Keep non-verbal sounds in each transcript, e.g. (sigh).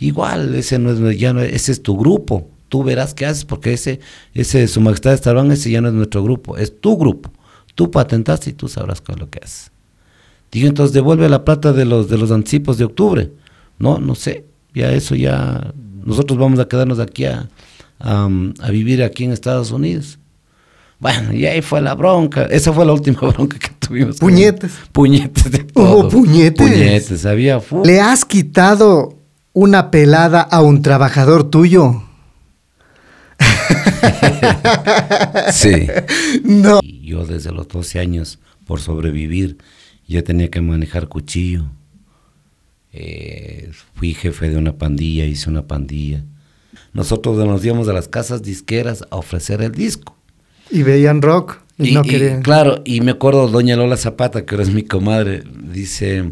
Igual, ese es, ya ese es tu grupo. Tú verás qué haces porque ese, ese Su Majestad Estarón, ese ya no es nuestro grupo, es tu grupo. Tú patentaste y tú sabrás qué es lo que haces. Digo, entonces devuelve la plata de los, de los anticipos de octubre. No, no sé, ya eso ya, nosotros vamos a quedarnos aquí a, vivir aquí en Estados Unidos. Bueno, y ahí fue la bronca. Esa fue la última (laughs) bronca que tuvimos. Puñetes. Puñetes de Hubo puñetes. Puñetes, había. Fu Le has quitado una pelada a un trabajador tuyo. sí. No. Yo desde los 12 años, por sobrevivir, ya tenía que manejar cuchillo. Eh, fui jefe de una pandilla, hice una pandilla. Nosotros nos íbamos a las casas disqueras a ofrecer el disco. Y veían rock. Y, no querían. claro, y me acuerdo, doña Lola Zapata, que ahora es mi comadre, dice,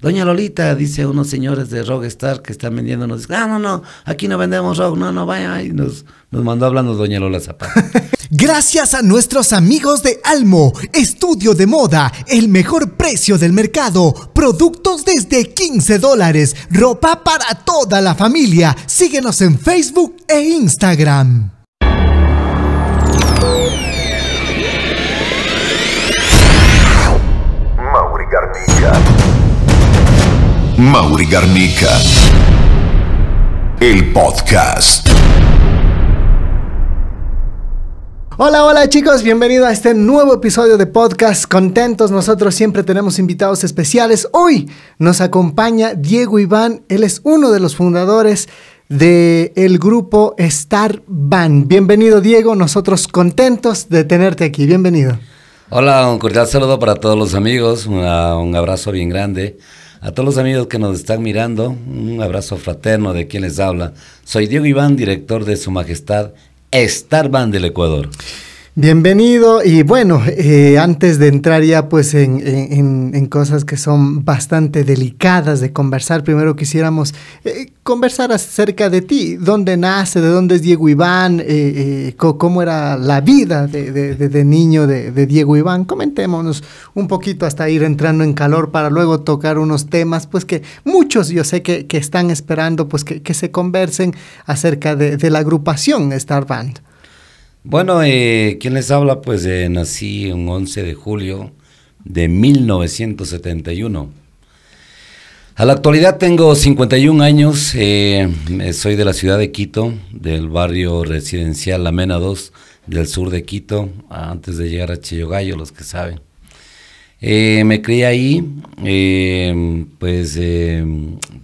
Doña Lolita, dice unos señores de Star que están vendiéndonos. Ah, no, no, aquí no vendemos rock, no, no, vaya. Y nos, nos mandó hablando Doña Lola Zapata. (laughs) Gracias a nuestros amigos de Almo, estudio de moda, el mejor precio del mercado, productos desde 15 dólares, ropa para toda la familia. Síguenos en Facebook e Instagram. Mauri Mauri Garnica. El podcast. Hola, hola chicos, bienvenido a este nuevo episodio de podcast. Contentos, nosotros siempre tenemos invitados especiales. Hoy nos acompaña Diego Iván, él es uno de los fundadores del el grupo Star Band. Bienvenido Diego, nosotros contentos de tenerte aquí, bienvenido. Hola, un cordial saludo para todos los amigos, un abrazo bien grande a todos los amigos que nos están mirando, un abrazo fraterno de quien les habla. Soy Diego Iván, director de Su Majestad Star Band del Ecuador. Bienvenido y bueno, eh, antes de entrar ya pues en, cosas que son bastante delicadas de conversar, primero quisiéramos eh, conversar acerca de ti, dónde nace, de dónde es Diego Iván, eh, cómo era la vida de, niño de, Diego Iván. Comentémonos un poquito hasta ir entrando en calor para luego tocar unos temas pues que muchos yo sé que, están esperando pues que, que, se conversen acerca de, la agrupación Star Band. Bueno, eh, ¿quién les habla? Pues eh, nací un 11 de julio de 1971. A la actualidad tengo 51 años, eh, eh, soy de la ciudad de Quito, del barrio residencial Amena 2, del sur de Quito, antes de llegar a Chillogallo, los que saben. Eh, me crié ahí, eh, pues eh,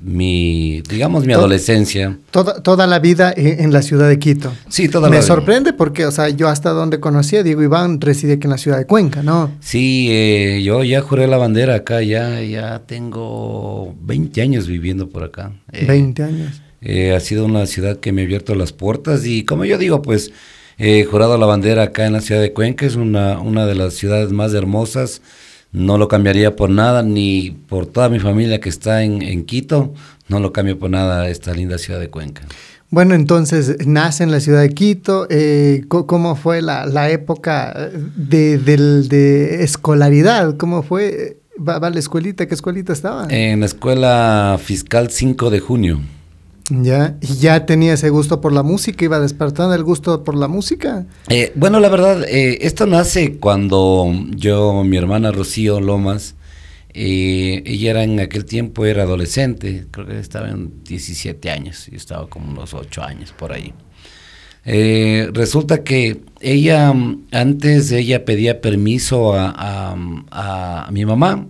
mi, digamos mi adolescencia. Toda, toda la vida e-, en, la ciudad de Quito. Sí, toda me la vida. Me sorprende porque, o sea, yo hasta donde conocía, digo, Iván reside aquí en la ciudad de Cuenca, ¿no? Sí, yo ya juré la bandera acá, ya, ya tengo 20 años viviendo por acá. 20 años. ha sido una ciudad que me ha abierto las puertas y como yo digo, pues... jurado la bandera acá en la ciudad de Cuenca es una, una de las ciudades más hermosas no lo cambiaría por nada, ni por toda mi familia que está en, Quito, no lo cambio por nada esta linda ciudad de Cuenca. Bueno, entonces nace en la ciudad de Quito. Eh, ¿Cómo fue la, época eh, de, escolaridad? ¿Cómo fue? ¿Va, ¿Va la escuelita? ¿Qué escuelita estaba? En la escuela fiscal 5 de junio. Ya, ya tenía ese gusto por la música, iba despertando el gusto por la música. Eh, bueno, la verdad, eh, esto nace cuando yo, mi hermana Rocío Lomas, eh, ella era en aquel tiempo era adolescente, creo que estaba en 17 años, yo estaba como unos 8 años por ahí. resulta que ella, mm, antes ella pedía permiso a, a mi mamá,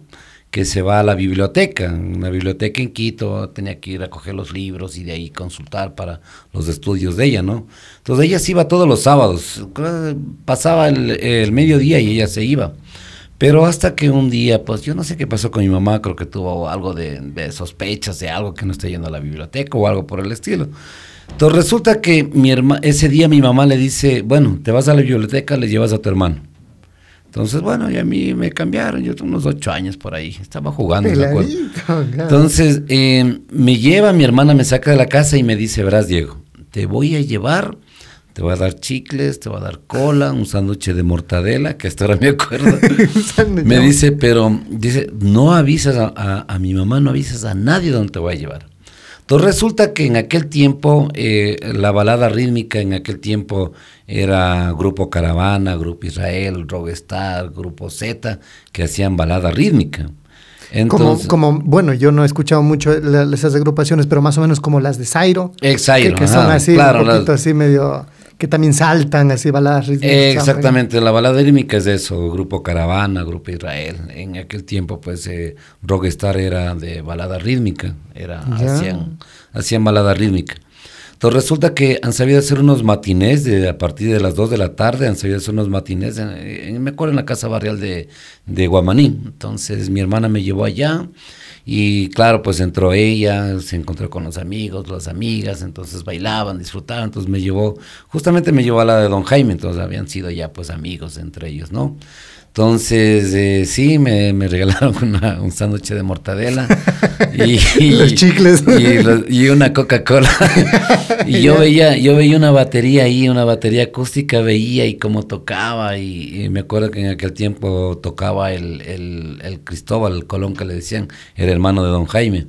que se va a la biblioteca. Una biblioteca en Quito tenía que ir a coger los libros y de ahí consultar para los estudios de ella, ¿no? Entonces ella se iba todos los sábados, pasaba el, mediodía y ella se iba. Pero hasta que un día, pues yo no sé qué pasó con mi mamá, creo que tuvo algo de, sospechas de algo que no está yendo a la biblioteca o algo por el estilo. Entonces resulta que mi ese día mi mamá le dice, bueno, te vas a la biblioteca, le llevas a tu hermano. Entonces, bueno, y a mí me cambiaron, yo tengo unos ocho años por ahí, estaba jugando, Entonces, em, me lleva, mi hermana me saca de la casa y me dice, verás, Diego, te voy a llevar, te voy a dar chicles, te voy a dar cola, un sándwich de mortadela, que hasta ahora me acuerdo. (laughs) me dice, pero, dice, no avisas a, mi mamá, no avisas a nadie dónde te voy a llevar. Entonces resulta que en aquel tiempo, eh, la balada rítmica en aquel tiempo era Grupo Caravana, Grupo Israel, Rockstar, Grupo Z, que hacían balada rítmica. como, bueno, yo no he escuchado mucho esas agrupaciones, pero más o menos como las de Zairo. que, son así, claro, un poquito así medio que también saltan, así baladas rítmicas. exactamente, la balada rítmica es eso, Grupo Caravana, Grupo Israel. En aquel tiempo, pues, eh, Rockstar era de balada rítmica, era, hacían, balada rítmica. Entonces resulta que han sabido hacer unos matines de, a partir de las 2 de la tarde, han sabido hacer unos matines me acuerdo en la casa barrial de, de Guamaní. Entonces mi hermana me llevó allá, y claro, pues entró ella, se encontró con los amigos, las amigas, entonces bailaban, disfrutaban, entonces me llevó, justamente me llevó a la de don Jaime, entonces habían sido ya pues amigos entre ellos, ¿no? Entonces, eh, sí, me, regalaron (laughs) una, un sándwich de mortadela (laughs) y, chicles y, una Coca-Cola. (laughs) y yo veía, yo veía una batería ahí, una batería acústica, veía y cómo tocaba. Y, me acuerdo que en aquel tiempo tocaba el, el, Cristóbal, el Colón que le decían, el hermano de don Jaime.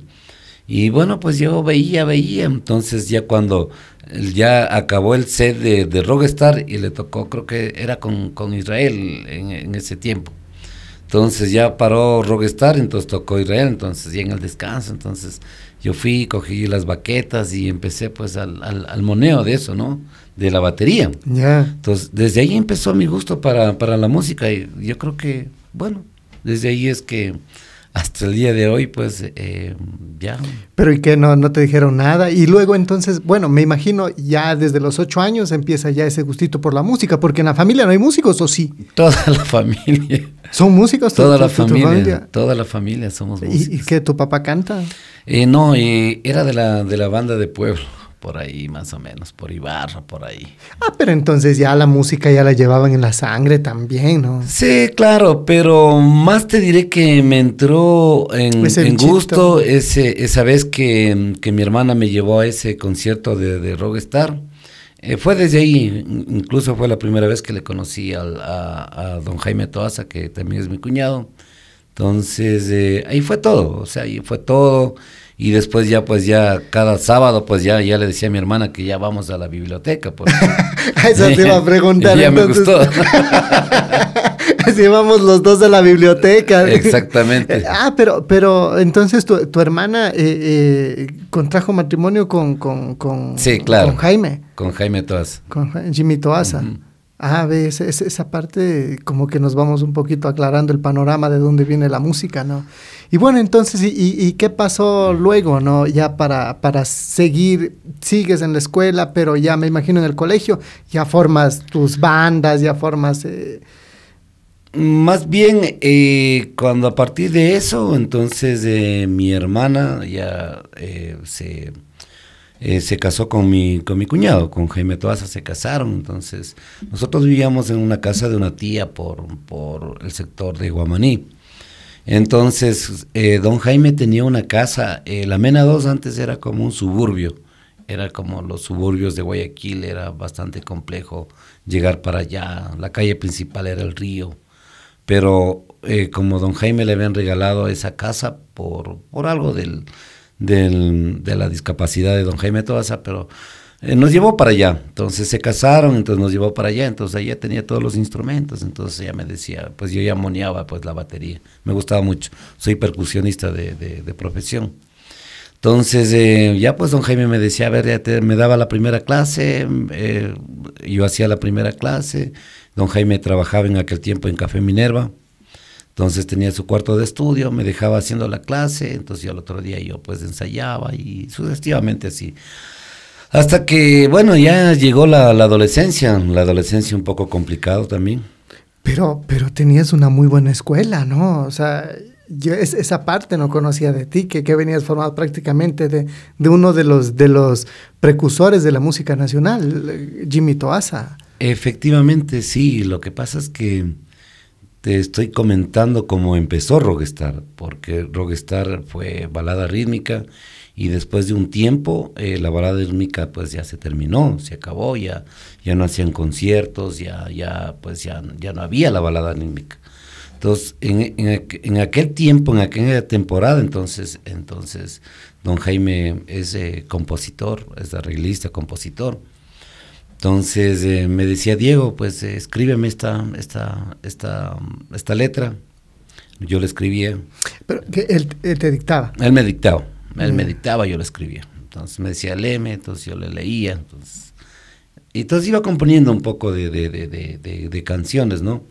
Y bueno, pues yo veía, veía. Entonces ya cuando ya acabó el set de, de Rockstar y le tocó, creo que era con, Israel en, ese tiempo. Entonces ya paró Rockstar, entonces tocó Israel, entonces ya en el descanso, entonces yo fui, cogí las baquetas y empecé pues al, moneo de eso, ¿no? De la batería. Entonces desde ahí empezó mi gusto para, para la música y yo creo que, bueno, desde ahí es que hasta el día de hoy, pues eh, ya. Pero ¿y qué? No, no te dijeron nada. Y luego entonces, bueno, me imagino ya desde los ocho años empieza ya ese gustito por la música, porque en la familia no hay músicos, ¿o sí? Toda la familia. ¿Son músicos? Toda la familia, Toda la familia somos músicos. ¿Y, qué? ¿Tu papá canta? Eh, no, eh, era de la, de la banda de pueblo por ahí más o menos, por Ibarra, por ahí. Ah, pero entonces ya la música ya la llevaban en la sangre también, ¿no? Sí, claro, pero más te diré que me entró en, gusto ese, esa vez que, mi hermana me llevó a ese concierto de, de Rockstar. Eh, fue desde ahí, incluso fue la primera vez que le conocí a, don Jaime Toaza, que también es mi cuñado. Entonces, eh, ahí fue todo, o sea, ahí fue todo y después ya pues ya cada sábado pues ya ya le decía a mi hermana que ya vamos a la biblioteca pues (laughs) eso te iba a preguntar (laughs) ya entonces. me gustó (laughs) vamos los dos a la biblioteca exactamente ah pero pero entonces tu, tu hermana eh, eh, contrajo matrimonio con con, claro, Jaime con Jaime Toaza con Jimmy Toaza Ah, ves, esa parte como que nos vamos un poquito aclarando el panorama de dónde viene la música, ¿no? Y bueno, entonces, ¿y, qué pasó luego, no? Ya para, para seguir, sigues en la escuela, pero ya me imagino en el colegio, ya formas tus bandas, ya formas... Eh, Más bien, eh, cuando a partir de eso, entonces eh, mi hermana ya eh, se eh, se casó con mi, con mi cuñado, con Jaime Toaza, se casaron. Entonces, nosotros vivíamos en una casa de una tía por, por el sector de Guamaní. Entonces, eh, don Jaime tenía una casa, eh, la Mena 2 antes era como un suburbio, era como los suburbios de Guayaquil, era bastante complejo llegar para allá, la calle principal era el río, pero como don Jaime le habían regalado esa casa por, por algo del, de la discapacidad de don Jaime Toaza, pero eh, nos llevó para allá. Entonces se casaron, entonces nos llevó para allá. Entonces allá tenía todos los instrumentos. Entonces ella me decía, pues yo ya moneaba pues la batería. Me gustaba mucho. Soy percusionista de, profesión. Entonces, eh, ya pues don Jaime me decía, a ver, ya me daba la primera clase, eh, yo hacía la primera clase, don Jaime trabajaba en aquel tiempo en Café Minerva, entonces tenía su cuarto de estudio, me dejaba haciendo la clase, entonces yo al otro día yo pues ensayaba y sucesivamente así. Hasta que, bueno, ya llegó la, adolescencia, la adolescencia un poco complicado también. Pero, pero tenías una muy buena escuela, ¿no? O sea, yo esa parte no conocía de ti, que, que venías formado prácticamente de, uno de los, de los precursores de la música nacional, Jimmy Toaza. Efectivamente, sí. Lo que pasa es que te estoy comentando cómo empezó Rockstar, porque Rockstar fue balada rítmica y después de un tiempo eh, la balada rítmica pues ya se terminó, se acabó, ya, ya no hacían conciertos, ya, ya, pues ya, ya no había la balada rítmica. Entonces, en, aquel tiempo, en aquella temporada, entonces, entonces don Jaime es eh, compositor, es arreglista, compositor. Entonces eh, me decía Diego, pues eh, escríbeme esta, esta, esta, esta letra. Yo le escribía. Pero que él, te dictaba. Él me dictaba. Él me mm. dictaba, yo lo escribía. Entonces me decía, léeme, entonces yo le leía. Entonces, y entonces iba componiendo un poco de, de, de, canciones, ¿no?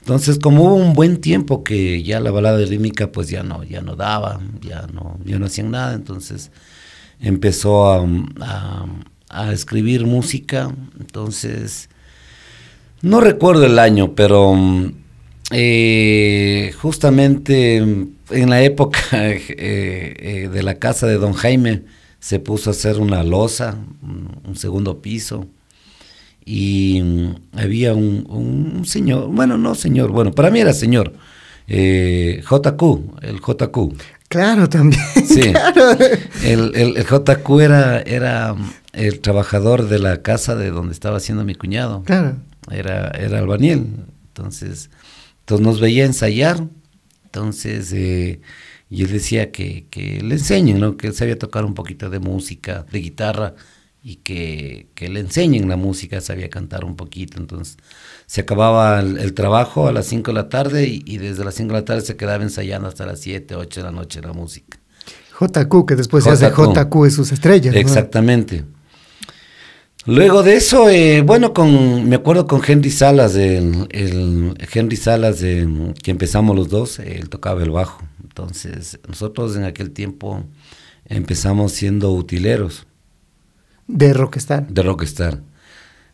Entonces, como hubo un buen tiempo que ya la balada rítmica pues ya no, ya no daba, ya no, yo no hacían nada, entonces empezó a a escribir música. Entonces, no recuerdo el año, pero mm, eh, justamente en la época (laughs) eh, eh, de la casa de don Jaime se puso a hacer una losa, un segundo piso, y mm, había un, un señor, bueno, no señor, bueno, para mí era señor, JQ, el JQ. Claro, también. (laughs) Sí. Claro. El, el, el, JQ era, era um, el trabajador de la casa de donde estaba haciendo mi cuñado. Claro. Era, era albañil. Entonces, entonces nos veía ensayar. Entonces, eh, y él decía que, que le enseñen, ¿no? que él sabía tocar un poquito de música, de guitarra y que, le enseñen la música, sabía cantar un poquito. Entonces se acababa el, trabajo a las 5 de la tarde y, desde las 5 de la tarde se quedaba ensayando hasta las 7, 8 de la noche la música. JQ, que después se hace JQ y sus estrellas. Exactamente. Luego de eso, eh, bueno, con, me acuerdo con Henry Salas, de Henry Salas, eh, que empezamos los dos, él tocaba el bajo. Entonces, nosotros en aquel tiempo empezamos siendo utileros. De Rockstar. De Rockstar.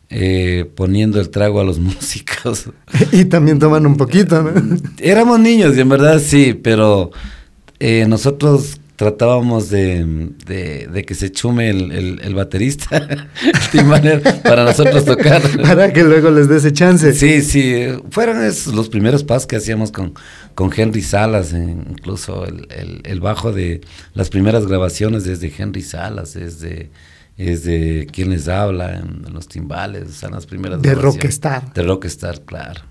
Eh, poniendo el trago a los (laughs) músicos. y también toman un poquito, ¿no? Éramos niños y en verdad sí, pero eh, nosotros tratábamos de, que se chume el, el, baterista, (laughs) para nosotros tocar. (laughs) Para que luego les dé ese chance. Sí, sí, fueron los primeros pasos que hacíamos con, con Henry Salas, eh, incluso el, el, bajo de las primeras grabaciones desde Henry Salas, desde es de quién les habla, en, los timbales, o las primeras. De rockstar. De rockstar, claro.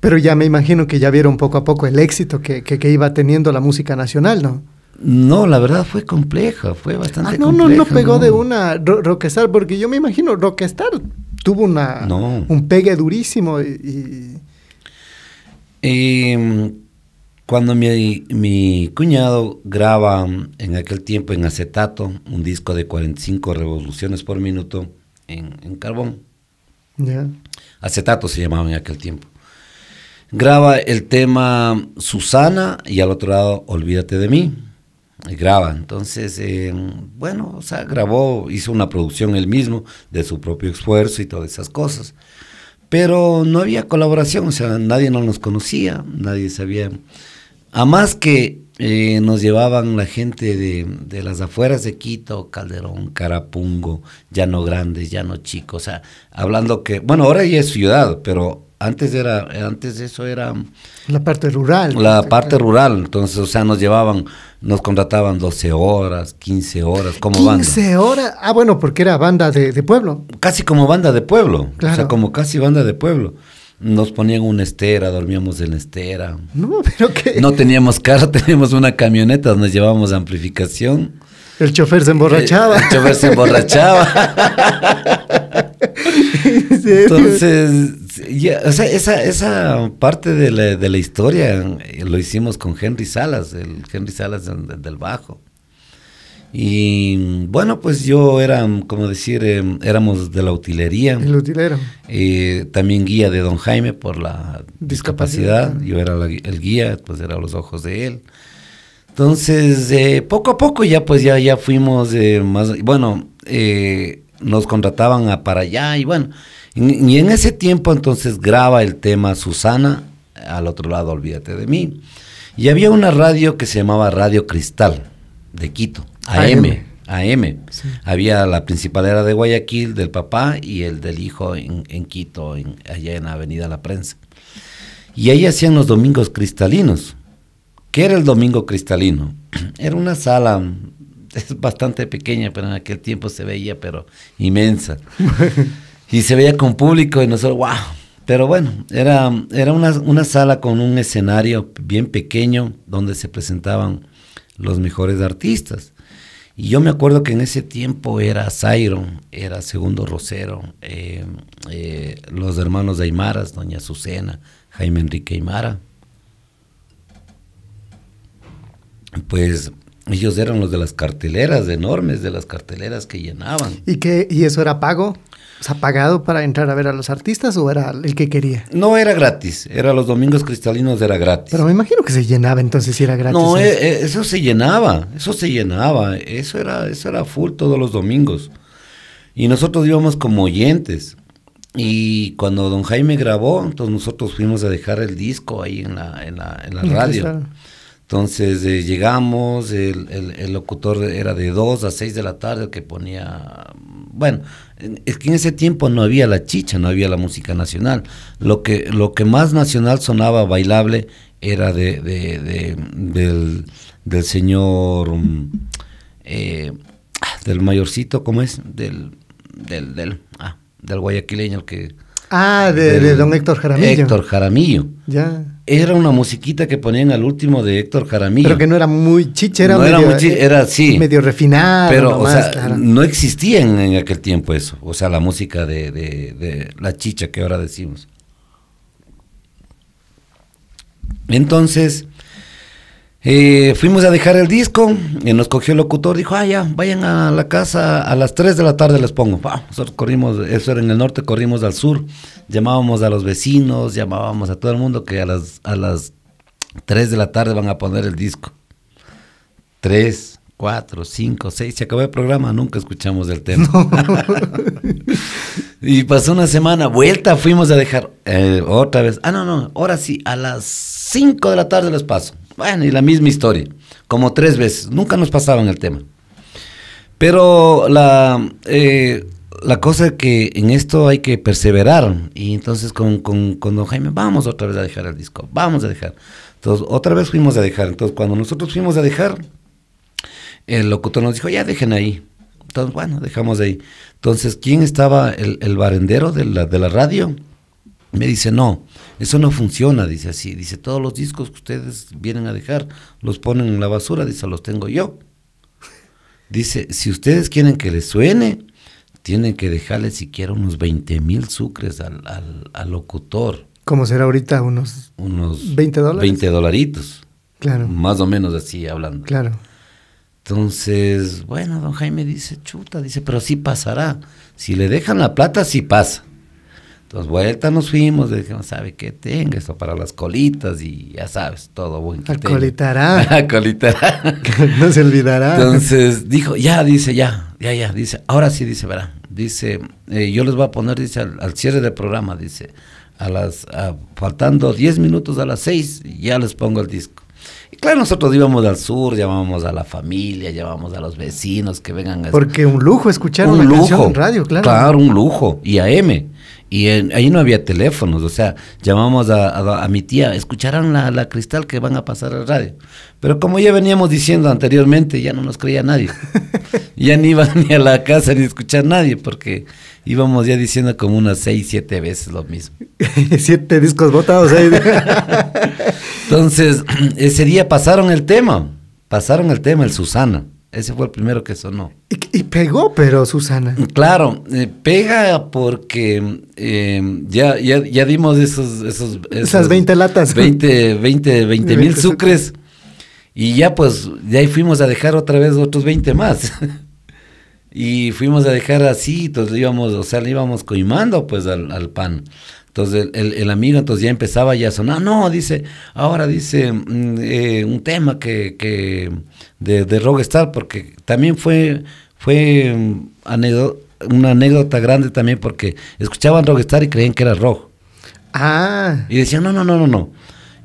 Pero ya me imagino que ya vieron poco a poco el éxito que, iba teniendo la música nacional, ¿no? No, la verdad fue compleja, fue bastante ah, no, No, no, pegó de una rockstar, porque yo me imagino rockstar tuvo una, un pegue durísimo y... Em, cuando mi, mi, cuñado graba mm, en aquel tiempo en acetato un disco de 45 revoluciones por minuto en, carbón. Acetato se llamaba en aquel tiempo. Graba el tema mm, Susana y al otro lado Olvídate de mí. Y graba. Entonces, em, bueno, o sea, grabó, hizo una producción él mismo de su propio esfuerzo y todas esas cosas. Pero no había colaboración, o sea, nadie no nos conocía, nadie sabía a más que eh, nos llevaban la gente de, las afueras de Quito, Calderón, Carapungo, Llano Grandes, Llano chicos, o sea, hablando que, bueno, ahora ya es ciudad, pero antes era, antes eso era... La parte rural. La parte rural, entonces, o sea, nos llevaban, nos contrataban 12 horas, 15 horas, como van. 15 horas, ah, bueno, porque era banda de, pueblo. Casi como banda de pueblo, o sea, como casi banda de pueblo. Nos ponían una estera, dormíamos en la estera. No, pero qué. No teníamos carro, (laughs) teníamos una camioneta, nos llevábamos amplificación. El chofer se emborrachaba. Eh, el, se emborrachaba. (laughs) Entonces, esa, esa parte de la, de la historia eh, lo hicimos con Henry Salas, el Henry Salas del, del bajo. Y bueno, pues yo era, como decir, em, éramos de la utilería. El utilero. Eh, también guía de don Jaime por la discapacidad. Yo era el guía, pues era los ojos de él. Entonces, eh, poco a poco ya pues ya, ya fuimos eh, más, bueno, eh, nos contrataban a para allá y bueno, y, en ese tiempo entonces graba el tema Susana, al otro lado, olvídate de mí. Y había una radio que se llamaba Radio Cristal de Quito. AM. AM. Había la era de Guayaquil del papá y el del hijo en, Quito, en, allá en la Avenida La Prensa. Y ahí hacían los domingos cristalinos. ¿Qué era el domingo cristalino? (clears throat) Era una sala, (laughs) es bastante pequeña, pero en aquel tiempo se veía, pero inmensa. (laughs) y se veía con público y nosotros, wow. Pero bueno, era, era una, una sala con un escenario bien pequeño donde se presentaban los mejores artistas. Y yo me acuerdo que en ese tiempo era Zairon, era Segundo Rosero, eh, eh, los hermanos de Aymaras, doña Azucena, Jaime Enrique Aymara. Pues ellos eran los de las carteleras enormes, de las carteleras que llenaban. ¿Y, que y eso era pago? O sea, ¿pagado para entrar a ver a los artistas o era el que quería? No, era gratis. Era los domingos cristalinos, era gratis. Pero me imagino que se llenaba entonces si era gratis. No, eh, eh, eso se llenaba, eso se llenaba. Eso era, eso era full todos los domingos. Y nosotros íbamos como oyentes. Y cuando don Jaime grabó, entonces nosotros fuimos a dejar el disco ahí en la, en la, radio. Entonces eh, llegamos, el, el, locutor era de 2 a 6 de la tarde, que ponía... Bueno, es que en ese tiempo no había la chicha, no había la música nacional. Lo que, lo que más nacional sonaba bailable era de, de, del, señor... Mm, eh, ah, del mayorcito, ¿cómo es? Del, del, del, ah, del guayaquileño, el que Ah, de, don Héctor Jaramillo. Héctor Jaramillo. Ya. Era una musiquita que ponían al último de Héctor Jaramillo. Pero que no era muy chicha, era, medio, era eh, Medio refinada. Pero, o sea, no existía en, aquel tiempo eso. O sea, la música de la chicha que ahora decimos. Entonces, eh, fuimos a dejar el disco, y eh, nos cogió el locutor, dijo, ah, ya, vayan a la casa, a las 3 de la tarde les pongo. nosotros corrimos, eso era en el norte, corrimos al sur, llamábamos a los vecinos, llamábamos a todo el mundo que a las, a las 3 de la tarde van a poner el disco. 3, 4, 5, 6, se acabó el programa, nunca escuchamos el tema. (laughs) y pasó una semana, vuelta, fuimos a dejar eh, otra vez, ah, no, no, ahora sí, a las 5 de la tarde les paso. Bueno, y la misma historia, como tres veces. Nunca nos pasaban el tema. Pero la, eh, la cosa que en esto hay que perseverar. Y entonces con, con, con, don Jaime, vamos otra vez a dejar el disco, vamos a dejar. Entonces, otra vez fuimos a dejar. Entonces, cuando nosotros fuimos a dejar, el locutor nos dijo, ya dejen ahí. Entonces, bueno, dejamos ahí. Entonces, ¿quién estaba? El, el barendero de la, de la radio. Me dice, no, eso no funciona, dice así. Dice, todos los discos que ustedes vienen a dejar los ponen en la basura, dice, los tengo yo. Dice, si ustedes quieren que les suene, tienen que dejarle siquiera unos 20 mil sucres al, locutor. ¿Cómo será ahorita? Unos, unos 20 dólares. 20 dolaritos. Claro. Más o menos así hablando. Claro. Entonces, bueno, don Jaime dice, chuta, dice, pero sí pasará. Si le dejan la plata, sí pasa. Entonces, vuelta nos fuimos, le dijimos, ¿sabe qué? Tenga eso para las colitas y ya sabes, todo buen que colitará. (laughs) (laughs) no se olvidará. Entonces dijo, ya, dice, ya, ya, ya, dice, ahora sí, dice, verá, dice, eh, yo les voy a poner, dice, al, cierre del programa, dice, a las, faltando 10 minutos a las 6, ya les pongo el disco. Y claro, nosotros íbamos al sur, llamábamos a la familia, llamábamos a los vecinos que vengan a... Porque un lujo escuchar un lujo, en radio, claro. Claro, un lujo, y a M. Y ahí no había teléfonos, o sea, llamamos a, mi tía, escucharán la, cristal que van a pasar a radio. Pero como ya veníamos diciendo anteriormente, ya no nos creía nadie. (laughs) ya ni iban ni a la casa ni a escuchar a nadie, porque íbamos ya diciendo como unas seis, siete veces lo mismo. (laughs) siete discos botados ahí. (laughs) Entonces, (clears throat) ese día pasaron el tema, pasaron el tema, el Susana. Ese fue el primero que sonó. Y, pegó, pero Susana. Claro, eh, pega porque eh, ya, ya, dimos esos, esos, Esas 20 latas. 20, 20, mil sucres. Y ya pues, de ahí fuimos a dejar otra vez otros 20 más. (laughs) y fuimos a dejar así, entonces íbamos, o sea, le íbamos coimando pues al, al pan. Entonces el, amigo entonces ya empezaba ya a sonar, no, dice, ahora dice mm, eh, un tema que, que de, de Rockstar, porque también fue, fue mm, una anécdota grande también, porque escuchaban Rockstar y creían que era rock. Ah. Y decían, no, no, no, no, no.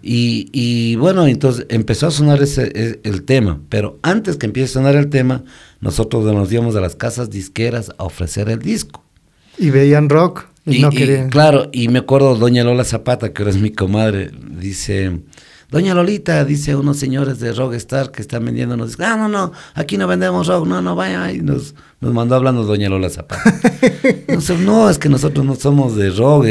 Y, y bueno, entonces empezó a sonar e, el tema, pero antes que empiece a sonar el tema, nosotros nos íbamos a las casas disqueras a ofrecer el disco. ¿Y veían rock? Y, no claro, y me acuerdo doña Lola Zapata, que ahora es mi comadre, dice, doña Lolita, dice unos señores de Star que están vendiéndonos, nos ah, no, no, aquí no vendemos rock, no, no, vaya, y nos, nos mandó hablando doña Lola Zapata. (laughs) no, es que nosotros no somos de rock,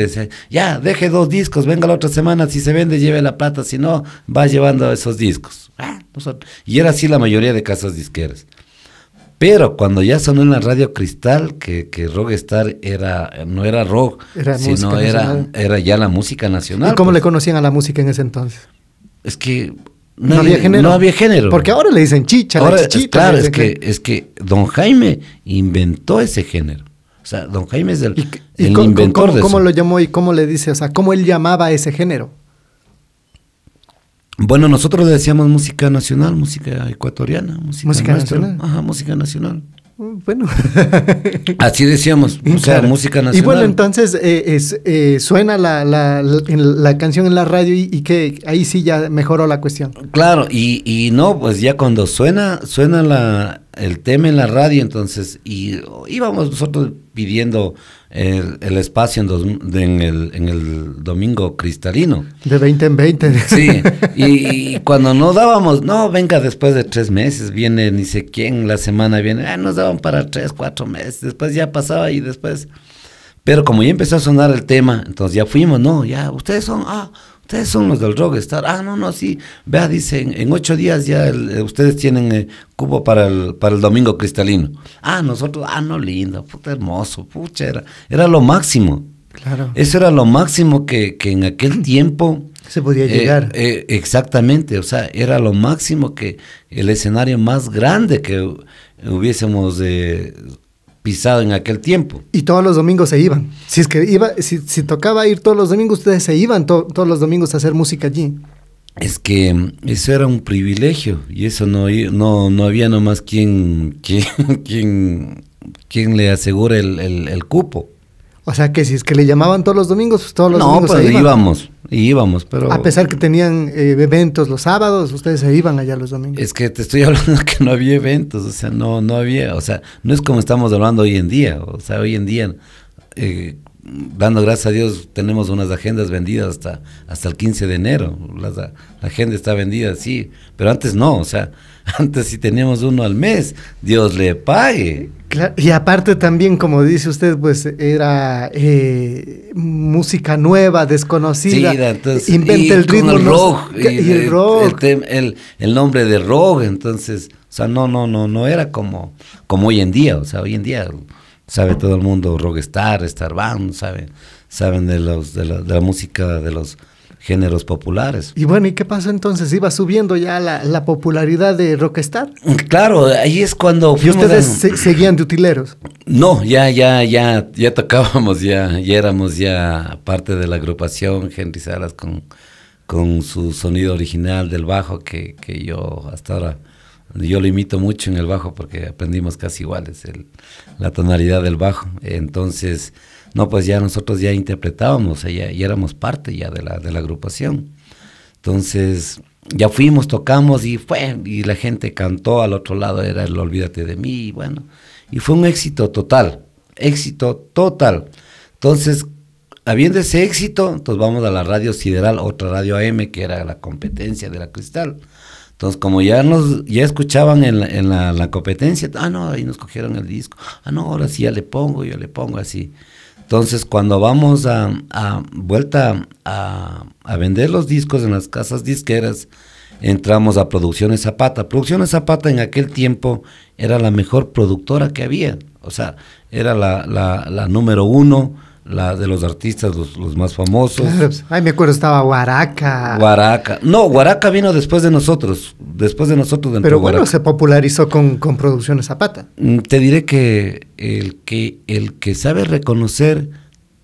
ya, deje dos discos, venga la otra semana, si se vende, lleve la plata, si no, va llevando esos discos. Ah, pues, y era así la mayoría de casas disqueras. Pero cuando ya sonó en la radio Cristal, que, que Star era, no era rock, sino era, era, ya la música nacional. ¿Y cómo pues. le conocían a la música en ese entonces? Es que no, había género. No había género. Porque ahora le dicen chicha, ahora, la Claro, es que, es que don Jaime inventó ese género. O sea, don Jaime es el, inventor de eso. ¿Cómo lo llamó y cómo le dice? O sea, ¿cómo él llamaba ese género? Bueno, nosotros decíamos música nacional, música ecuatoriana, música, nacional. Ajá, música nacional. Uh, bueno. (laughs) Así decíamos, o sea, música nacional. Y bueno, entonces eh, eh, suena la, la, canción en la radio y, y, que ahí sí ya mejoró la cuestión. Claro, y, y no, pues ya cuando suena, suena la, el tema en la radio, entonces, y íbamos nosotros pidiendo el, espacio en, el, domingo cristalino. De 20 en 20. Sí, (laughs) y, cuando no dábamos, no, venga después de tres meses, viene ni sé quién, la semana viene, ah, nos daban para tres, cuatro meses, después ya pasaba y después... Pero como ya empezó a sonar el tema, entonces ya fuimos, no, ya, ustedes son, ah, ustedes son los del Rockstar. Ah, no, no, sí. Vea, dicen, en, ocho días ya eh, ustedes tienen eh, cubo para el, para el domingo cristalino. Ah, nosotros, ah, no, lindo, puta hermoso, pucha, era, lo máximo. Claro. Eso era lo máximo que, en aquel tiempo. Se podía eh, llegar. exactamente, o sea, era lo máximo que el escenario más grande que hubiésemos pisado en aquel tiempo. Y todos los domingos se iban. Si es que iba, si, tocaba ir todos los domingos, ustedes se iban todos los domingos a hacer música allí. Es que mm, eso era un privilegio y eso no, no, no había nomás quien, (laughs) quien, quien, le asegura el cupo. O sea que si es que le llamaban todos los domingos, pues todos los domingos. No, pues íbamos, íbamos, pero. A pesar que tenían eh, eventos los sábados, ustedes se iban allá los domingos. Es que te estoy (laughs) hablando que no había eventos, o sea, no, no había, o sea, no es como estamos hablando hoy en día. O sea, hoy en día, eh, dando gracias a Dios, tenemos unas agendas vendidas hasta, hasta el 15 de enero. La, la agenda está vendida, sí, pero antes no, o sea, (laughs) antes si teníamos uno al mes, Dios le pague y aparte también, como dice usted, pues era eh, música nueva, desconocida. inventa el ritmo. El rock, y, el, rock. El, nombre de rock, entonces, o sea, no, no, no, no era como, como hoy en día, o sea, hoy en día sabe todo el mundo rockstar, star band, saben, saben de, los, de la música de los géneros populares. Y bueno, ¿y qué pasó entonces? ¿Iba subiendo ya la, popularidad de Rockstar? Claro, ahí es cuando... ¿Y ustedes seguían de utileros? No, ya, ya, ya, ya tocábamos, ya, ya éramos ya parte de la agrupación Henry Salas con, con su sonido original del bajo que, que yo hasta ahora... Yo lo imito mucho en el bajo porque aprendimos casi iguales la tonalidad del bajo. Entonces, no, pues ya nosotros ya interpretábamos, eh, y ya éramos parte ya de la, de la agrupación. Entonces, ya fuimos, tocamos y fue, y la gente cantó al otro lado, era el Olvídate de mí, y bueno, y fue un éxito total, éxito total. Entonces, habiendo ese éxito, entonces vamos a la radio Sideral, otra radio AM, que era la competencia de la Cristal. Entonces, como ya nos ya escuchaban en la, la competencia, ah, no, ahí nos cogieron el disco, ah, no, ahora sí ya le pongo, yo le pongo así. Entonces, cuando vamos a, vuelta a, vender los discos en las casas disqueras, entramos a Producciones Zapata. Producciones Zapata en aquel tiempo era la mejor productora que había, o sea, era la número uno la de los artistas, los, más famosos. Pues, ay, me acuerdo, estaba Huaraca. Guaraca. No, Guaraca vino después de nosotros. Después de nosotros. Pero bueno, se popularizó con, con Producciones Zapata. Mm, te diré que el, que el que sabe reconocer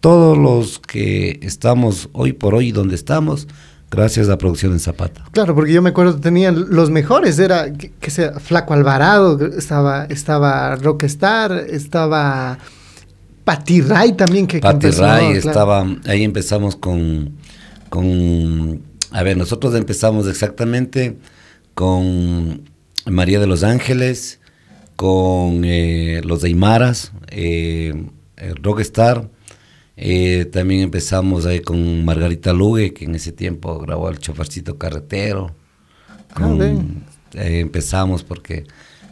todos los que estamos hoy por hoy donde estamos, gracias a Producciones Zapata. Claro, porque yo me acuerdo tenían los mejores, era, que, que sea, Flaco Alvarado, estaba, estaba Rockstar, estaba... Ray también que, Patiray estaba, ahí empezamos con, con, a ver, nosotros empezamos exactamente con María de los Ángeles, con eh, los Aymaras, eh, Rockstar, eh, también empezamos ahí con Margarita Lugue, que en ese tiempo grabó el Chofarcito Carretero. Ah, empezamos porque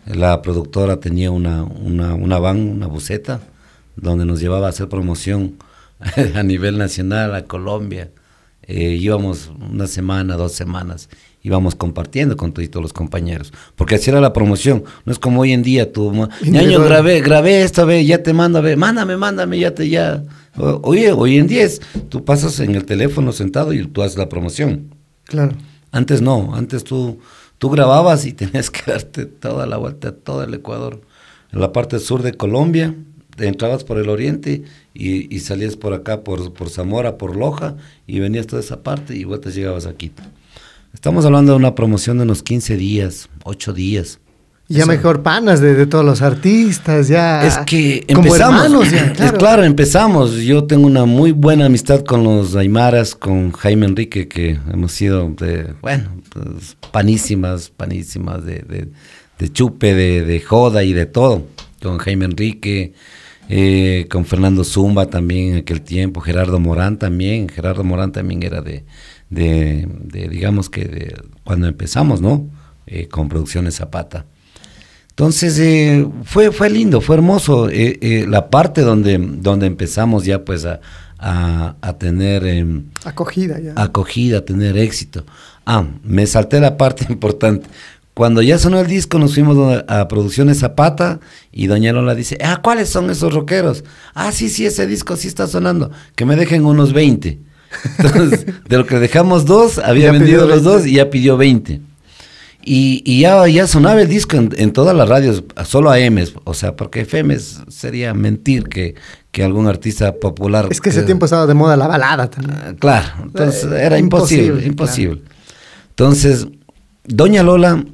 la productora tenía una, una, una van, una buceta, donde nos llevaba a hacer promoción (laughs) a nivel nacional, a Colombia. Eh, íbamos una semana, dos semanas, íbamos compartiendo con todos los compañeros, porque así era la promoción, no es como hoy en día, tú, año grabé, grabé esta vez ya te mando, ve, mándame, mándame, ya te, ya, oye, hoy en día es, tú pasas en el teléfono sentado y tú haces la promoción. Claro. Antes no, antes tú, tú grababas y (laughs) tenías que darte toda la vuelta, a todo el Ecuador, en la parte sur de Colombia, entrabas por el oriente y, salías por acá, por, por, Zamora, por Loja, y venías toda esa parte y vueltas llegabas aquí. Estamos hablando de una promoción de unos 15 días, 8 días. Ya mejor panas de, todos los artistas, ya. Es que empezamos. claro. claro, empezamos. Yo tengo una muy buena amistad con los Aymaras, con Jaime Enrique, que hemos sido, de, bueno, pues, panísimas, panísimas de, de, de chupe, de, joda y de todo. Con Jaime Enrique, eh, con Fernando Zumba también en aquel tiempo, Gerardo Morán también, Gerardo Morán también era de, digamos que cuando empezamos, ¿no? Eh, con Producciones Zapata. Entonces eh, fue, fue lindo, fue hermoso la parte donde, donde empezamos ya pues a, tener... Em, acogida ya. Acogida, a tener éxito. Ah, me salté la parte (laughs) importante. Cuando ya sonó el disco, nos fuimos a, Producciones Zapata y Doña Lola dice, ah, ¿cuáles son esos rockeros? Ah, sí, sí, ese disco sí está sonando. Que me dejen unos 20. (laughs) Entonces, de lo que dejamos dos, había vendido los dos y ya pidió 20. Y, ya, ya sonaba el disco en, todas las radios, solo a M. o sea, porque FM sería mentir que, algún artista popular. Es que ese tiempo estaba de moda la balada también. Ah, claro, entonces eh, era imposible, imposible. Entonces, Doña Lola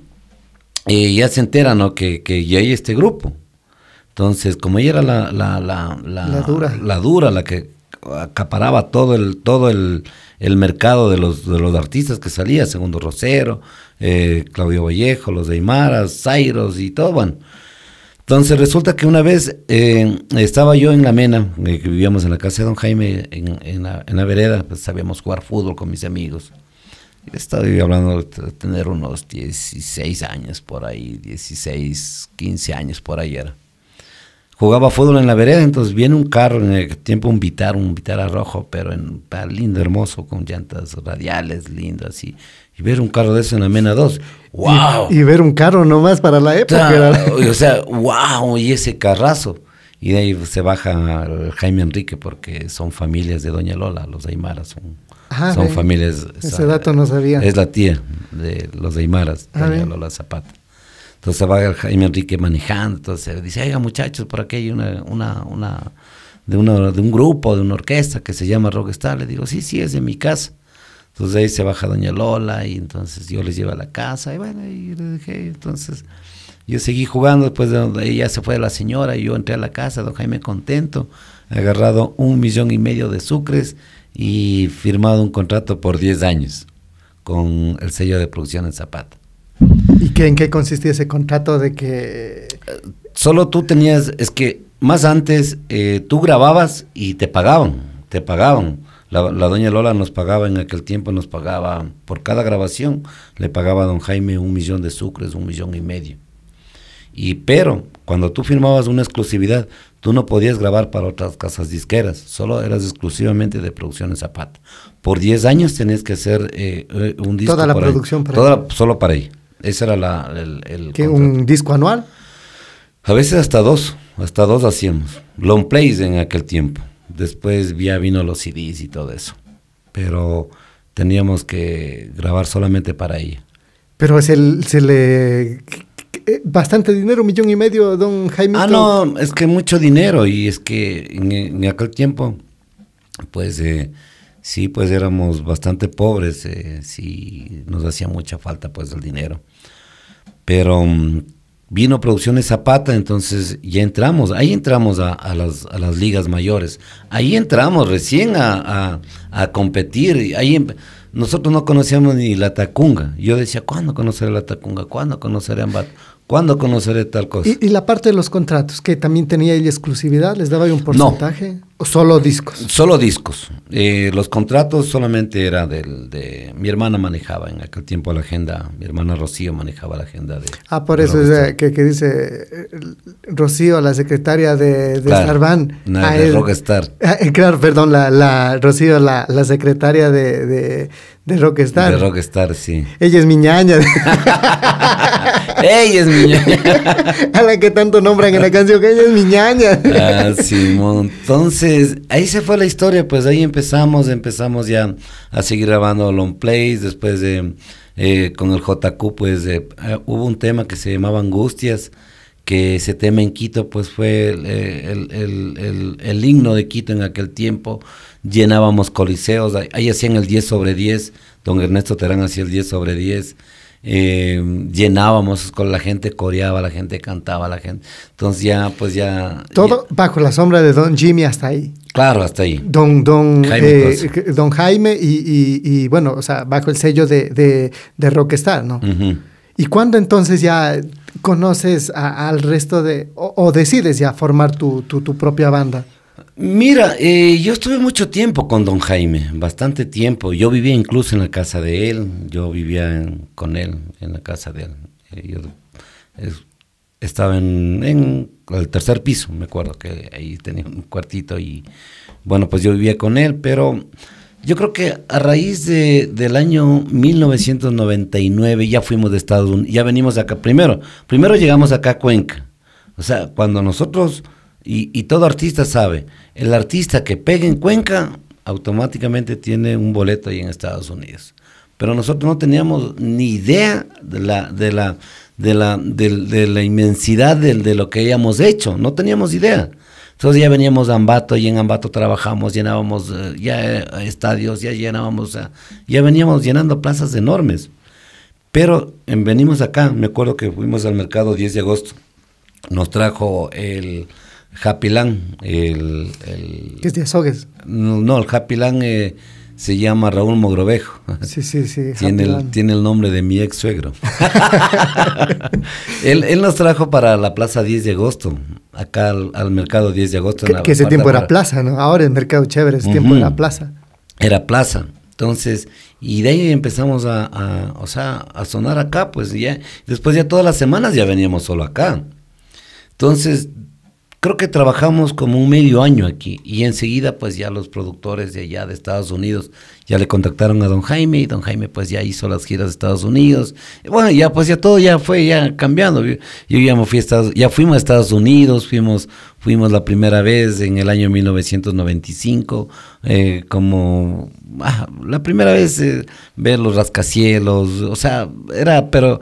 y ya se entera, Que, ya hay este grupo. Entonces, como ella era la, la, la, la, dura. la que acaparaba todo el, todo el, mercado de los, de los artistas que salía, Segundo Rosero, eh, Claudio Vallejo, los de Aymaras, Zairos y todo, bueno. Entonces resulta que una vez eh, estaba yo en la mena, eh, que vivíamos en la casa de don Jaime, en, la, vereda, pues, sabíamos jugar fútbol con mis amigos. Estaba hablando de tener unos 16 años por ahí, 16, 15 años por ahí era. Jugaba fútbol en la vereda, entonces viene un carro en el tiempo, un Vitar, un Vitara rojo, pero en, lindo, hermoso, con llantas radiales, lindo, así. Y ver un carro de eso en la Mena 2, ¡wow! Y, ver un carro nomás para la época. O sea, o Y ese carrazo. Y de ahí se baja Jaime Enrique porque son familias de Doña Lola, los Aymara son son familias. Ese dato no sabía. Es la tía de los Aymaras, doña ah, Lola Zapata. Entonces va Jaime Enrique manejando, entonces dice, oiga muchachos, por aquí hay una, una, una, de una, de un grupo, de una orquesta que se llama Rockstar. Le digo, sí, sí, es de mi casa. Entonces ahí se baja doña Lola y entonces yo les llevo a la casa y bueno, y le dejé, entonces yo seguí jugando después de donde ella se fue la señora y yo entré a la casa, don Jaime contento, agarrado un millón y medio de sucres y firmado un contrato por 10 años con el sello de producción en Zapata. ¿Y qué, en qué consistía ese contrato de que...? Solo tú tenías, es que más antes eh, tú grababas y te pagaban, te pagaban. La, la, doña Lola nos pagaba en aquel tiempo, nos pagaba por cada grabación, le pagaba a don Jaime un millón de sucres, un millón y medio. Y pero cuando tú firmabas una exclusividad, Tú no podías grabar para otras casas disqueras, solo eras exclusivamente de producciones Zapata. Por 10 años tenías que hacer eh, eh, un disco. Toda la producción para Toda Solo para ella. Ese era la, el. el ¿Qué, ¿Un disco anual? A veces hasta dos, hasta dos hacíamos. Long plays en aquel tiempo. Después ya vino los CDs y todo eso. Pero teníamos que grabar solamente para ella. Pero se le eh, bastante dinero, un millón y medio, don Jaime. Ah, no, es que mucho dinero y es que en, aquel tiempo, pues eh, sí, pues éramos bastante pobres, eh, sí, nos hacía mucha falta pues el dinero. Pero mm, vino vino Producciones Zapata, entonces ya entramos, ahí entramos a, las, a las, ligas mayores, ahí entramos recién a, a competir, ahí nosotros no conocíamos ni la Tacunga. Yo decía, ¿cuándo conoceré la Tacunga? ¿Cuándo conoceré Ambato? ¿Cuándo conoceré tal cosa? Y, la parte de los contratos, que también tenía ella exclusividad, les daba un porcentaje. Solo discos. Solo discos. Eh, los contratos solamente era del, de... Mi hermana manejaba en aquel tiempo la agenda, mi hermana Rocío manejaba la agenda de... Ah, por eso es que, que, dice eh, Rocío, la secretaria de, de Sarván. No, ah, de Rockstar. (laughs) Ah, claro, perdón, la, Rocío, la, secretaria de, Rockstar. De Rockstar, sí. Ella es mi ñaña. (laughs) ella es mi ñaña. (laughs) A la que tanto nombran en la canción, que ella es mi ñaña. ah, Simón, entonces ahí se fue la historia, pues ahí empezamos, empezamos ya a seguir grabando long plays, después de, eh, con el JQ, pues eh, hubo un tema que se llamaba Angustias, que ese tema en Quito, pues fue el, el, himno de Quito en aquel tiempo, llenábamos coliseos, ahí, ahí hacían el 10 sobre 10, don Ernesto Terán hacía el 10 sobre 10, eh, llenábamos con la gente, coreaba la gente, cantaba la gente. Entonces ya, pues ya... Todo bajo la sombra de Don Jimmy hasta ahí. Claro, hasta ahí. Don, don, Jaime, eh, don Jaime y, bueno, o sea, bajo el sello de, Rockstar, ¿no? ¿Y cuándo entonces ya conoces al resto de, o, decides ya formar tu, tu propia banda? Mira, eh, yo estuve mucho tiempo con don Jaime, bastante tiempo. Yo vivía incluso en la casa de él, yo vivía con él, en la casa de él. Eh, yo estaba en, el tercer piso, me acuerdo que ahí tenía un cuartito y bueno, pues yo vivía con él, pero yo creo que a raíz de, del año 1999 ya fuimos de Estados Unidos, ya venimos acá primero. Primero llegamos acá a Cuenca. O sea, cuando nosotros y, todo artista sabe, el artista que pega en Cuenca automáticamente tiene un boleto ahí en Estados Unidos. Pero nosotros no teníamos ni idea de la, de la, de la, de, la inmensidad de, lo que habíamos hecho, no teníamos idea. Entonces ya veníamos a Ambato y en Ambato trabajamos, llenábamos eh, ya eh, estadios, ya llenábamos, ya veníamos llenando plazas enormes. Pero venimos acá, me acuerdo que fuimos al mercado 10 de agosto, nos trajo el, Happy El, el, ¿Qué es de Azogues? No, el Happy eh, se llama Raúl Mogrovejo. Sí, sí, sí. Tiene el, tiene el, nombre de mi ex suegro. (laughs) él, él, nos trajo para la plaza 10 de agosto, acá al, mercado 10 de agosto. Que, ese tiempo era plaza, ¿no? Ahora el mercado chévere, ese tiempo era plaza. Era plaza. Entonces, y de ahí empezamos a, a, o sea, a sonar acá, pues ya, después ya todas las semanas ya veníamos solo acá. Entonces, Creo que trabajamos como un medio año aquí y enseguida pues ya los productores de allá de Estados Unidos ya le contactaron a don Jaime y don Jaime pues ya hizo las giras de Estados Unidos. bueno, ya pues ya todo ya fue ya cambiando. Yo, ya ya fuimos a Estados Unidos, fuimos fuimos la primera vez en el año 1995 eh, como ah, la primera vez eh, ver los rascacielos, o sea, era pero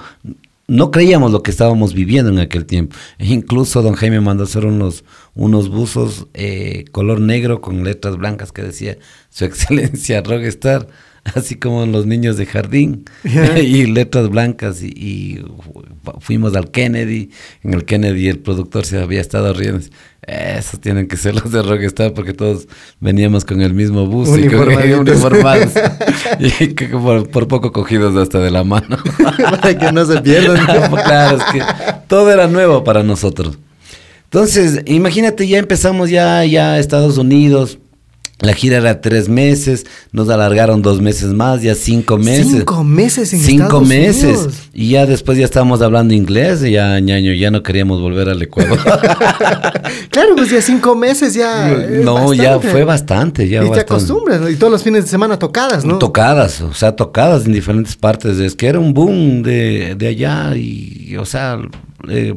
no creíamos lo que estábamos viviendo en aquel tiempo. E incluso don Jaime mandó hacer unos, unos buzos eh, color negro con letras blancas que decía Su (laughs) Excelencia Rockstar (laughs) así como los niños de jardín, (laughs) y letras blancas, y, fuimos al Kennedy, en el Kennedy el productor se había estado riendo, esos tienen que ser los de Rockstar porque todos veníamos con el mismo bus y (laughs) uniformados y por, poco cogidos hasta de la mano. para que no se pierdan. claro, es que todo era nuevo para nosotros. Entonces, imagínate, ya empezamos ya, ya Estados Unidos, la gira era tres meses, nos alargaron dos meses más, ya cinco meses. Cinco meses en Cinco meses. Y ya después ya estábamos hablando inglés, y ya ñaño, ya no queríamos volver al Ecuador. (laughs) claro, pues ya cinco meses ya. No, eh, ya fue bastante. Ya y te acostumbras, y todos los fines de semana tocadas, ¿no? Tocadas, o sea, tocadas en diferentes partes. Es que era un boom de, allá, y, o sea, eh,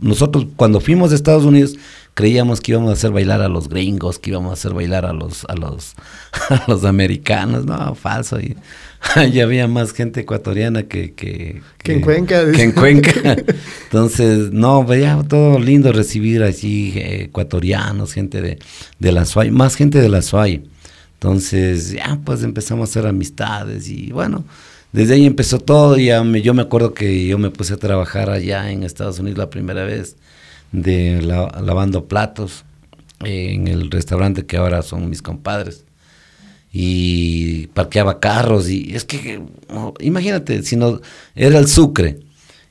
nosotros cuando fuimos de Estados Unidos Creíamos que íbamos a hacer bailar a los gringos, que íbamos a hacer bailar a los, a los, (laughs) a los americanos. No, falso. Y, (laughs) había más gente ecuatoriana que... Que, en Cuenca. Que en Cuenca. (laughs) Entonces, no, veía todo lindo recibir allí eh, ecuatorianos, gente de, de la SUAY, más gente de la SUAY. Entonces, ya pues empezamos a hacer amistades y bueno, desde ahí empezó todo. Ya yo me acuerdo que yo me puse a trabajar allá en Estados Unidos la primera vez de lavando platos eh, en el restaurante que ahora son mis compadres. Y parqueaba carros y es que, imagínate, si no, era el Sucre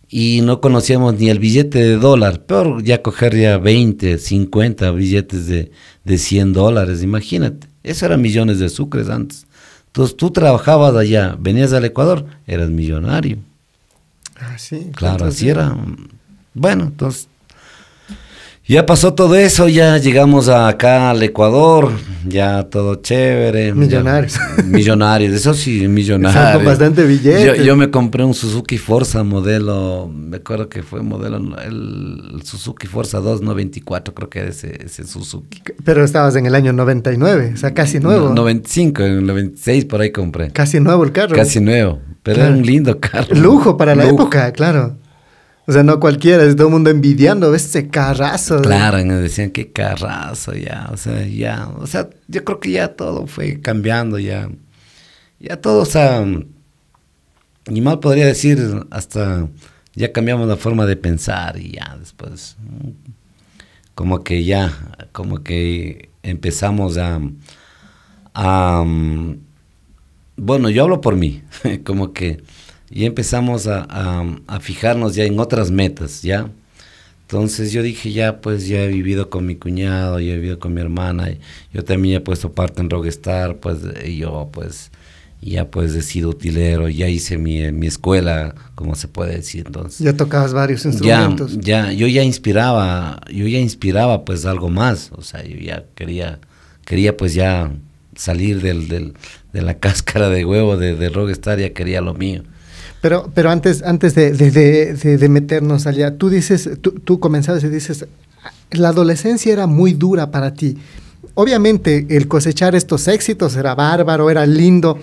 y no conocíamos ni el billete de dólar, peor ya coger ya 20, 50 billetes de, 100 dólares, imagínate, eso eran millones de sucres antes. Entonces tú trabajabas allá, venías al Ecuador, eras millonario. Ah, sí. Claro, así era. Eh, bueno, entonces ya pasó todo eso, ya llegamos acá al Ecuador, ya todo chévere. Millonarios. (laughs) millonarios, eso sí, millonarios. Con bastante billete. Yo, me compré un Suzuki Forza modelo, me acuerdo que fue modelo, el Suzuki Forza 294, creo que era ese, Suzuki. Pero estabas en el año 99, o sea, casi nuevo. 95, en el 96 por ahí compré. Casi nuevo el carro. Casi nuevo, pero era un lindo carro. Lujo para la época, claro. O sea, no cualquiera, es todo el mundo envidiando este carrazo. Claro, nos decían que carrazo, ya, o sea, ya, o sea, yo creo que ya todo fue cambiando, ya, ya todo, o sea, ni mal podría decir, hasta ya cambiamos la forma de pensar y ya después, mm, como que ya, como que empezamos a mm, bueno, yo hablo por mí, (laughs) como que y empezamos a, fijarnos ya en otras metas, ¿ya? Entonces yo dije, ya, pues ya he vivido con mi cuñado, ya he vivido con mi hermana, yo también he puesto parte en Rockstar, pues y yo, pues, ya pues he sido utilero, ya hice mi, mi, escuela, como se puede decir entonces. Ya tocabas varios instrumentos. Ya, yo ya inspiraba, yo ya inspiraba pues algo más, o sea, yo ya quería, quería pues ya salir del, del de la (laughs) cáscara de huevo de, de Rockstar, ya quería lo mío. Pero, pero antes, antes de, meternos allá, tú dices, tú, comenzabas y dices, la adolescencia era muy dura para ti. Obviamente el cosechar estos éxitos era bárbaro, era lindo,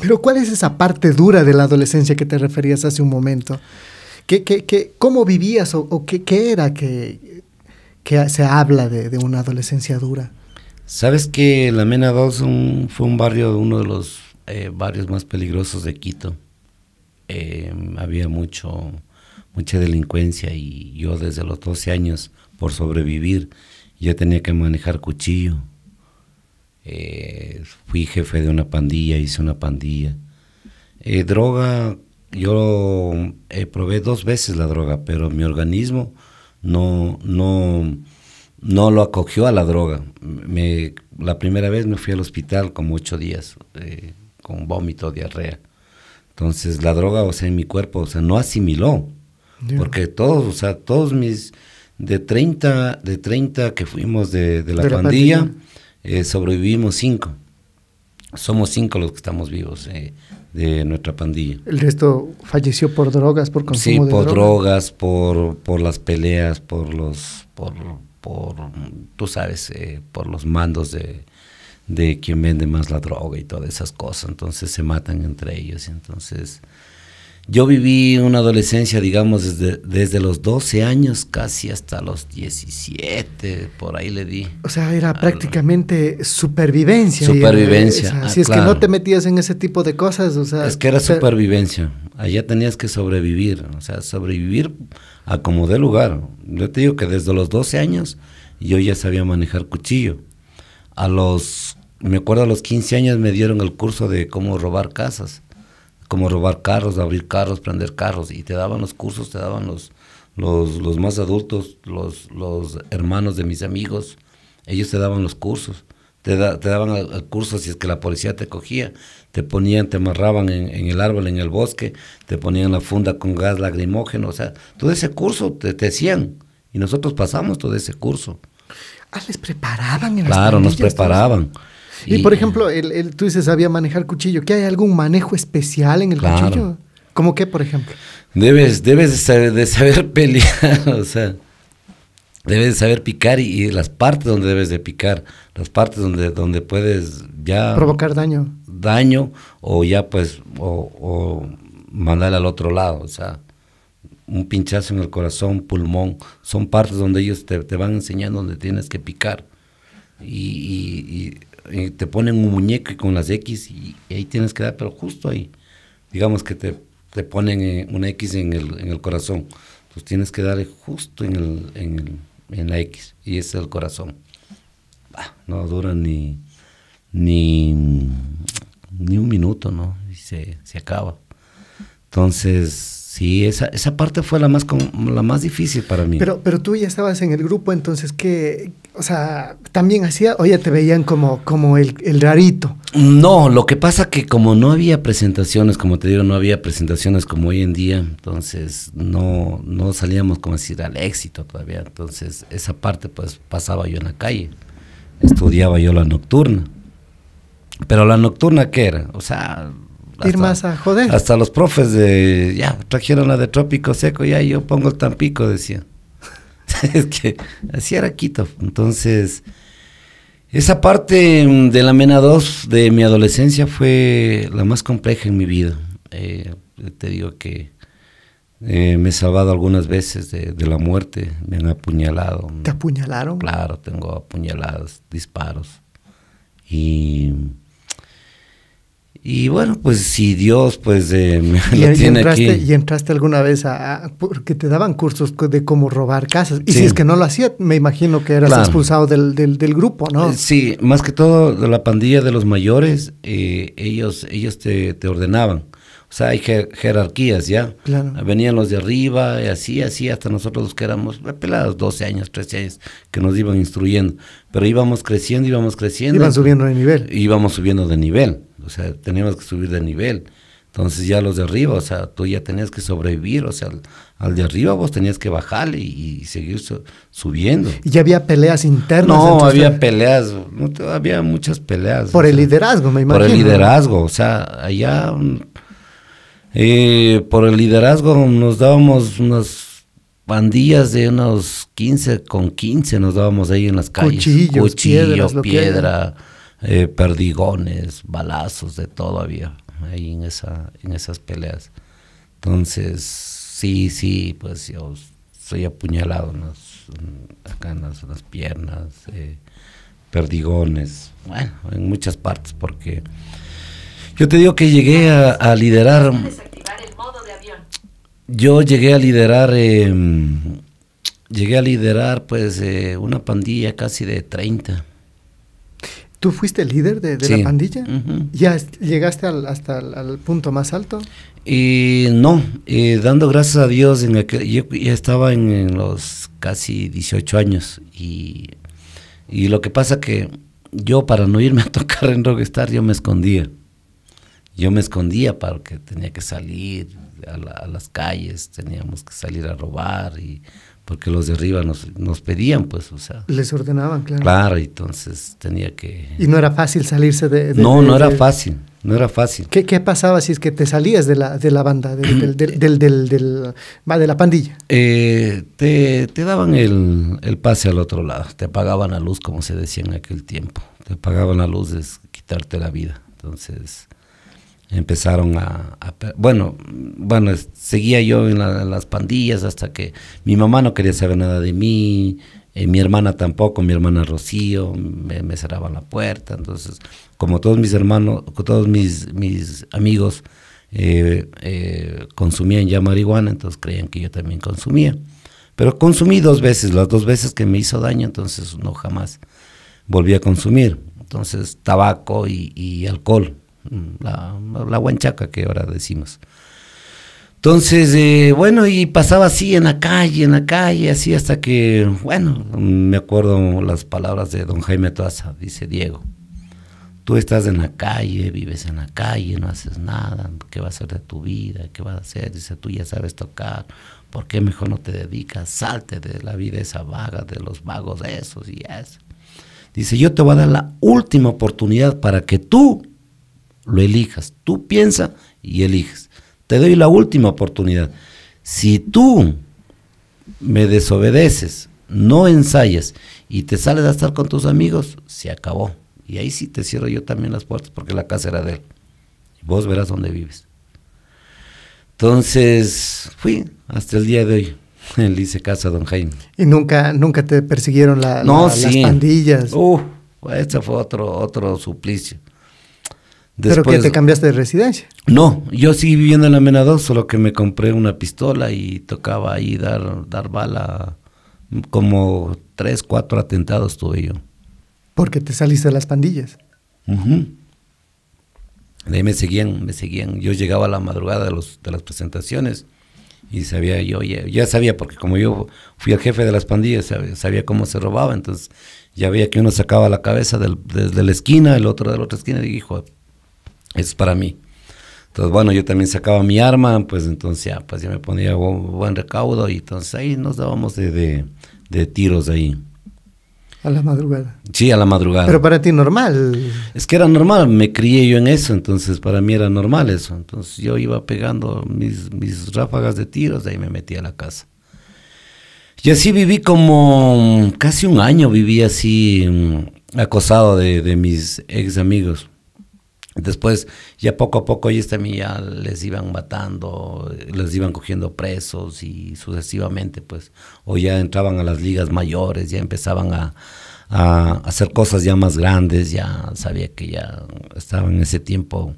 pero ¿cuál es esa parte dura de la adolescencia que te referías hace un momento? ¿Qué, qué, cómo vivías o, qué, era que, se habla de, una adolescencia dura? Sabes que La Mena 2 fue un barrio, uno de los eh, barrios más peligrosos de Quito. Em, había mucho, mucha delincuencia y yo desde los 12 años, por sobrevivir, ya tenía que manejar cuchillo. Eh, fui jefe de una pandilla, hice una pandilla. Eh, droga, yo eh, probé dos veces la droga, pero mi organismo no, no, no lo acogió a la droga. Me, la primera vez me fui al hospital Con ocho días, con vómito, diarrea. Entonces la droga, o sea, en mi cuerpo, o sea, no asimiló. Porque todos, o sea, todos mis, de 30, de 30 que fuimos de, la, pandilla, eh, sobrevivimos cinco Somos cinco los que estamos vivos eh, de nuestra pandilla. El resto falleció por drogas, por consumo sí, de por drogas. por, por las peleas, por los, por, por tú sabes, eh, por los mandos de, de quien vende más la droga y todas esas cosas. Entonces se matan entre ellos. Entonces yo viví una adolescencia, digamos, desde, desde los 12 años casi hasta los 17, por ahí le di. O sea, era prácticamente supervivencia. Supervivencia. así es que ah, no te metías en ese tipo de cosas, o sea... Es que era supervivencia. Allá tenías que sobrevivir, o sea, sobrevivir a como de lugar. Yo te digo que desde los 12 años yo ya sabía manejar cuchillo a los, me acuerdo a los 15 años me dieron el curso de cómo robar casas, cómo robar carros, abrir carros, prender carros, y te daban los cursos, te daban los, los, más adultos, los, los hermanos de mis amigos, ellos te daban los cursos. Te, daban el, curso si es que la policía te cogía, te ponían, te amarraban en, el árbol, en el bosque, te ponían la funda con gas lacrimógeno, o sea, todo ese curso te, te hacían y nosotros pasamos todo ese curso. Ah, les preparaban en Claro, nos preparaban. Y por ejemplo, el, tú dices, sabía manejar cuchillo. ¿Qué hay algún manejo especial en el cuchillo? ¿Cómo qué, por ejemplo? Debes, debes de, saber, (laughs) pelear, o sea, debes de saber picar y, las partes donde debes de picar, las partes donde, donde puedes ya... Provocar daño. Daño o ya pues, o, o mandar al otro lado, o sea, un pinchazo en el corazón, pulmón, son partes donde ellos te, te van enseñando donde tienes que picar. Y, te ponen un muñeco y con las X y, ahí tienes que dar, pero justo ahí, digamos que te, te ponen eh, una X en el, en el corazón, pues tienes que dar justo en, el, en, en, la X y ese es el corazón. Ah, no dura ni, ni, ni un minuto, ¿no? Y se, se acaba. Entonces, Sí, esa, esa parte fue la más, la más difícil para mí. Pero, pero tú ya estabas en el grupo, entonces, ¿qué? O sea, ¿también hacía o ya te veían como, como el, rarito? No, lo que pasa que como no había presentaciones, como te digo, no había presentaciones como hoy en día, entonces no, no salíamos como decir al éxito todavía. Entonces, esa parte pues pasaba yo en la calle, estudiaba yo la nocturna. Pero la nocturna, ¿qué era? O sea, hasta, ir más a joder. Hasta los profes de, ya, trajeron la de trópico seco, ya yo pongo el tampico, decía. (laughs) es que así era Quito. Entonces, esa parte mm, de la MENA 2 de mi adolescencia fue la más compleja en mi vida. Eh, te digo que eh, me he salvado algunas veces de, la muerte, me han apuñalado. ¿Te apuñalaron? Claro, tengo apuñalados, disparos. Y y bueno, pues si Dios pues eh, (laughs) y, lo tiene entraste, Y entraste alguna vez a, porque te daban cursos de cómo robar casas. Y si es que no lo hacía, me imagino que eras expulsado del, del, grupo, ¿no? Eh, sí, más que todo la pandilla de los mayores, eh, ellos, ellos te, ordenaban. O sea, hay jerarquías, ¿ya? Venían los de arriba, y así, así, hasta nosotros los que éramos eh, pelados, 12 años, 13 años, que nos iban instruyendo. Pero íbamos creciendo, íbamos creciendo. Iban subiendo de nivel. Íbamos subiendo de nivel o sea, teníamos que subir de nivel. Entonces ya los de arriba, o sea, tú ya tenías que sobrevivir, o sea, al, de arriba vos tenías que bajar y, seguir subiendo. ¿Y ya había peleas internas? No, había peleas, había muchas peleas. Por el liderazgo, me imagino. Por el liderazgo, o sea, allá mm, eh, por el liderazgo nos dábamos unas pandillas de unos 15 con 15, nos dábamos ahí en las calles. Cuchillo, piedra eh, perdigones, balazos, de todo había ahí en, esa, en esas peleas. Entonces, sí, sí, pues yo soy apuñalado en las, acá en las, piernas, eh, perdigones, bueno, en muchas partes, porque yo te digo que llegué a, liderar... El modo de avión. Yo llegué a liderar... Em, llegué a liderar pues eh, una pandilla casi de 30 ¿Tú fuiste el líder de, la pandilla? ¿Ya llegaste hasta el punto más alto? Y no, eh, dando gracias a Dios, en que yo ya estaba en, los casi 18 años y, lo que pasa que yo para no irme a (laughs) tocar en Rockstar yo me escondía. Yo me escondía porque tenía que salir a las calles, teníamos que salir a robar y porque los de arriba nos, nos pedían, pues, o sea. Les ordenaban, claro. Claro, entonces tenía que... Y no era fácil salirse de... no, no era fácil, no era fácil. ¿Qué, ¿Qué, pasaba si es que te salías de la, de la banda, del, (clears throat) de la pandilla? Eh, te, daban el, el, pase al otro lado, te apagaban la luz, como se decía en aquel tiempo, te apagaban la luz, es quitarte la vida, entonces empezaron a, bueno, bueno, seguía yo en, las pandillas hasta que mi mamá no quería saber nada de mí, eh, mi hermana tampoco, mi hermana Rocío, me, cerraba la puerta, entonces, como todos mis hermanos, todos mis, mis amigos eh, eh, consumían ya marihuana, entonces creían que yo también consumía. Pero consumí dos veces, las dos veces que me hizo daño, entonces no jamás volví a consumir. Entonces, tabaco y alcohol, Mm, la, la que ahora decimos. Entonces, eh, bueno, y pasaba así en la calle, en la calle, así hasta que, bueno, me acuerdo las palabras de don Jaime Toaza, dice Diego, tú estás en la calle, vives en la calle, no haces nada, ¿qué va a ser de tu vida? ¿Qué va a hacer? Dice, tú ya sabes tocar, ¿por qué mejor no te dedicas? Salte de la vida esa vaga, de los vagos esos y eso. Dice, yo te voy a dar la última oportunidad para que tú lo elijas. Tú piensa y eliges. Te doy la última oportunidad. Si tú me desobedeces, no ensayas y te sales a estar con tus amigos, se acabó. Y ahí sí te cierro yo también las puertas porque la casa era de él. vos verás dónde vives. Entonces, fui hasta el día de hoy. (laughs) Él hice casa don Jaime. ¿Y nunca, nunca te persiguieron la, no, las pandillas? Uh, fue otro, otro suplicio. ¿Pero que te cambiaste de residencia? No, yo seguí viviendo en la Mena solo que me compré una pistola y tocaba ahí dar, dar bala. Como tres, cuatro atentados tuve yo. Porque te saliste de las pandillas. ahí me seguían, me seguían. Yo llegaba a la madrugada de, los, de las presentaciones y sabía yo, ya, sabía, porque como yo fui el jefe de las pandillas, sabía, cómo se robaba, entonces ya veía que uno sacaba la cabeza desde la esquina, el otro de la otra esquina, y dijo, es para mí. Entonces, bueno, yo también sacaba mi arma, pues entonces ya, pues ya me ponía buen, recaudo y entonces ahí nos dábamos de, de, tiros ahí. A la madrugada. Sí, a la madrugada. Pero para ti normal. Es que era normal, me crié yo en eso, entonces para mí era normal eso. Entonces yo iba pegando mis, mis ráfagas de tiros, de ahí me metí a la casa. Y así viví como casi un año, viví así mm, acosado de, de mis ex amigos. Después, ya poco a poco, ellos también ya les iban matando, les iban cogiendo presos y sucesivamente, pues, o ya entraban a las ligas mayores, ya empezaban a, hacer cosas ya más grandes, ya sabía que ya estaba en ese tiempo,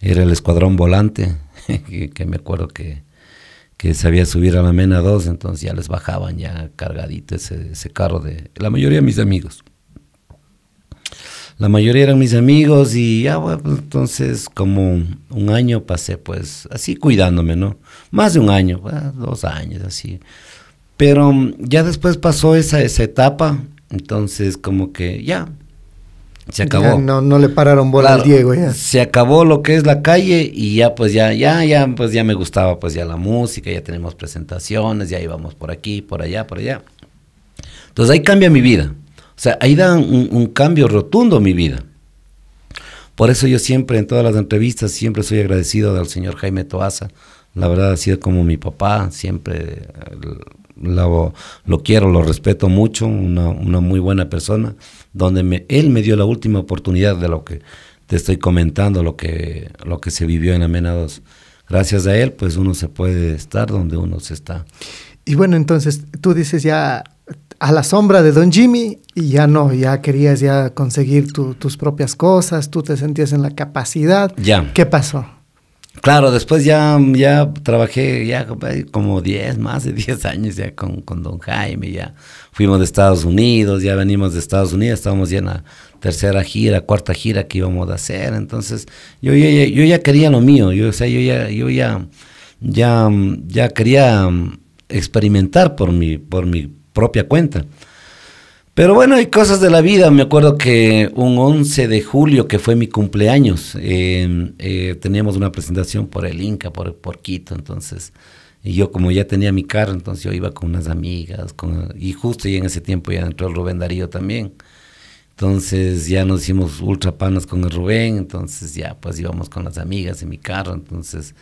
era el escuadrón volante, (laughs) que, me acuerdo que, sabía subir a la Mena 2, entonces ya les bajaban ya cargadito ese carro de la mayoría de mis amigos la mayoría eran mis amigos y ya, bueno, pues, entonces como un año pasé pues así cuidándome, ¿no? Más de un año, pues, dos años así. Pero mm, ya después pasó esa, esa etapa, entonces como que ya, se acabó. no, no le pararon bola Diego ya. Se acabó lo que es la calle y ya pues ya, ya, ya, pues ya me gustaba pues ya la música, ya tenemos presentaciones, ya íbamos por aquí, por allá, por allá. Entonces ahí cambia mi vida. O sea, ahí da un, cambio rotundo mi vida. Por eso yo siempre, en todas las entrevistas, siempre soy agradecido al señor Jaime Toaza. La verdad ha sido como mi papá, siempre eh, lo, lo quiero, lo respeto mucho, una, muy buena persona, donde él me dio la última oportunidad de lo que te estoy comentando, lo que, lo que se vivió en Amenados. Gracias a él, pues uno se puede estar donde uno se está. Y bueno, entonces tú dices ya a la sombra de Don Jimmy y ya no, ya querías ya conseguir tus propias cosas, tú te sentías en la capacidad. Ya. ¿Qué pasó? Claro, después ya, ya trabajé ya como 10, más de 10 años ya con, Don Jaime, ya fuimos de Estados Unidos, ya venimos de Estados Unidos, estábamos ya en la tercera gira, cuarta gira que íbamos a hacer, entonces yo, yo, ya quería lo mío, yo, sea, yo ya, yo ya, ya, ya quería experimentar por mi, por mi propia cuenta. Pero bueno, hay cosas de la vida. Me acuerdo que un 11 de julio, que fue mi cumpleaños, em, eh, teníamos una presentación por el Inca, por, por Quito. Entonces, y yo como ya tenía mi carro, entonces yo iba con unas amigas. Con, y justo y en ese tiempo ya entró el Rubén Darío también. Entonces ya nos hicimos ultra panas con el Rubén. Entonces ya pues íbamos con las amigas en mi carro. Entonces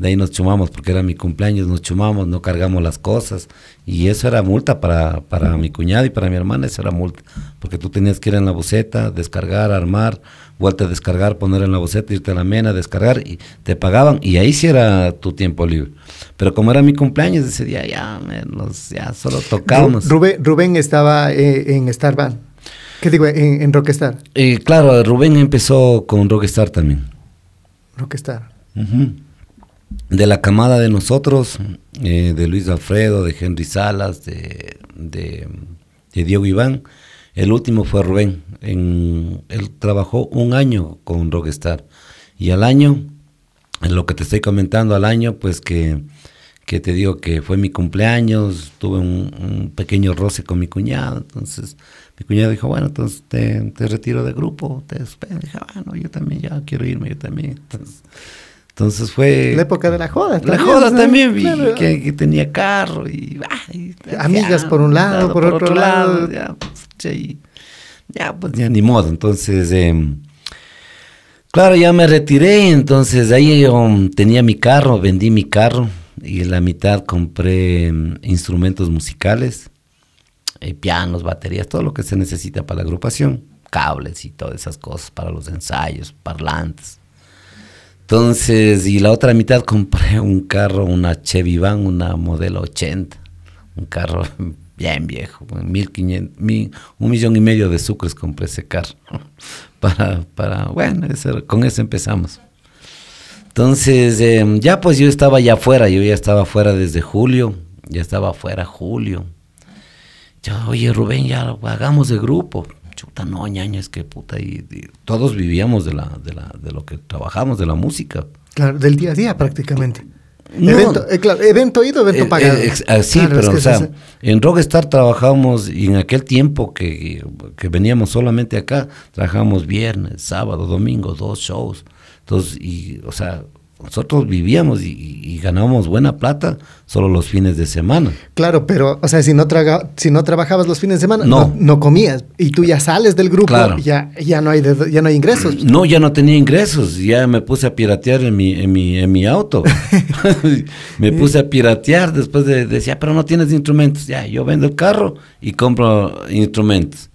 de ahí nos chumamos, porque era mi cumpleaños, nos chumamos, no cargamos las cosas, y eso era multa para, para mi cuñado y para mi hermana, eso era multa, porque tú tenías que ir en la boceta, descargar, armar, vuelta a descargar, poner en la boceta, irte a la mena, descargar, y te pagaban, y ahí sí era tu tiempo libre. Pero como era mi cumpleaños ese día, ya, menos, ya solo tocábamos. Rubén, estaba eh, en Star Band. ¿Qué digo? ¿En, Rockstar? Eh, claro, Rubén empezó con Rockstar también. Rockstar de la camada de nosotros, eh, de Luis Alfredo, de Henry Salas, de, de, Diego Iván. El último fue Rubén. En, él trabajó un año con Rockstar. Y al año, en lo que te estoy comentando, al año, pues que, que te digo que fue mi cumpleaños, tuve un, pequeño roce con mi cuñado. Entonces, mi cuñado dijo, bueno, entonces te, retiro del grupo, te despedo. Dije, bueno, yo también ya quiero irme, yo también. Entonces, entonces fue... La época de la joda. La joda también, vi que, tenía carro y... Ah, Amigas por un lado, por, otro, lado. Pues, ya, pues, ya, ni modo. Entonces, em, claro, ya me retiré. Entonces ahí yo tenía mi carro, vendí mi carro y la mitad compré em, instrumentos musicales, eh, pianos, baterías, todo lo que se necesita para la agrupación, cables y todas esas cosas para los ensayos, parlantes entonces, y la otra mitad compré un carro, una Chevy Van, una modelo 80, un carro (laughs) bien viejo, 1500, mil, un millón y medio de sucres compré ese carro. (laughs) Para, para bueno, con eso empezamos. Entonces, em, ya pues yo estaba ya afuera, yo ya estaba afuera desde julio, ya estaba afuera julio. Yo, oye Rubén, ya hagamos de grupo puta no, ñaña es que puta, y, todos vivíamos de, la, de, la, de lo que trabajamos, de la música. Claro, del día a día prácticamente. Eh, evento, eh, evento ido, evento eh, pagado. sí, pero o sea, en Rockstar trabajábamos y en aquel tiempo que, veníamos solamente acá, trabajábamos viernes, sábado, domingo, dos shows. Entonces, y, o sea, nosotros vivíamos y, ganábamos buena plata solo los fines de semana. Claro, pero, o sea, si no, traga, si no trabajabas los fines de semana, no. no, comías. Y tú ya sales del grupo, ya, ya, no hay ya no hay ingresos. No, ya no tenía ingresos. Ya me puse a piratear en mi, en mi, en mi auto. (laughs) (laughs) me puse a piratear después de, decía, pero no tienes instrumentos. Ya, yo vendo el carro y compro instrumentos.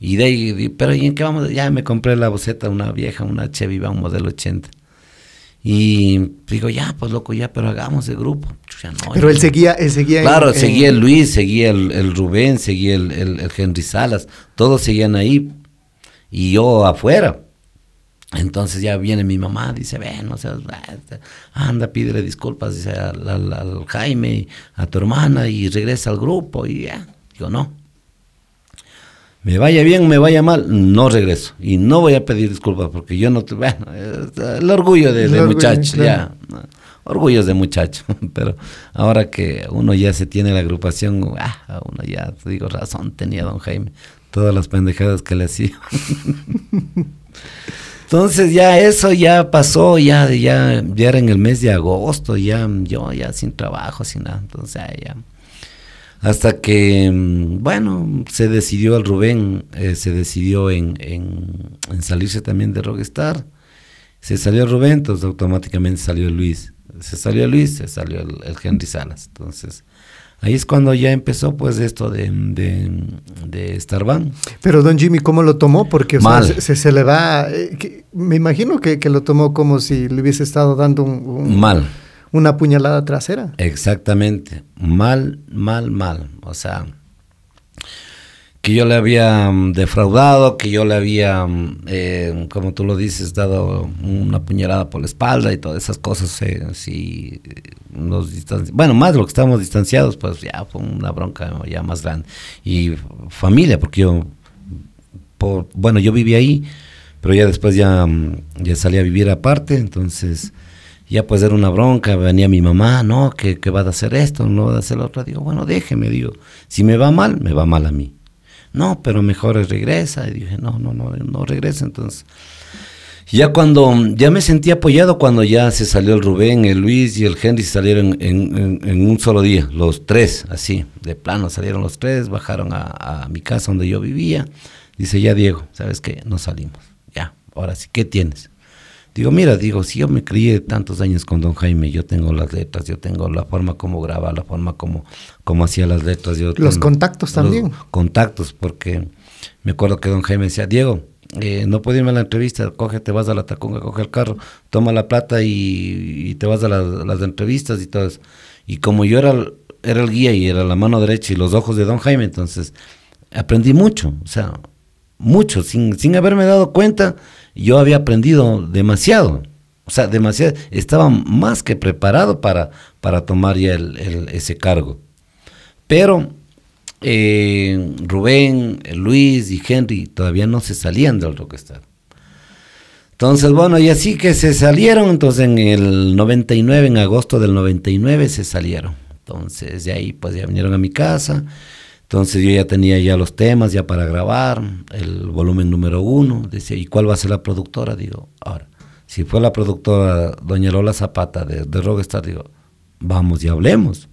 Y de ahí, pero ¿y en qué vamos? Ya me compré la boceta, una vieja, una Chevy, un modelo 80 y digo, ya, pues loco, ya, pero hagamos el grupo. pero él seguía, él seguía. Claro, seguía el Luis, seguía el, Rubén, seguía el, Henry Salas, todos seguían ahí. Y yo afuera. Entonces ya viene mi mamá, dice, ven, o sea, anda, pídele disculpas dice, al, al, al Jaime, a tu hermana, y regresa al grupo, y ya. Digo, no, me vaya bien, me vaya mal, no regreso. Y no voy a pedir disculpas porque yo no... bueno, eh, el orgullo de, muchacho, ya. Orgullos de muchacho, (laughs) pero ahora que uno ya se tiene la agrupación, ah, uno ya, digo, razón tenía don Jaime, todas las pendejadas que le hacía. (laughs) Entonces ya eso ya pasó, ya, ya, ya era en el mes de agosto, ya yo ya sin trabajo, sin nada, entonces ya hasta que, mm, bueno, se decidió el Rubén, eh, se decidió en, salirse también de Rockstar. Se salió el Rubén, entonces automáticamente salió Luis. Se salió Luis, se salió el, Henry Salas. Entonces, ahí es cuando ya empezó pues esto de, de, Starban. Pero don Jimmy, ¿cómo lo tomó? Porque se, se, le va, eh, me imagino que, lo tomó como si le hubiese estado dando un... un... Mal una puñalada trasera. Exactamente, mal, mal, mal. O sea, que yo le había mm, defraudado, que yo le había, mm, eh, como tú lo dices, dado una puñalada por la espalda y todas esas cosas. Eh, eh bueno, más de lo que estábamos distanciados, pues ya fue una bronca ya más grande. Y familia, porque yo, por, bueno, yo viví ahí, pero ya después ya, mm, ya salí a vivir aparte, entonces ya pues era una bronca, venía mi mamá, no, que, va a hacer esto, no va a hacer lo otro. Digo, bueno, déjeme, digo, si me va mal, me va mal a mí. No, pero mejor regresa. Y dije, no, no, no, no regresa. Entonces, ya cuando, ya me sentí apoyado cuando ya se salió el Rubén, el Luis y el Henry salieron en, un solo día, los tres, así, de plano salieron los tres, bajaron a, a mi casa donde yo vivía. Dice, ya Diego, ¿sabes qué? No salimos. Ya, ahora sí, ¿qué tienes? Digo, mira, digo, si yo me crié tantos años con don Jaime, yo tengo las letras, yo tengo la forma como graba, la forma como, como hacía las letras. Yo los contactos también. contactos, porque me acuerdo que don Jaime decía, Diego, eh, no puedo irme a la entrevista, coge, te vas a la tacunga, coge el carro, toma la plata y, te vas a las entrevistas y todo eso. Y como yo era, era el guía y era la mano derecha y los ojos de don Jaime, entonces aprendí mucho, o sea, mucho, sin, sin haberme dado cuenta yo había aprendido demasiado. O sea, demasiado, estaba más que preparado para, para tomar ya ese cargo. Pero eh, Rubén, Luis y Henry todavía no se salían del rockstar. Entonces, bueno, y así que se salieron, entonces en el 99, en agosto del 99 se salieron. Entonces, de ahí pues ya vinieron a mi casa entonces yo ya tenía ya los temas ya para grabar, el volumen número uno. Decía, ¿y cuál va a ser la productora? Digo, ahora, si fue la productora doña Lola Zapata de, de Rockstar, digo, vamos y hablemos.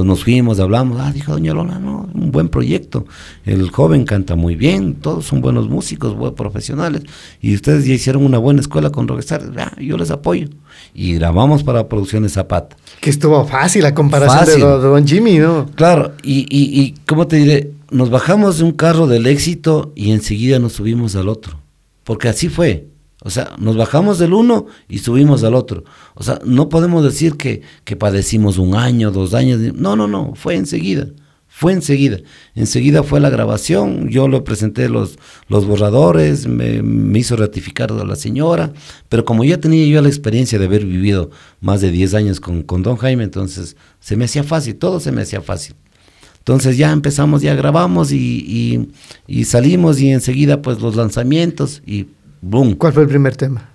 Entonces nos fuimos, hablamos, ah, dijo Doña Lola, no, un buen proyecto. El joven canta muy bien, todos son buenos músicos, buenos profesionales, y ustedes ya hicieron una buena escuela con Rockstar, yo les apoyo. Y grabamos para Producciones Zapata. Que estuvo fácil la comparación De, Don Jimmy, ¿no? Claro, y, y, y ¿cómo te diré? Nos bajamos de un carro del éxito y enseguida nos subimos al otro, porque así fue. O sea, nos bajamos del uno y subimos al otro. O sea, no podemos decir que, padecimos un año, dos años. No, no, no, fue enseguida. Fue enseguida. Enseguida fue la grabación, yo le presenté los, los borradores, me, hizo ratificar a la señora, pero como ya tenía yo la experiencia de haber vivido más de 10 años con, don Jaime, entonces se me hacía fácil, todo se me hacía fácil. Entonces ya empezamos, ya grabamos y, y, y salimos y enseguida pues los lanzamientos y ¿Cuál fue el primer tema?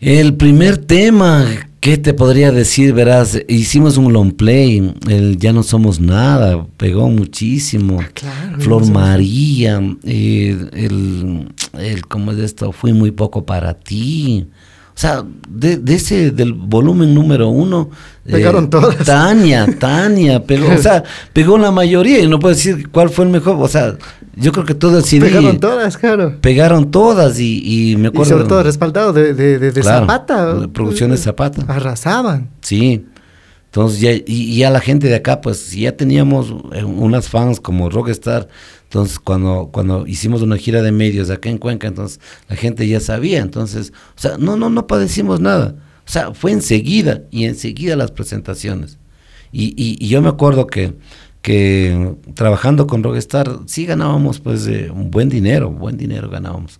El primer tema, ¿qué te podría decir? Verás, hicimos un long play, el Ya no somos nada, pegó muchísimo. Ah, Flor María, eh, el, el, ¿cómo es esto? Fui muy poco para ti. O sea, de, de ese, del volumen número uno. Pegaron eh, todas. Tania, (laughs) Tania, pegó, o sea, pegó la mayoría y no puedo decir cuál fue el mejor. O sea, yo creo que todas CD. Pegaron todas, claro. Pegaron todas y, me acuerdo. Y sobre todo respaldado de, de, de, Zapata. Producción de Zapata. Arrasaban. Sí. Entonces ya, y, ya la gente de acá, pues ya teníamos eh, unas fans como Rockstar, entonces, cuando, cuando hicimos una gira de medios acá en Cuenca, entonces la gente ya sabía. Entonces, o sea, no, no, no padecimos nada. O sea, fue enseguida y enseguida las presentaciones. Y, y, yo me acuerdo que, que trabajando con Rockstar sí ganábamos pues un buen dinero, buen dinero ganábamos.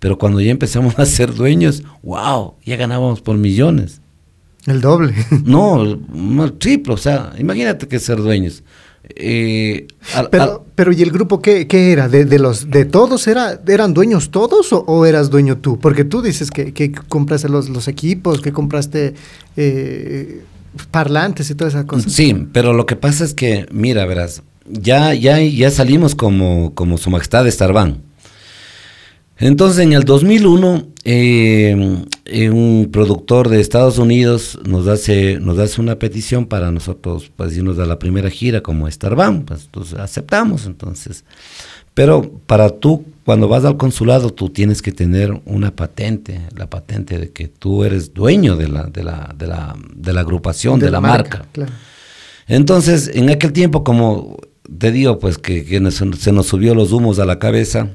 Pero cuando ya empezamos (laughs) a ser dueños, wow, ya ganábamos por millones. El doble. No, el, triplo, o sea, imagínate que ser dueños. Eh, pero, ¿y el grupo qué, era? ¿De, los, de todos? Era, ¿Eran dueños todos o, eras dueño tú? Porque tú dices que, compraste los, los, equipos, que compraste eh, parlantes y todas esas cosas. Sí, pero lo que pasa es que, mira, verás, ya, ya, ya salimos como, como Su Majestad de Starván. Entonces, en el 2001, eh, eh, un productor de Estados Unidos nos hace, nos una petición para nosotros, pues irnos a la primera gira como Starbound, pues entonces aceptamos, entonces. Pero para tú, cuando vas al consulado, tú tienes que tener una patente, la patente de que tú eres dueño de la, de la, de la, agrupación, de, la marca. Entonces, en aquel tiempo, como te digo, pues que se nos subió los humos a la cabeza,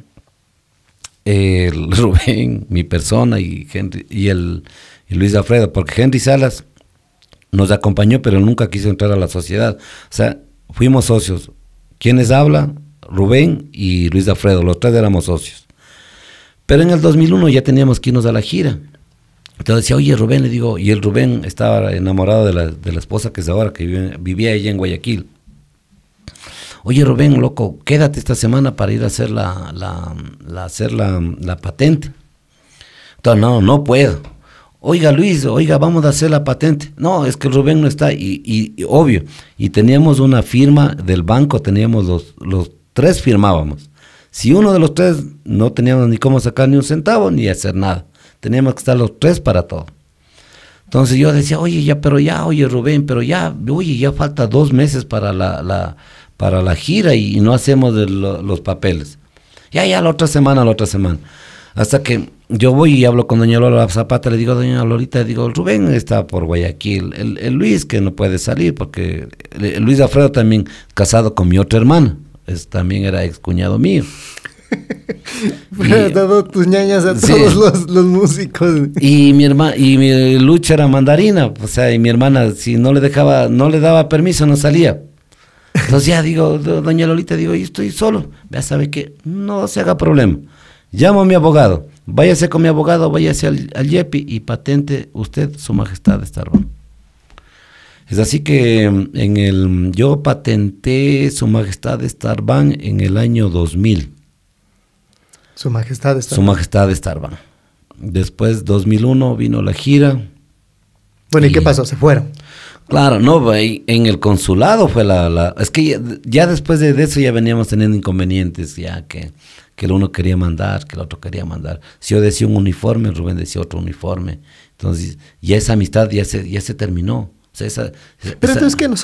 el eh, (laughs) Rubén, mi persona y, y, el, Luis Alfredo, porque Henry Salas nos acompañó, pero nunca quiso entrar a la sociedad. O sea, fuimos socios. ¿Quiénes habla? Rubén y Luis Alfredo, los tres éramos socios. Pero en el 2001 ya teníamos que irnos a la gira. Entonces decía, oye Rubén, le digo, y el Rubén estaba enamorado de la, esposa que es ahora, que vivía ella en Guayaquil oye Rubén, loco, quédate esta semana para ir a hacer la, hacer la, patente. Entonces, no, no puedo. Oiga Luis, oiga, vamos a hacer la patente. No, es que Rubén no está, y, obvio. Y teníamos una firma del banco, teníamos los, los tres firmábamos. Si uno de los tres no teníamos ni cómo sacar ni un centavo ni hacer nada. Teníamos que estar los tres para todo. Entonces yo decía, oye, ya, pero ya, oye Rubén, pero ya, oye, ya falta dos meses para la, para la gira y, no hacemos de los papeles. Ya, ya, la otra semana, la otra semana. Hasta que yo voy y hablo con doña Lola Zapata, le digo a doña Lolita, le digo, Rubén está por Guayaquil, el, Luis que no puede salir porque Luis Alfredo también casado con mi otra hermana, es, también era ex cuñado mío. (laughs) Pero dado tus ñañas a todos los, músicos. Y mi hermana, y mi lucha era mandarina, o sea, y mi hermana, si no le dejaba, no le daba permiso, no salía. Entonces ya digo, doña Lolita, digo, y estoy solo. Ya sabe que no se haga problema. Llamo a mi abogado. Váyase con mi abogado, váyase al, al YEPI y patente usted, su majestad, de Es así que en el, yo patenté Su Majestad Starban en el año 2000. Su Majestad Starban. Su Majestad Starban. Después, 2001, vino la gira. Bueno, y qué pasó? ¿Se fueron? Claro, no, en el consulado fue la... es que ya, después de eso ya veníamos teniendo inconvenientes, ya que, que el uno quería mandar, que el otro quería mandar. Si yo decía un uniforme, Rubén decía otro uniforme. Entonces, ya esa amistad ya se, ya se terminó. Pero entonces que no,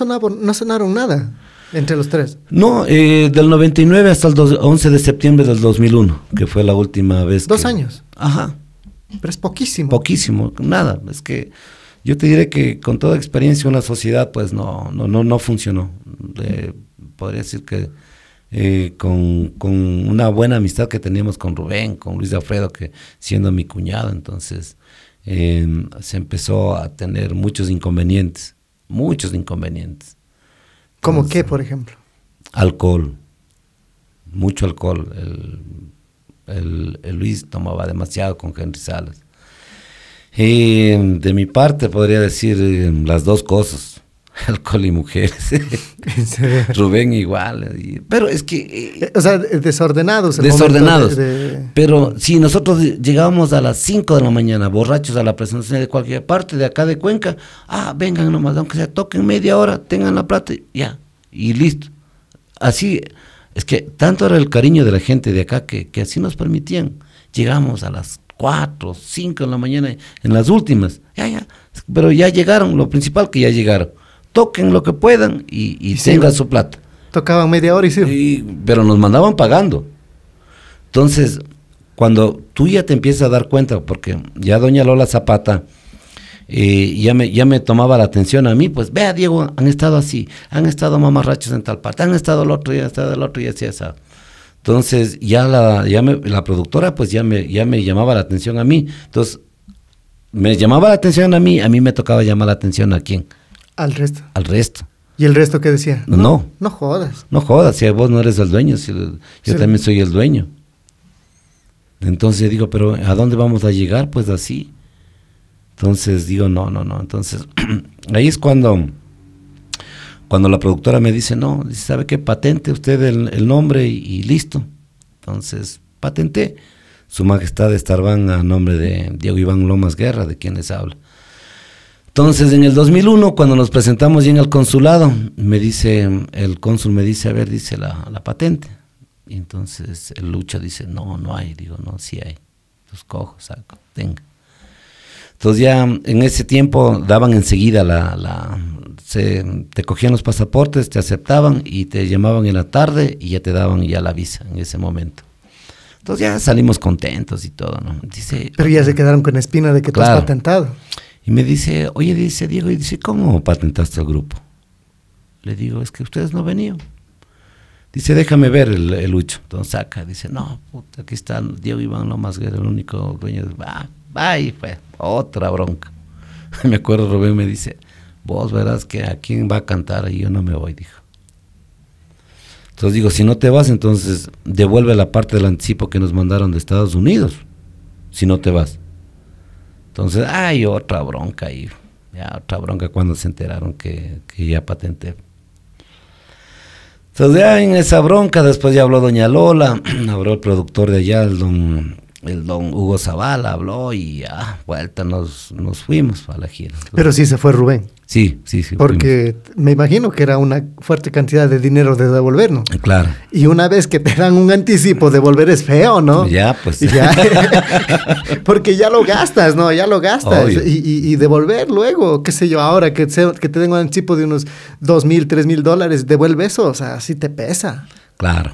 no sonaron nada entre los tres. No, eh, del 99 hasta el 11 de septiembre del 2001, que fue la última vez. Dos años. Ajá. Pero es poquísimo. Poquísimo, nada. Es que... Yo te diré que con toda experiencia una sociedad pues no, no, no, funcionó. Eh, podría decir que eh, con, una buena amistad que teníamos con Rubén, con Luis de Alfredo, que siendo mi cuñado, entonces em, se empezó a tener muchos inconvenientes, muchos inconvenientes. ¿Cómo qué, por ejemplo? Alcohol, mucho alcohol. el, Luis tomaba demasiado con Henry Salas y de mi parte podría decir eh, las dos cosas, (laughs) alcohol y mujeres. (laughs) Rubén igual. pero es que... Eh, o sea, desordenados. Desordenados. Pero si nosotros eh, llegábamos a las 5 de la mañana borrachos a la presentación de cualquier parte de acá de Cuenca, ah, vengan nomás, aunque sea toquen media hora, tengan la plata, Y ya, y listo. Así, es que tanto era el cariño de la gente de acá que, que así nos permitían. Llegamos a las cuatro, cinco en la mañana, en las últimas. Ya, ya. Pero ya llegaron, lo principal que ya llegaron. Toquen lo que puedan y, y, tengan su plata. Tocaban media hora y sí. pero nos mandaban pagando. Entonces, cuando tú ya te empiezas a dar cuenta, porque ya doña Lola Zapata eh, ya, me, ya me tomaba la atención a mí, pues vea Diego, han estado así, han estado mamarrachos en tal parte, han estado el otro y han estado el otro y así, así. Entonces ya la, ya la productora pues ya me, ya me llamaba la atención a mí. Entonces me llamaba la atención a mí, a mí me tocaba llamar la atención a quién. Al resto. Al resto. ¿Y el resto qué decía? No. No, jodas. No jodas, si vos no eres el dueño, si yo también soy el dueño. Entonces digo, pero ¿a dónde vamos a llegar? Pues así. Entonces digo, no, no, no. Entonces (clears throat) ahí es cuando cuando la productora me dice, no, dice, ¿sabe qué? Patente usted el, nombre y, listo. Entonces, patenté. Su Majestad Estarbán a nombre de Diego Iván Lomas Guerra, de quien les habla. Entonces, en el 2001, cuando nos presentamos ya en el consulado, me dice, el cónsul me dice, a ver, dice la, patente. Y entonces el Lucha dice, no, no hay. Digo, no, sí hay. Los cojo, saco, tenga. Entonces ya en ese tiempo daban enseguida la... te cogían los pasaportes, te aceptaban y te llamaban en la tarde y ya te daban ya la visa en ese momento. Entonces ya salimos contentos y todo, ¿no? Dice, Pero ya se quedaron con espina de que tú has patentado. Y me dice, oye, dice Diego, y dice, ¿cómo patentaste el grupo? Le digo, es que ustedes no venían. Dice, déjame ver el, Lucho. Entonces saca, dice, no, puta, aquí está Diego Iván Lomas, que era el único dueño. De... Ah, ...ahí fue otra bronca. (laughs) me acuerdo, Rubén me dice, vos verás que a quién va a cantar y yo no me voy, dijo. Entonces digo, si no te vas, entonces devuelve la parte del anticipo que nos mandaron de Estados Unidos, si no te vas. Entonces, ay, otra bronca ahí. Ya, otra bronca cuando se enteraron que, que ya patente... Entonces ya en esa bronca, después ya habló doña Lola, (clears throat) habló el productor de allá, el don el don Hugo Zavala habló y ah, vuelta nos, fuimos a la gira. Pero sí se fue Rubén. Sí, sí, sí. Porque me imagino que era una fuerte cantidad de dinero de devolver, ¿no? Claro. Y una vez que te dan un anticipo, devolver es feo, ¿no? Ya, pues. (laughs) porque ya lo gastas, ¿no? Ya lo gastas. Y, y, devolver luego, qué sé yo, ahora que, que te den un anticipo de unos dos mil, tres mil dólares, devuelve eso, o sea, sí te pesa. Claro.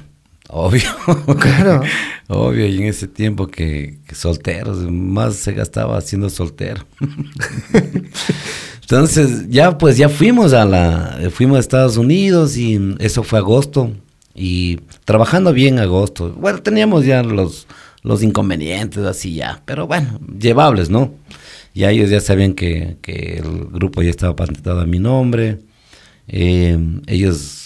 Obvio. (laughs) Claro. Obvio, y en ese tiempo que, solteros, más se gastaba siendo soltero. (laughs) Entonces, ya pues ya fuimos a la fuimos a Estados Unidos y eso fue agosto y trabajando bien agosto. Bueno, teníamos ya los los inconvenientes así ya, pero bueno, llevables, ¿no? Ya ellos ya sabían que, el grupo ya estaba patentado a mi nombre. Eh, ellos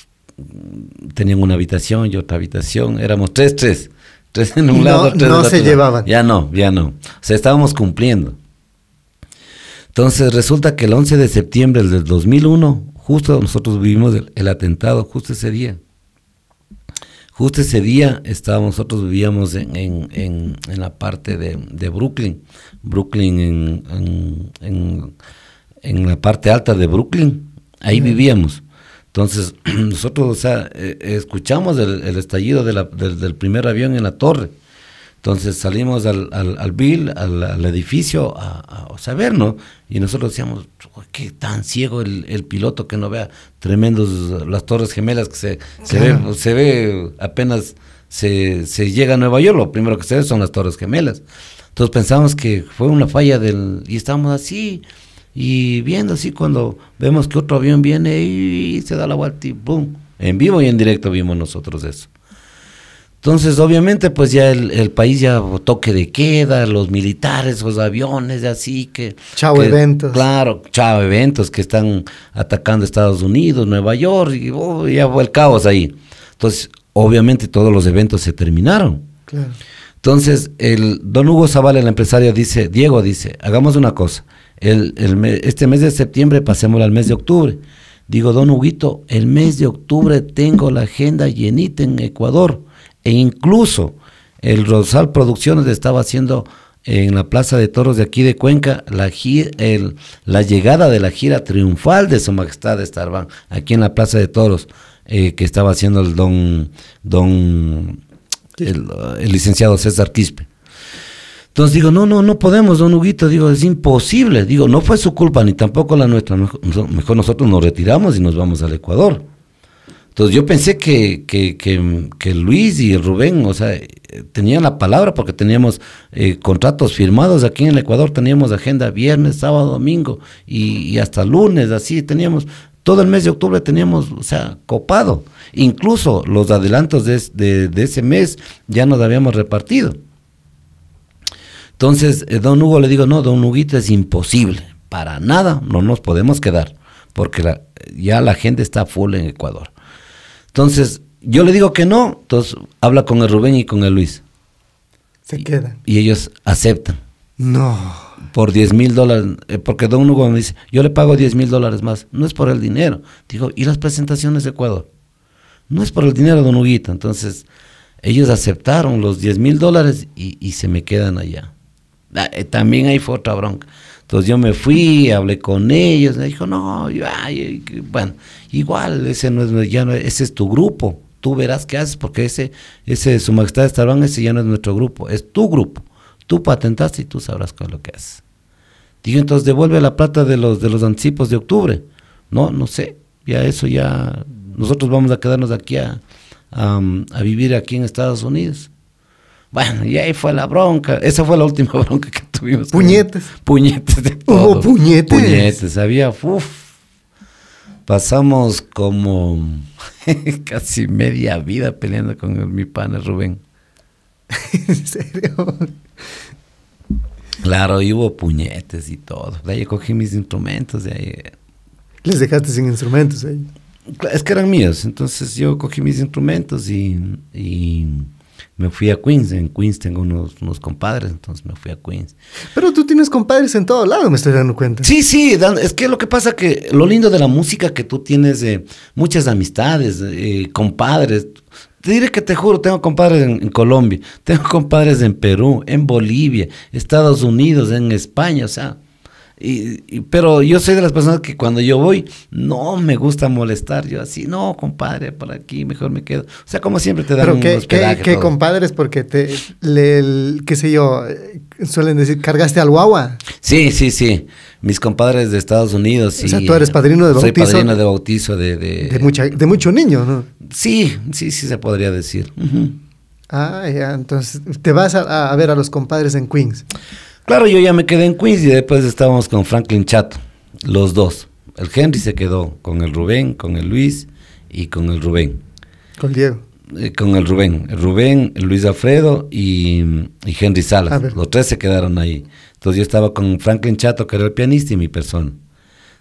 tenían una habitación y otra habitación, éramos tres, tres, tres en un lado. se llevaban. Ya no, ya no. O sea, estábamos cumpliendo. Entonces resulta que el 11 de septiembre del 2001, justo nosotros vivimos el, atentado, justo ese día. Justo ese día estábamos, nosotros vivíamos en, en, la parte de, Brooklyn, Brooklyn en, la parte alta de Brooklyn, ahí vivíamos. Entonces, (clears throat) nosotros, eh, escuchamos el, estallido del, primer avión en la torre. Entonces salimos al, al, al Bill, al, edificio, a, a, saber, ¿no? Y nosotros decíamos, qué tan ciego el, piloto que no vea tremendos las torres gemelas que se, se, ve, apenas se, llega a Nueva York, lo primero que se ve son las torres gemelas. Entonces pensamos que fue una falla del... y estábamos así, y viendo así cuando vemos que otro avión viene y, se da la vuelta y ¡boom! En vivo y en directo vimos nosotros eso. Entonces, obviamente, pues ya el, país ya toque de queda, los militares, los aviones, así que... Chao eventos. Claro, chao eventos que están atacando Estados Unidos, Nueva York, y oh, ya fue el caos ahí. Entonces, obviamente todos los eventos se terminaron. Claro. Entonces, el don Hugo Zavala, el empresario, dice, Diego dice, hagamos una cosa, el, este mes de septiembre pasemos al mes de octubre. Digo, don Huguito, el mes de octubre tengo la agenda llenita en Ecuador. E incluso el Rosal Producciones estaba haciendo en la Plaza de Toros de aquí de Cuenca la, la llegada de la gira triunfal de Su Majestad Estarván, aquí en la Plaza de Toros, eh, que estaba haciendo el don, don el licenciado César Quispe. Entonces digo, no, no, no podemos, don Huguito, digo, es imposible. Digo, no fue su culpa ni tampoco la nuestra. Mejor nosotros nos retiramos y nos vamos al Ecuador. Entonces yo pensé que, que, que, Luis y Rubén, o sea, tenían la palabra porque teníamos eh, contratos firmados aquí en el Ecuador, teníamos agenda viernes, sábado, domingo y, hasta lunes, así teníamos todo el mes de octubre teníamos, o sea, copado. Incluso los adelantos de, ese mes ya nos habíamos repartido. Entonces, eh, don Hugo le digo, no, don Huguito es imposible, para nada, no nos podemos quedar, porque ya la gente está full en Ecuador. Entonces, yo le digo que no, entonces habla con el Rubén y con el Luis. Se quedan. Y ellos aceptan. No. Por 10 mil dólares, eh, porque don Hugo me dice, yo le pago 10 mil dólares más, no es por el dinero. Digo, ¿y las presentaciones de Ecuador? No es por el dinero, don Huguito. Entonces, ellos aceptaron los 10 mil dólares y se me quedan allá. Eh, también ahí fue otra bronca. Entonces yo me fui, hablé con ellos, me dijo, no, bueno, igual, ese no es, ya ese es tu grupo, tú verás qué haces, porque ese, ese, su majestad de estarbán, ese ya no es nuestro grupo, es tu grupo, tú patentaste y tú sabrás qué es lo que haces. entonces devuelve la plata de los, de los anticipos de octubre. No, no sé, ya eso ya, nosotros vamos a quedarnos aquí a, a vivir aquí en Estados Unidos. Bueno, y ahí fue la bronca. Esa fue la última (laughs) bronca que tuvimos. Puñetes. Puñetes de todo. Hubo puñetes. Puñetes, había, uff. Pasamos como (laughs) casi media vida peleando con mi pana Rubén. (laughs) ¿En serio? Claro, y hubo puñetes y todo. De ahí cogí mis instrumentos, de ahí... Eh. ¿Les dejaste sin instrumentos Es que eran míos, entonces yo cogí mis instrumentos y me fui a Queens. En Queens tengo unos, unos, compadres, entonces me fui a Queens. Pero tú tienes compadres en todo lado, me estoy dando cuenta. Sí, sí, es que lo que pasa que lo lindo de la música que tú tienes muchas amistades, eh, compadres. Te diré que te juro, tengo compadres en, en, Colombia, tengo compadres en Perú, en Bolivia, Estados Unidos, en España, o sea, y, pero yo soy de las personas que cuando yo voy, no me gusta molestar. Yo así, no, compadre, por aquí mejor me quedo. O sea, como siempre te dan un qué, compadres, porque te, le, qué sé yo, eh, suelen decir, cargaste al guagua. Sí, sí, sí. Mis compadres de Estados Unidos. O sea, tú eres padrino de bautizo. Soy padrino de bautizo de... De, mucho niño, ¿no? Sí, sí, sí se podría decir. Ah, entonces te vas a, a ver a los compadres en Queens. Claro, yo ya me quedé en Queens y después estábamos con Franklin Chato, los dos. El Henry se quedó con el Rubén, con el Luis y con el Rubén. Con Diego. Eh, con el Rubén. Rubén, Luis Alfredo y, Henry Salas. Los tres se quedaron ahí. Entonces yo estaba con Franklin Chato, que era el pianista, y mi persona.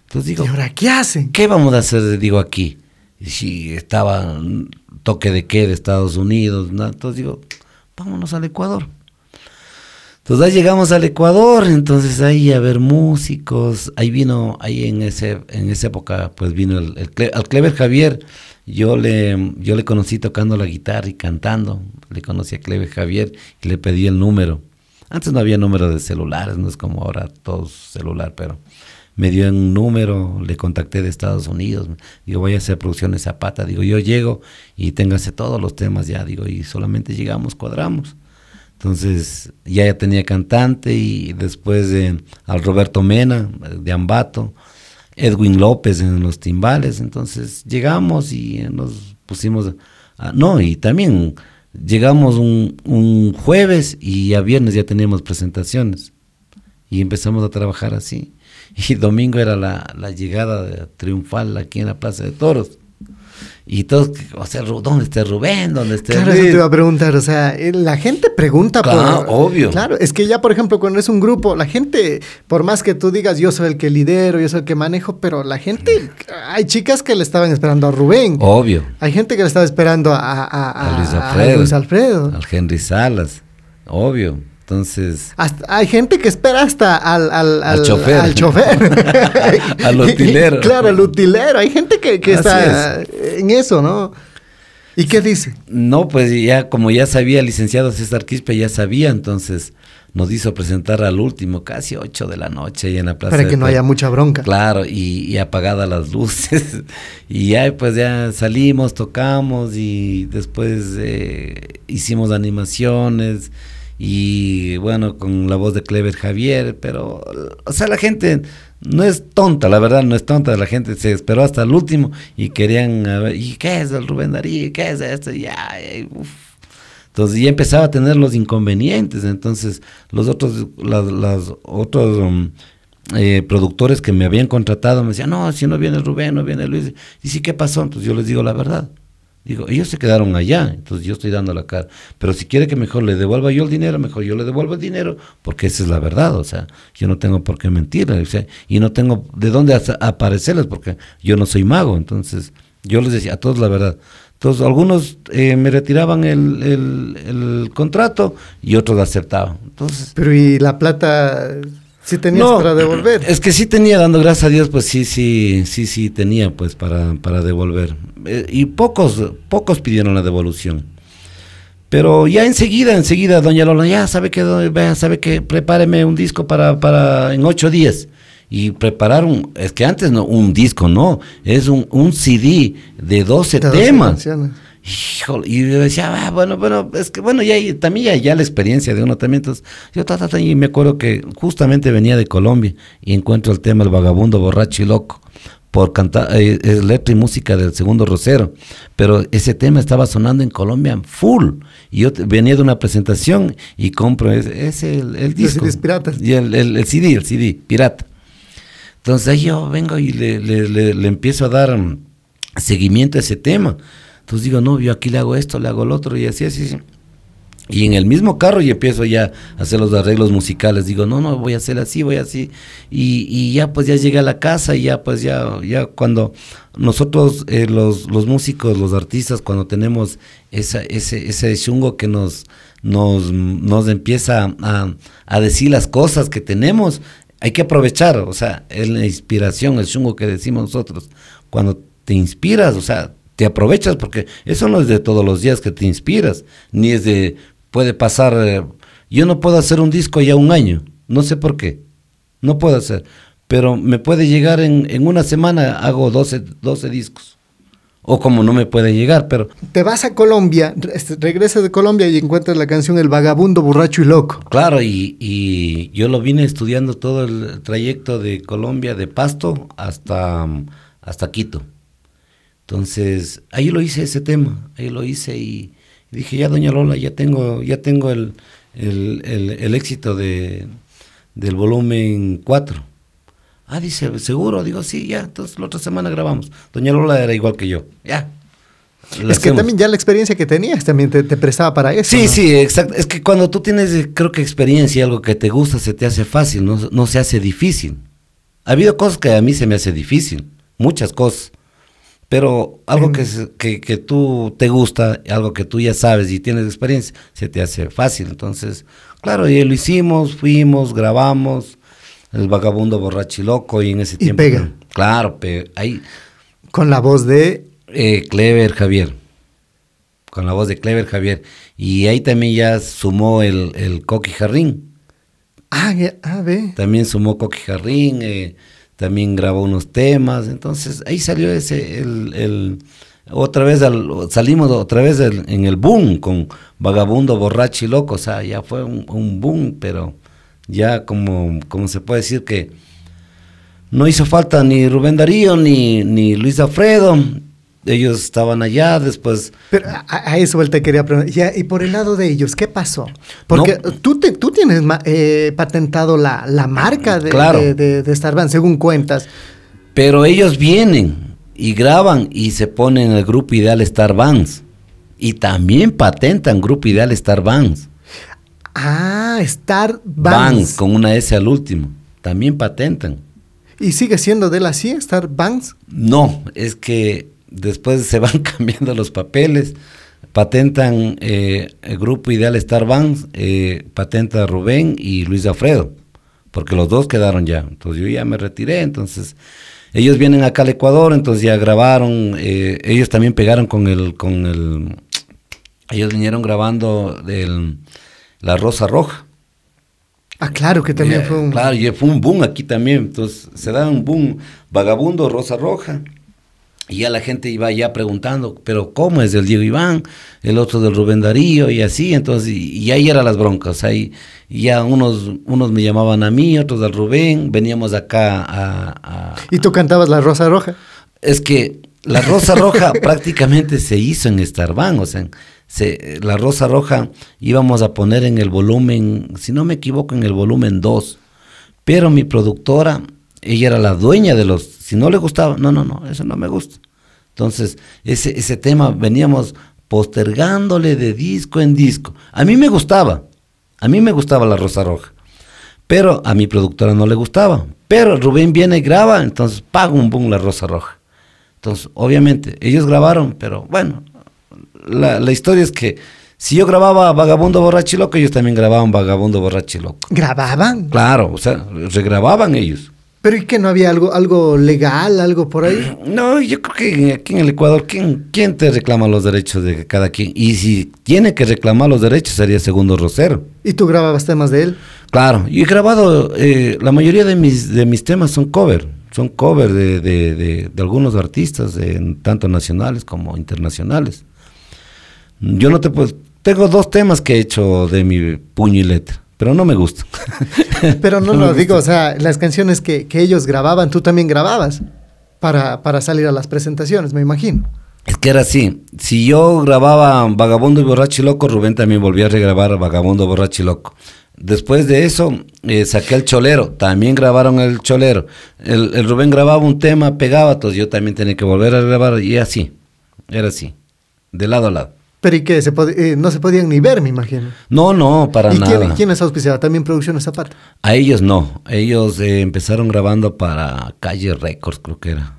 Entonces digo, ¿y ahora qué hacen? ¿Qué vamos a hacer? Digo, aquí. si estaba mm, toque de qué de Estados Unidos, entonces digo, vámonos al Ecuador. Entonces pues ahí llegamos al Ecuador, entonces ahí a ver músicos, ahí vino, ahí en ese, en esa época, pues vino el, al Clever Javier, yo le, yo le conocí tocando la guitarra y cantando, le conocí a Clever Javier y le pedí el número. Antes no había número de celulares, no es como ahora todo celular, pero me dio un número, le contacté de Estados Unidos, digo, voy a hacer producción producciones Zapata, digo, yo llego y téngase todos los temas ya, digo, y solamente llegamos, cuadramos. Entonces ya, ya tenía cantante y después al Roberto Mena de Ambato, Edwin López en los timbales. Entonces llegamos y nos pusimos... no, y también llegamos un, jueves y a viernes ya teníamos presentaciones. Y empezamos a trabajar así. (laughs) Y domingo era la, la llegada triunfal aquí en la Plaza de Toros. Y todos, o sea, ¿dónde está Rubén? ¿Dónde está Claro, te iba a preguntar, o sea, eh, la gente pregunta claro, obvio. Claro, es que ya, por ejemplo, cuando es un grupo, la gente, por más que tú digas, yo soy el que lidero, yo soy el que manejo, pero la gente, hay chicas que le estaban esperando a Rubén. Obvio. Hay gente que le estaba esperando a, a, Alfredo. A Luis Alfredo. Al Henry Salas, obvio. Entonces. hay gente que espera hasta al, al, chofer. Al chofer. (laughs) al (laughs) utilero. claro, al utilero. Hay gente que, está en eso, ¿no? ¿Y qué dice? No, pues ya, como ya sabía, licenciado César Quispe ya sabía, entonces nos hizo presentar al último, casi 8 de la noche, ahí en la plaza. Para que no haya mucha bronca. Claro, y, y apagadas las luces. (laughs) y ya, pues ya salimos, tocamos y después eh, hicimos animaciones y bueno, con la voz de Clever Javier, pero, o sea, la gente no es tonta, la verdad, no es tonta, la gente se esperó hasta el último y querían, ver, ¿y qué es el Rubén Darío? ¿Qué es esto? Ya, entonces ya empezaba a tener los inconvenientes, entonces los otros, las, otros... Mm, eh, productores que me habían contratado me decían, no, si no viene Rubén, no viene Luis. Y sí, ¿qué pasó? Entonces yo les digo la verdad. Digo, ellos se quedaron allá, entonces yo estoy dando la cara. Pero si quiere que mejor le devuelva yo el dinero, mejor yo le devuelvo el dinero, porque esa es la verdad, o sea, yo no tengo por qué mentirles, y no tengo de dónde aparecerles, porque yo no soy mago. Entonces, yo les decía a todos la verdad. Entonces, algunos eh, me retiraban el, contrato y otros lo aceptaban. Entonces, Pero ¿y la plata Sí tenías para devolver. Es que sí tenía, dando gracias a Dios, pues sí, sí, sí, sí tenía pues para, para devolver. Eh, y pocos, pocos pidieron la devolución. Pero ya enseguida, enseguida, doña Lola, ya sabe que, vea, sabe que prepáreme un disco para, para en ocho días. Y preparar un, es que antes no, un disco no, es un, CD de 12 temas y yo decía, ah, bueno, bueno, es que bueno, ya también ya, ya la experiencia de uno también. Entonces, yo ta, y me acuerdo que justamente venía de Colombia y encuentro el tema El vagabundo borracho y loco por cantar, eh, es letra y música del segundo Rosero, pero ese tema estaba sonando en Colombia full. Y yo venía de una presentación y compro ese, ese el, disco. Y el, el, CD, el CD, pirata. Entonces ahí yo vengo y le, le, le, le empiezo a dar seguimiento a ese tema. Entonces pues digo, no, yo aquí le hago esto, le hago el otro y así, así. así. Y en el mismo carro yo empiezo ya a hacer los arreglos musicales. Digo, no, no, voy a hacer así, voy así. Y, ya pues ya llegué a la casa y ya pues ya, ya cuando nosotros eh, los, los músicos, los artistas, cuando tenemos esa, ese, ese chungo que nos, nos, empieza a, a decir las cosas que tenemos, hay que aprovechar, o sea, es la inspiración, el chungo que decimos nosotros. Cuando te inspiras, o sea, te aprovechas porque eso no es de todos los días que te inspiras, ni es de, puede pasar, eh, yo no puedo hacer un disco ya un año, no sé por qué, no puedo hacer, pero me puede llegar en, una semana, hago 12, 12 discos. O como no me puede llegar, pero... Te vas a Colombia, este, regresas de Colombia y encuentras la canción El vagabundo, borracho y loco. Claro, y, y yo lo vine estudiando todo el trayecto de Colombia, de Pasto hasta, hasta Quito. Entonces, ahí lo hice ese tema, ahí lo hice y dije, ya doña Lola, ya tengo, ya tengo el, éxito del volumen 4. Ah, dice, seguro, digo, sí, ya, entonces la otra semana grabamos. Doña Lola era igual que yo, ya. Es que también ya la experiencia que tenías también te, te prestaba para eso. Sí, sí, exacto. Es que cuando tú tienes, creo que experiencia, y algo que te gusta, se te hace fácil, no, no se hace difícil. Ha habido cosas que a mí se me hace difícil, muchas cosas. Pero algo que, em. que, que, tú te gusta, algo que tú ya sabes y tienes experiencia, se te hace fácil. Entonces, claro, y lo hicimos, fuimos, grabamos, el vagabundo borrachiloco y en ese y tiempo... Pega. Claro, pero ahí... Con la voz de... Eh, Clever Javier. Con la voz de Clever Javier. Y ahí también ya sumó el, el Coqui Jarrín. Ah, ya, ah, ve. También sumó Coqui Jarrín. Eh, también grabó unos temas, entonces ahí salió ese, el, el otra vez salimos otra vez en el boom con Vagabundo, Borracho y Loco, o sea, ya fue un, boom, pero ya como, como se puede decir que no hizo falta ni Rubén Darío ni, ni Luis Alfredo, ellos estaban allá, después... Pero a, eso él te quería preguntar. y por el lado de ellos, ¿qué pasó? Porque tú, tú tienes eh, patentado la, marca de, Star de, según cuentas. Pero ellos vienen y graban y se ponen en el grupo Ideal Star Y también patentan Grupo Ideal Star Ah, Star con una S al último. También patentan. ¿Y sigue siendo de la así, Star No, es que después se van (laughs) cambiando los papeles, patentan eh, el grupo Ideal Star Bands, eh, patenta Rubén y Luis Alfredo, porque los dos quedaron ya. Entonces yo ya me retiré, entonces ellos vienen acá al Ecuador, entonces ya grabaron, eh, ellos también pegaron con el, con el, ellos vinieron grabando La Rosa Roja. Ah, claro, que también eh, fue un... Claro, y fue un boom aquí también, entonces se da un boom, Vagabundo, Rosa Roja. Y ya la gente iba ya preguntando, pero ¿cómo es el Diego Iván? El otro del Rubén Darío y así, entonces, y, ahí eran las broncas, ahí ya unos, unos me llamaban a mí, otros al Rubén, veníamos acá a... ¿Y tú cantabas La Rosa Roja? Es que La Rosa Roja (laughs) prácticamente se hizo en Starban, o sea, La Rosa Roja íbamos a poner en el volumen, si no me equivoco, en el volumen 2, pero mi productora, ella era la dueña de los si no le gustaba, no, no, no, eso no me gusta. Entonces, ese, ese tema veníamos postergándole de disco en disco. A mí me gustaba, a mí me gustaba la Rosa Roja, pero a mi productora no le gustaba. Pero Rubén viene y graba, entonces paga un boom la Rosa Roja. Entonces, obviamente, ellos grabaron, pero bueno, la, historia es que si yo grababa Vagabundo Borracho Loco, ellos también grababan Vagabundo Borrachiloco. Loco. ¿Grababan? Claro, o sea, regrababan ellos. Pero ¿y que no había algo, algo legal, algo por ahí? (clears throat) No, yo creo que aquí en el Ecuador, ¿quién, ¿quién te reclama los derechos de cada quien? Y si tiene que reclamar los derechos sería Segundo Rosero. ¿Y tú grababas temas de él? Claro, y he grabado, eh, la mayoría de mis, de mis temas son cover, son cover de, algunos artistas, tanto nacionales como internacionales. Yo no te puedo, tengo dos temas que he hecho de mi puño y letra pero no me gusta. (laughs) pero no, (laughs) lo digo, o sea, las canciones que, ellos grababan, tú también grababas para, para salir a las presentaciones, me imagino. Es que era así. Si yo grababa Vagabundo y Borracho y Loco, Rubén también volvía a regrabar Vagabundo, Borracho y Loco. Después de eso, eh, saqué el Cholero. También grabaron el Cholero. El, el Rubén grababa un tema, pegaba, entonces yo también tenía que volver a grabar y así. Era así. De lado a lado. Pero ¿y qué? Se eh, no se podían ni ver, me imagino. No, no, para nada. ¿Y quién, es auspiciaba? ¿También esa parte? A ellos no. Ellos eh, empezaron grabando para Calle Records, creo que era.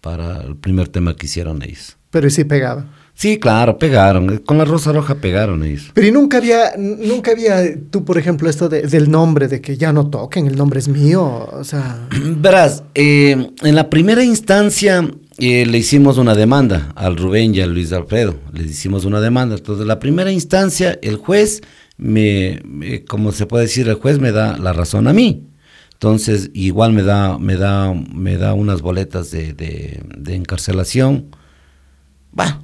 Para el primer tema que hicieron ellos. Pero sí pegaba. Sí, claro, pegaron. Con la Rosa Roja pegaron ellos. Pero ¿y nunca había, nunca había tú, por ejemplo, esto del nombre, de que ya no toquen, el nombre es mío? O sea... (clears throat) Verás, eh, en la primera instancia y le hicimos una demanda al Rubén y a Luis Alfredo, les hicimos una demanda. Entonces, la primera instancia, el juez, me, como se puede decir, el juez me da la razón a mí. Entonces, igual me da, me da, me da unas boletas de, encarcelación. Va,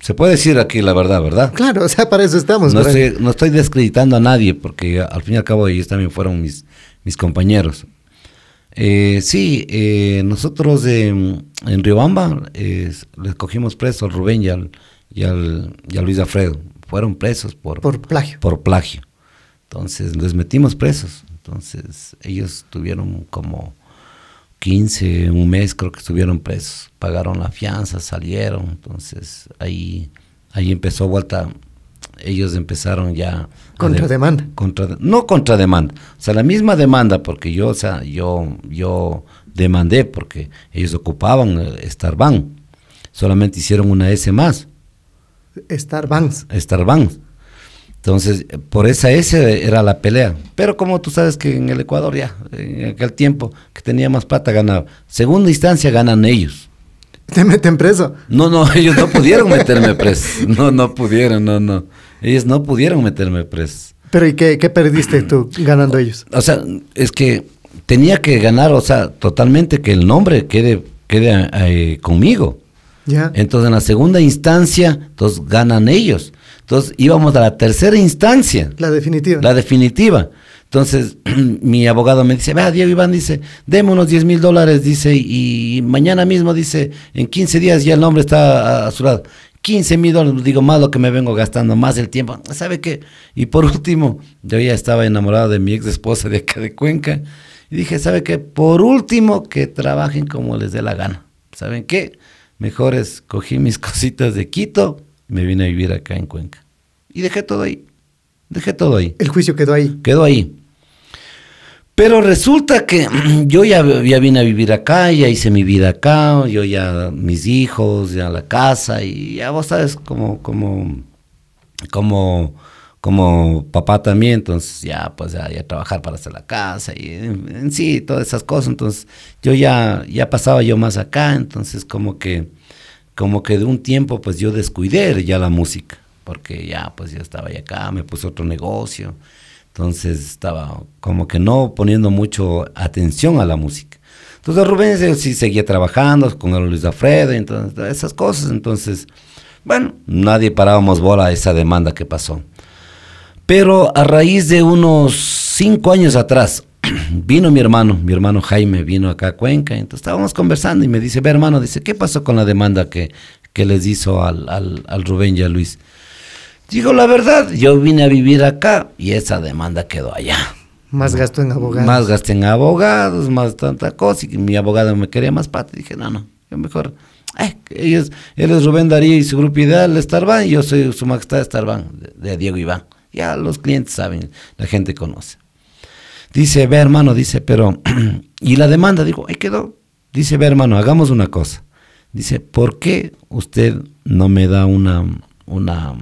se puede decir aquí la verdad, ¿verdad? Claro, o sea, para eso estamos. No, estoy, no descreditando a nadie, porque al fin y al cabo ellos también fueron mis, mis compañeros. Eh, sí, eh, nosotros en Riobamba les cogimos presos al Rubén y al, a Luis Alfredo. Fueron presos por, plagio. Por plagio. Entonces les metimos presos. Entonces ellos tuvieron como 15, un mes creo que estuvieron presos. Pagaron la fianza, salieron. Entonces ahí, ahí empezó vuelta. Ellos empezaron ya Contrademanda. Contra, no demanda, o sea, la misma demanda, porque yo, o sea, yo, yo demandé porque ellos ocupaban eh, Starbank, solamente hicieron una S más. Starbanks. Starbanks. Entonces, por esa S era la pelea. Pero como tú sabes que en el Ecuador ya, en aquel tiempo que tenía más pata ganaba. Segunda instancia ganan ellos. (laughs) te meten preso. No, no, (laughs) ellos no pudieron meterme preso. No, no pudieron, no, no. Ellos no pudieron meterme preso. Pero ¿y qué, perdiste tú ganando ellos? O sea, es que tenía que ganar, o sea, totalmente que el nombre quede, quede eh, conmigo. ya Entonces en la segunda instancia, entonces ganan ellos. Entonces íbamos a la tercera instancia. La definitiva. La definitiva. Entonces, (clears throat) mi abogado me dice, vea, Diego Iván, dice, unos 10 mil dólares, dice, y mañana mismo, dice, en 15 días ya el hombre está a, su lado. 15 mil dólares, pues, digo, más lo que me vengo gastando, más el tiempo, ¿sabe qué? Y por (laughs) último, yo ya estaba enamorado de mi ex esposa de acá de Cuenca, y dije, ¿sabe qué? Por último, que trabajen como les dé la gana. ¿Saben qué? Mejores cogí mis (laughs) cositas de Quito me vine a vivir acá en Cuenca. Y dejé todo ahí. Dejé todo ahí. El juicio quedó ahí. Quedó ahí. Pero resulta que (clears throat) yo ya, vine a vivir acá, ya hice mi vida acá, yo ya mis hijos, ya la casa, y ya vos sabes, como, como, como, como papá también, entonces ya, pues ya, trabajar para hacer la casa y en, sí, todas esas cosas, entonces yo ya, ya pasaba yo más acá, entonces como que, como que de un tiempo pues yo descuidé ya la música, porque ya pues ya estaba ya acá, me puse otro negocio, entonces estaba como que no poniendo mucho atención a la música. Entonces Rubén sí seguía trabajando con Luis Alfredo, entonces, esas cosas. Entonces, bueno, nadie parábamos bola a esa demanda que pasó. Pero a raíz de unos cinco años atrás, (clears throat) vino mi hermano, mi hermano Jaime vino acá a Cuenca, entonces estábamos conversando y me dice, ve hermano, dice, ¿qué pasó con la demanda que, que les hizo al, al, al Rubén y a Luis? Digo la verdad, yo vine a vivir acá y esa demanda quedó allá. Más gasto en abogados. Más gasto en abogados, más tanta cosa. Y mi abogado me quería más pata. Dije, no, no, yo mejor. ellos, él es Rubén Darío y su grupo ideal es y yo soy su majestad Starban, de, de Diego Iván. Ya los clientes saben, la gente conoce. Dice, ve hermano, dice, pero... (clears throat) y la demanda, digo, ahí quedó. Dice, ve hermano, hagamos una cosa. Dice, ¿por qué usted no me da una... una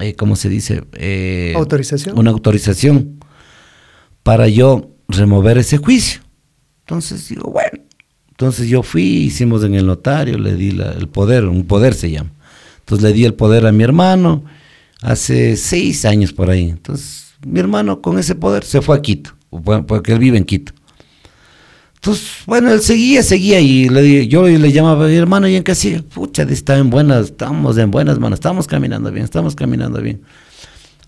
como eh, ¿cómo se dice? Eh, autorización. Una autorización para yo remover ese juicio. Entonces digo, bueno, entonces yo fui, hicimos en el notario, le di el poder, un poder se llama. Entonces le di el poder a mi hermano hace seis años por ahí. Entonces mi hermano con ese poder se fue a Quito, porque él vive en Quito. Entonces, pues, bueno, él seguía, seguía y le, yo le llamaba, hermano, ¿y en qué sigue? Pucha, está en buenas, estamos en buenas manos, estamos caminando bien, estamos caminando bien.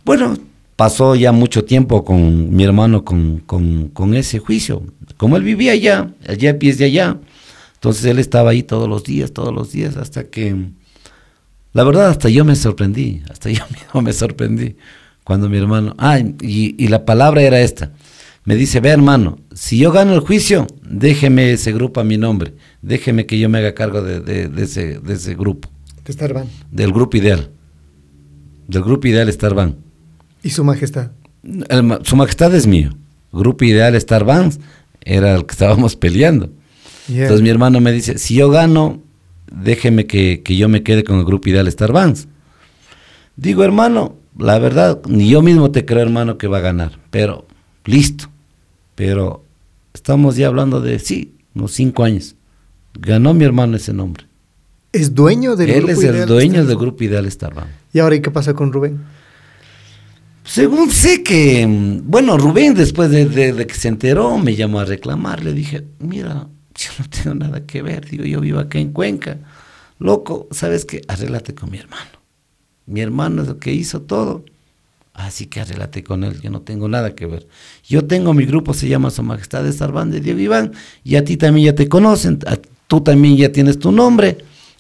Bueno, pasó ya mucho tiempo con mi hermano con, con, ese juicio. Como él vivía allá, allá a pies de allá, entonces él estaba ahí todos los días, todos los días, hasta que, la verdad, hasta yo me sorprendí, hasta yo (laughs) me sorprendí cuando mi hermano, ah, y, y la palabra era esta, me dice, ve hermano, si yo gano el juicio, déjeme ese grupo a mi nombre, déjeme que yo me haga cargo de, ese, de ese grupo. De Starban. Del grupo ideal. Del grupo ideal Starban. ¿Y su majestad? su majestad es mío. Grupo ideal Starban era el que estábamos peleando. Entonces mi hermano me dice, si yo gano, déjeme que, yo me quede con el grupo ideal Vans. Digo, hermano, la verdad, ni yo mismo te creo, hermano, que va a ganar, pero listo. Pero estamos ya hablando de, sí, unos cinco años. Ganó mi hermano ese nombre. ¿Es dueño del Él es el dueño del grupo Ideal Starbank. ¿Y ahora qué pasa con Rubén? Según sé que, mm, bueno, Rubén después de, que se enteró me llamó a reclamar, le dije, mira, yo no tengo nada que ver, digo, yo vivo acá en Cuenca, loco, ¿sabes qué? Arréglate con mi hermano. Mi hermano es lo que hizo todo, Así ah, que arreglate con él, yo no tengo nada que ver. Yo tengo mi grupo, se llama Su Majestad de de Diego Iván, y a ti también ya te conocen, tú también ya tienes tu nombre.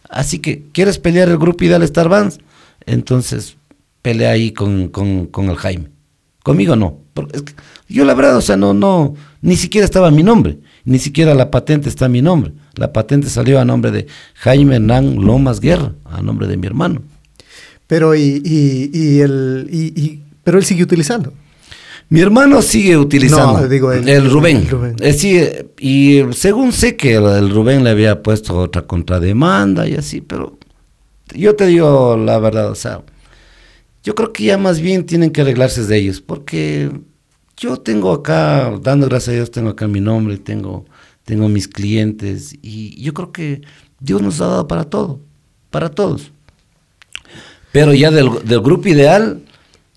Así que, ¿quieres pelear el grupo y Ideal Starvans? Entonces, pelea ahí con, el Jaime. Conmigo no. yo la verdad, o sea, no, no, ni siquiera estaba mi nombre, ni siquiera la patente está mi nombre. La patente salió a nombre de Jaime Hernán Lomas Guerra, a nombre de mi hermano. Pero y, y, el y pero él sigue utilizando. Mi hermano sigue utilizando. No, digo el, el Rubén. El eh, eh, y según sé que el Rubén le había puesto otra contrademanda y así, pero yo te digo la verdad, o sea, yo creo que ya más bien tienen que arreglarse de ellos, porque yo tengo acá, dando gracias a Dios, tengo acá mi nombre, tengo, tengo mis clientes, y yo creo que Dios nos ha dado para todo, para todos. Pero ya del, del grupo ideal,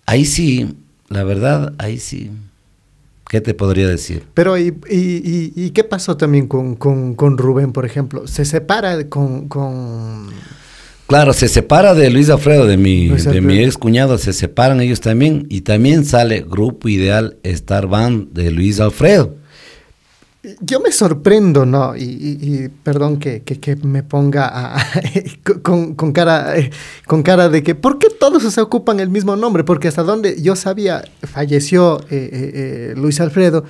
Ahí sí, la verdad, ahí sí. ¿Qué te podría decir? Pero, ¿y, y, qué pasó también con, con, Rubén, por ejemplo? ¿Se separa con, con... Claro, se separa de Luis Alfredo, de mi, de mi ex cuñado, se separan ellos también. Y también sale Grupo Ideal Star Band de Luis Alfredo. Yo me sorprendo, ¿no? Y, perdón que, que, me ponga (laughs) eh, con, cara, de que, ¿por qué todos se ocupan el mismo nombre? Porque hasta donde yo sabía, falleció eh, eh, Luis Alfredo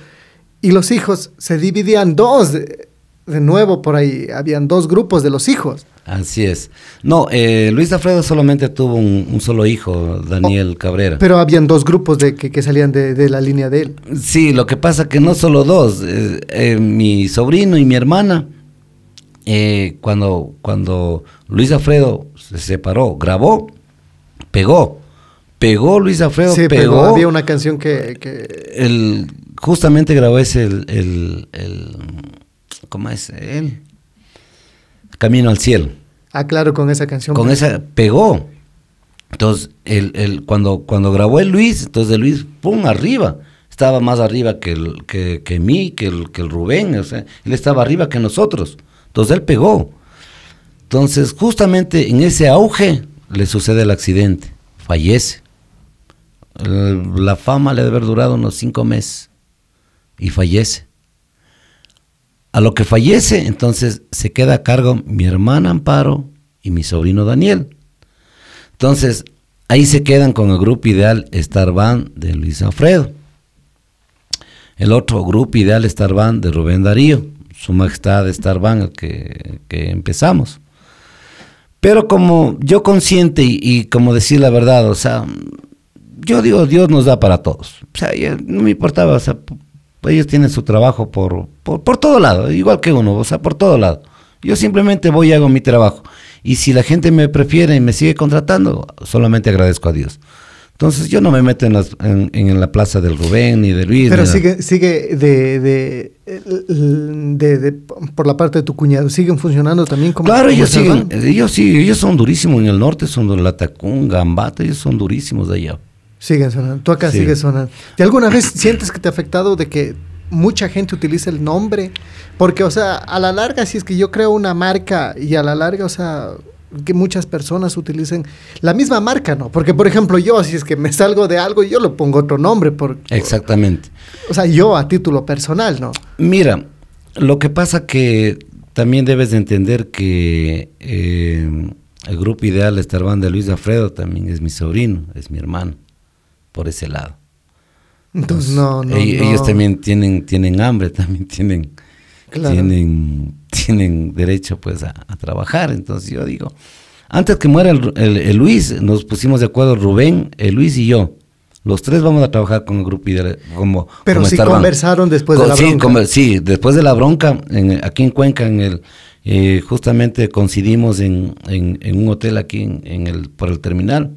y los hijos se dividían dos, de nuevo por ahí, habían dos grupos de los hijos. Así es. No, eh, Luis Alfredo solamente tuvo un, solo hijo, Daniel oh, Cabrera. Pero habían dos grupos de que, salían de, la línea de él. Sí, lo que pasa que no solo dos, eh, eh, mi sobrino y mi hermana, cuando, cuando Luis Alfredo se separó, grabó, pegó, pegó Luis Alfredo, sí, pegó. Había una canción que... justamente grabó ese, el, el, ¿cómo es? Él. Camino al Cielo. Ah, claro, con esa canción. Con esa, pegó. Entonces, el, cuando, cuando grabó el Luis, entonces el Luis, ¡pum! arriba. Estaba más arriba que, que, que mí, que el, que el Rubén. O sea, él estaba arriba que nosotros. Entonces él pegó. Entonces, justamente en ese auge le sucede el accidente. Fallece. La fama le debe haber durado unos cinco meses. Y fallece a lo que fallece, entonces se queda a cargo mi hermana Amparo y mi sobrino Daniel. Entonces, ahí se quedan con el grupo ideal Star de Luis Alfredo. El otro grupo ideal Star de Rubén Darío, su majestad Star Band, que, empezamos. Pero como yo consciente y, y, como decir la verdad, o sea, yo digo, Dios nos da para todos. O sea, no me importaba, o sea, pues ellos tienen su trabajo por, por, todo lado, igual que uno, o sea, por todo lado. Yo simplemente voy y hago mi trabajo. Y si la gente me prefiere y me sigue contratando, solamente agradezco a Dios. Entonces yo no me meto en, en, la plaza del Rubén ni de Luis. Pero sigue, sigue de, de, de, por la parte de tu cuñado, siguen funcionando también como... Claro, ellos, siguen, ellos, sí, ellos son durísimos en el norte, son de Latacún, Gambata, ellos son durísimos de allá. Siguen sonando. Tú acá sigue sonando. ¿Y alguna vez sientes que te ha afectado de que mucha gente utilice el nombre? Porque, o sea, a la larga, si es que yo creo una marca y a la larga, o sea, que muchas personas utilicen la misma marca, ¿no? Porque, por ejemplo, yo, si es que me salgo de algo, y yo lo pongo otro nombre. Exactamente. O sea, yo a título personal, ¿no? Mira, lo que pasa que también debes de entender que eh, el grupo ideal van de Luis Alfredo también es mi sobrino, es mi hermano por ese lado. Entonces, no, no, ellos, también tienen, tienen hambre, (laughs) también tienen, tienen, tienen derecho pues a, trabajar. Entonces yo digo, antes que muera el, Luis, nos pusimos de acuerdo Rubén, el Luis y yo. Los tres vamos a trabajar con el grupo y como Pero si conversaron después de la bronca. Sí, después de la bronca, aquí en Cuenca, en el eh, justamente coincidimos en, un hotel aquí en, el, por el terminal,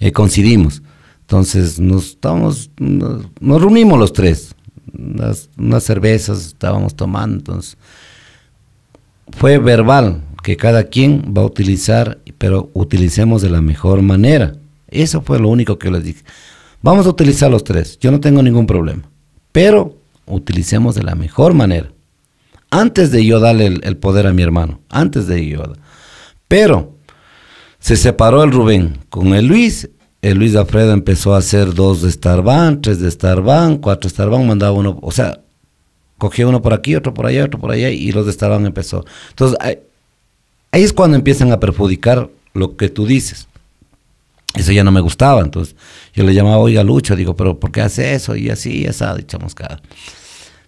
eh, coincidimos. Entonces nos nos, reunimos los tres, unas, cervezas estábamos tomando, fue verbal que cada quien va a utilizar, pero utilicemos de la mejor manera. Eso fue lo único que les dije. Vamos a utilizar los tres, yo no tengo ningún problema, pero utilicemos de la mejor manera. Antes de yo darle el, poder a mi hermano, antes de yo. Pero se separó el Rubén con el Luis el eh, Luis Alfredo empezó a hacer dos de Starban, tres de Starban, cuatro de Starbank, mandaba uno, o sea, cogía uno por aquí, otro por allá, otro por allá, y los de Starbank empezó. Entonces, ahí, es cuando empiezan a perjudicar lo que tú dices. Eso ya no me gustaba, entonces yo le llamaba, oiga Lucho, digo, pero ¿por qué hace eso? Y así, y sabe, echamos cada.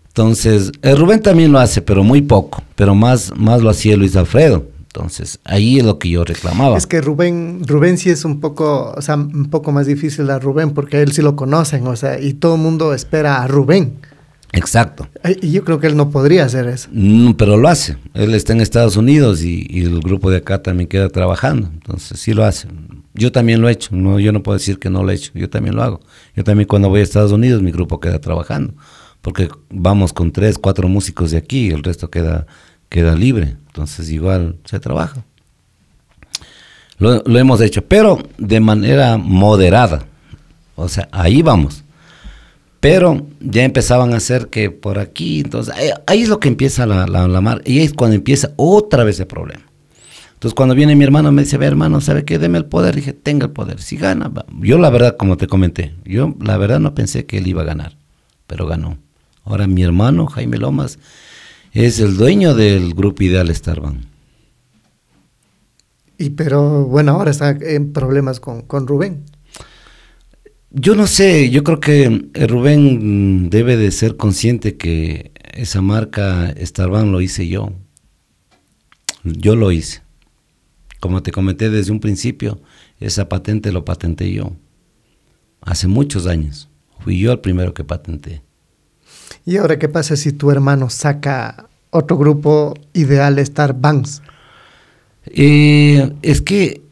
Entonces, el eh, Rubén también lo hace, pero muy poco, pero más, más lo hacía Luis Alfredo. Entonces, ahí es lo que yo reclamaba. Es que Rubén, Rubén sí es un poco, o sea, un poco más difícil a Rubén porque él sí lo conocen, o sea, y todo el mundo espera a Rubén. Exacto. Y yo creo que él no podría hacer eso. No, mm, pero lo hace. Él está en Estados Unidos y, el grupo de acá también queda trabajando. Entonces, sí lo hace. Yo también lo he hecho. No, yo no puedo decir que no lo he hecho. Yo también lo hago. Yo también cuando voy a Estados Unidos, mi grupo queda trabajando. Porque vamos con tres, cuatro músicos de aquí, el resto queda queda libre. Entonces igual se trabaja. Lo, hemos hecho, pero de manera moderada. O sea, ahí vamos. Pero ya empezaban a hacer que por aquí, entonces ahí, es lo que empieza la, mar, y es cuando empieza otra vez el problema. Entonces cuando viene mi hermano me dice, ve hermano, ¿sabe qué? Deme el poder. Dije, tenga el poder. Si gana, yo la verdad, como te comenté, yo la verdad no pensé que él iba a ganar, pero ganó. Ahora mi hermano Jaime Lomas es el dueño del grupo Ideal Starban. Y pero bueno, ahora está en problemas con, Rubén. Yo no sé, yo creo que eh, Rubén debe de ser consciente que esa marca Starban lo hice yo. Yo lo hice. Como te comenté desde un principio, esa patente lo patenté yo. Hace muchos años. Fui yo el primero que patenté. ¿Y ahora qué pasa si tu hermano saca otro grupo ideal Star Bands? es que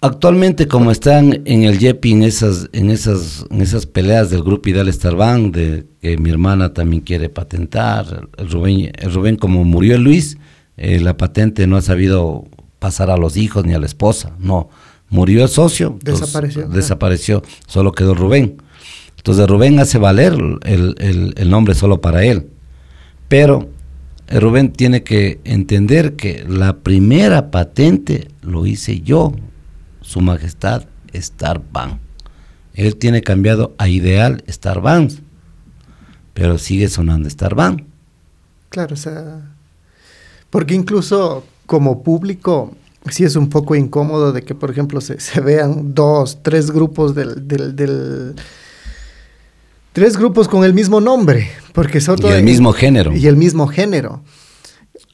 actualmente como están en el Yepi en esas, en esas, en esas peleas del grupo ideal Star Band, de que mi hermana también quiere patentar, Rubén, como murió Luis, eh, la patente no ha sabido pasar a los hijos ni a la esposa, no. Murió el socio. Pues, desapareció. desapareció. Solo quedó Rubén. Entonces Rubén hace valer el, nombre solo para él. Pero eh, Rubén tiene que entender que la primera patente lo hice yo, Su Majestad Starbank. Él tiene cambiado a ideal Starbank, pero sigue sonando Starbank. Claro, o sea, porque incluso como público sí es un poco incómodo de que, por ejemplo, se, vean dos, tres grupos del tres grupos con el mismo nombre, porque son Y el mismo género. Y el mismo género.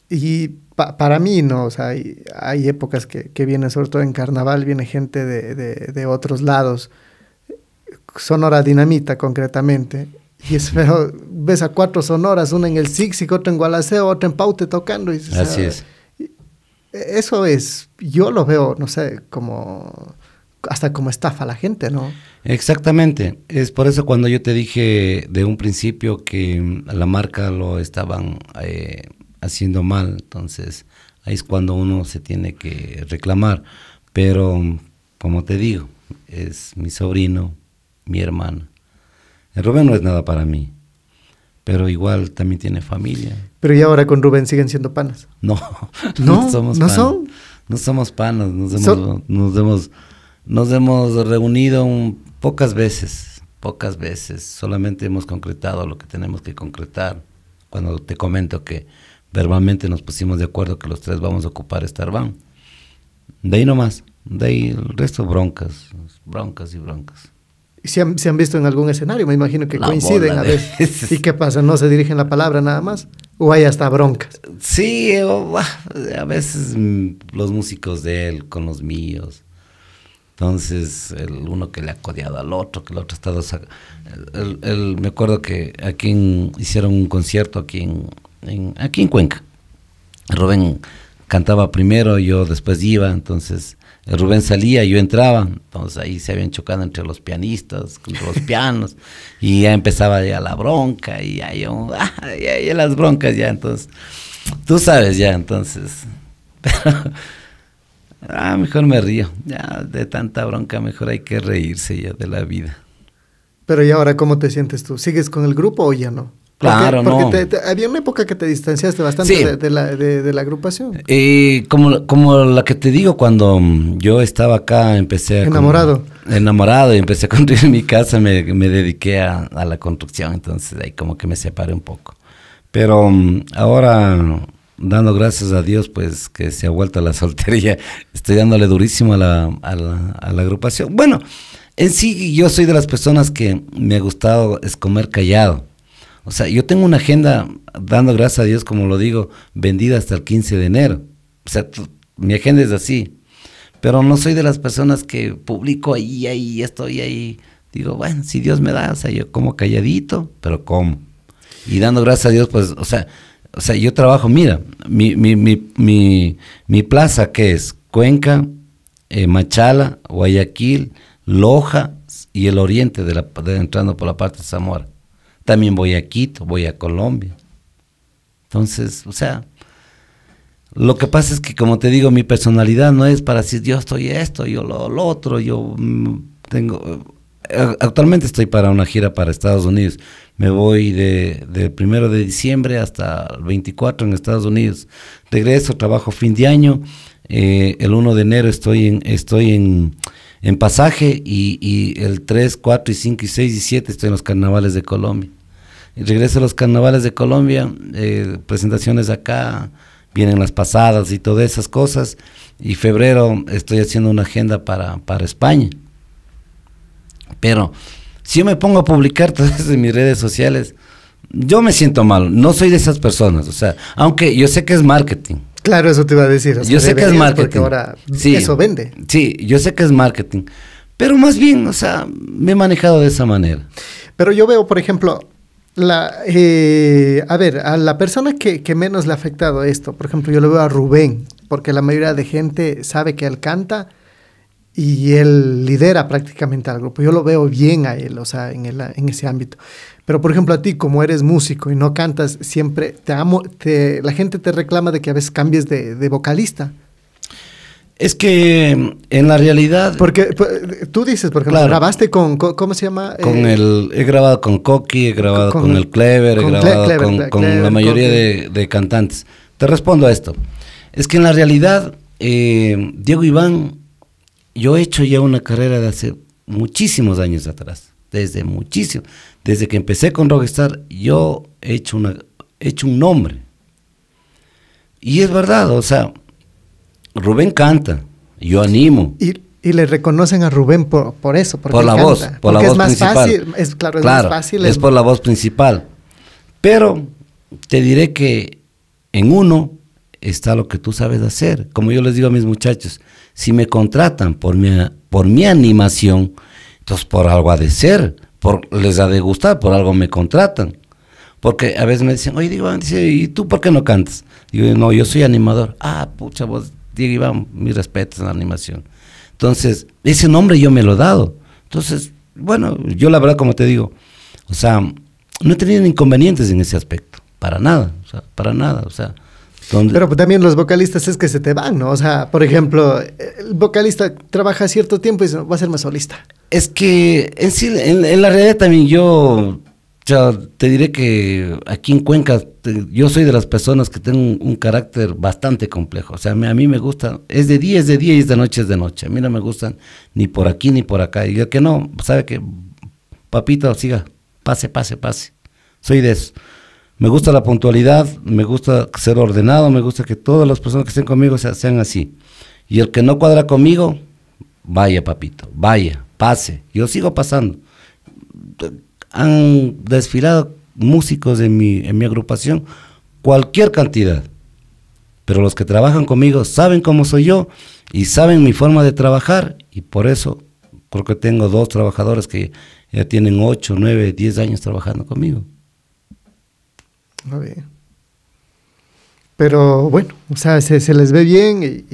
Y para mí, ¿no? O sea, hay, épocas que, que sobre todo en carnaval, viene gente de, otros lados. Sonora Dinamita, concretamente. Y es, pero ves a cuatro sonoras, una en el y otra en Gualaceo, otra en Paute tocando. Y, Así ah, es. E, eso es, yo lo veo, no sé, como hasta como estafa a la gente, ¿no? Exactamente. Es por eso cuando yo te dije de un principio que la marca lo estaban eh, haciendo mal, entonces ahí es cuando uno se tiene que reclamar. Pero, como te digo, es mi sobrino, mi hermano. El Rubén no es nada para mí, pero igual también tiene familia. Pero y ahora con Rubén siguen siendo panas. No, no, (laughs) somos panas. No somos panas, nos vemos... nos nos hemos reunido un, pocas veces, pocas veces. Solamente hemos concretado lo que tenemos que concretar. Cuando te comento que verbalmente nos pusimos de acuerdo que los tres vamos a ocupar Starbound. Este de ahí nomás, de ahí el resto broncas, broncas y broncas. se han, han visto en algún escenario? Me imagino que coinciden a veces. ¿Y qué pasa? ¿No se dirigen la palabra nada más? ¿O hay hasta broncas? Sí, ah, a veces mm, los músicos de él con los míos. Entonces, el uno que le ha codeado al otro, que el otro está... estado... El, me acuerdo que aquí hicieron un concierto aquí en, aquí en Cuenca. Rubén cantaba primero, yo después iba, entonces eh, Rubén salía, yo entraba, entonces ahí se habían chocado entre los pianistas, entre los (laughs) pianos, y ya empezaba ya la bronca, y ya (laughs) ah, las broncas ya, entonces, tú sabes ya, entonces, (laughs) Ah, mejor me río. Ya, de tanta bronca, mejor hay que reírse ya de la vida. Pero ¿y ahora cómo te sientes tú? ¿Sigues con el grupo o ya no? claro, porque, no. había una época que te distanciaste bastante de, la, agrupación. Eh, como, como la que te digo, cuando yo estaba acá, empecé Enamorado. enamorado y empecé a (laughs) construir mi casa, me, dediqué a, la construcción, entonces ahí como que me separé un poco. Pero mm, ahora dando gracias a Dios, pues que se ha vuelto la soltería. Estoy dándole durísimo a la, agrupación. Bueno, en sí yo soy de las personas que me ha gustado es comer callado. O sea, yo tengo una agenda, dando gracias a Dios, como lo digo, vendida hasta el 15 de enero. O sea, mi agenda es así. Pero no soy de las personas que publico ahí, ahí, estoy ahí. Digo, bueno, si Dios me da, o sea, yo como calladito, pero como. Y dando gracias a Dios, pues, o sea, o sea, yo trabajo, mira, mi, plaza que es Cuenca, eh, Machala, Guayaquil, Loja y el oriente de entrando por la parte de Zamora. También voy a Quito, voy a Colombia. Entonces, o sea, lo que pasa es que, como te digo, mi personalidad no es para decir yo estoy esto, yo lo otro, yo mm, tengo actualmente estoy para una gira para Estados Unidos. Me voy de, de primero de diciembre hasta el 24 en Estados Unidos. Regreso, trabajo fin de año. Eh, el 1 de enero estoy en, estoy en, en pasaje y, el 3, 4 y 5 y 6 y 7 estoy en los carnavales de Colombia. regreso a los carnavales de Colombia, eh, presentaciones acá, vienen las pasadas y todas esas cosas. Y febrero estoy haciendo una agenda para, para España. Pero si yo me pongo a publicar (laughs) todas en mis redes sociales, yo me siento mal. No soy de esas personas. O sea, aunque yo sé que es marketing. Claro, eso te iba a decir. yo sé que es marketing. Porque ahora eso vende. Sí, yo sé que es marketing. Pero más bien, o sea, me he manejado de esa manera. Pero yo veo, por ejemplo, la, eh, a ver, a la persona que, que, menos le ha afectado esto, por ejemplo, yo lo veo a Rubén, porque la mayoría de gente sabe que él canta y él lidera prácticamente al grupo. Yo lo veo bien a él, o sea, en, el, en ese ámbito. Pero por ejemplo a ti, como eres músico y no cantas, siempre te amo, la gente te reclama de que a veces cambies de, vocalista. Es que en la realidad... Porque tú dices, porque ejemplo, grabaste con, ¿cómo se llama? Con eh, el, he grabado con Coqui, he grabado con, el Clever, he grabado con, la mayoría de, cantantes. Te respondo a esto. Es que en la realidad, eh, Diego Iván yo he hecho ya una carrera de hace muchísimos años atrás, desde muchísimo, desde que empecé con Rockstar, yo he hecho, una, hecho un nombre. Y es verdad, o sea, Rubén canta, yo animo. Y, y le reconocen a Rubén por, por eso, porque por la voz, por porque es más Fácil, es, claro, es más fácil. Es por la voz principal. Pero te diré que en uno está lo que tú sabes hacer. Como yo les digo a mis muchachos, si me contratan por mi, por mi animación, entonces por algo ha de ser, por, les ha de gustar, por algo me contratan. Porque a veces me dicen, oye, digo ¿y tú por qué no cantas? Digo, no, yo soy animador. Ah, pucha, vos, Diego Iván, mis respetos en la animación. Entonces, ese nombre yo me lo he dado. Entonces, bueno, yo la verdad, como te digo, o sea, no he tenido inconvenientes en ese aspecto, para nada, o sea, para nada, o sea. Pero también los vocalistas es que se te van, ¿no? O sea, por ejemplo, el vocalista trabaja cierto tiempo y va a ser más solista. Es que en, la realidad también yo te diré que aquí en Cuenca yo soy de las personas que tengo un, carácter bastante complejo. O sea, a mí me gusta, es de día, es de día y es de noche, es de noche. A mí no me gustan ni por aquí ni por acá. Y yo que no, sabe que, papito, siga, pase, pase, pase. Soy de eso. Me gusta la puntualidad, me gusta ser ordenado, me gusta que todas las personas que estén conmigo sean así. Y el que no cuadra conmigo, vaya papito, vaya, pase. Yo sigo pasando. Han desfilado músicos en mi, en mi agrupación cualquier cantidad. Pero los que trabajan conmigo saben cómo soy yo y saben mi forma de trabajar y por eso creo que tengo dos trabajadores que ya tienen 8, 9, 10 años trabajando conmigo. Pero bueno, o sea, se, les ve bien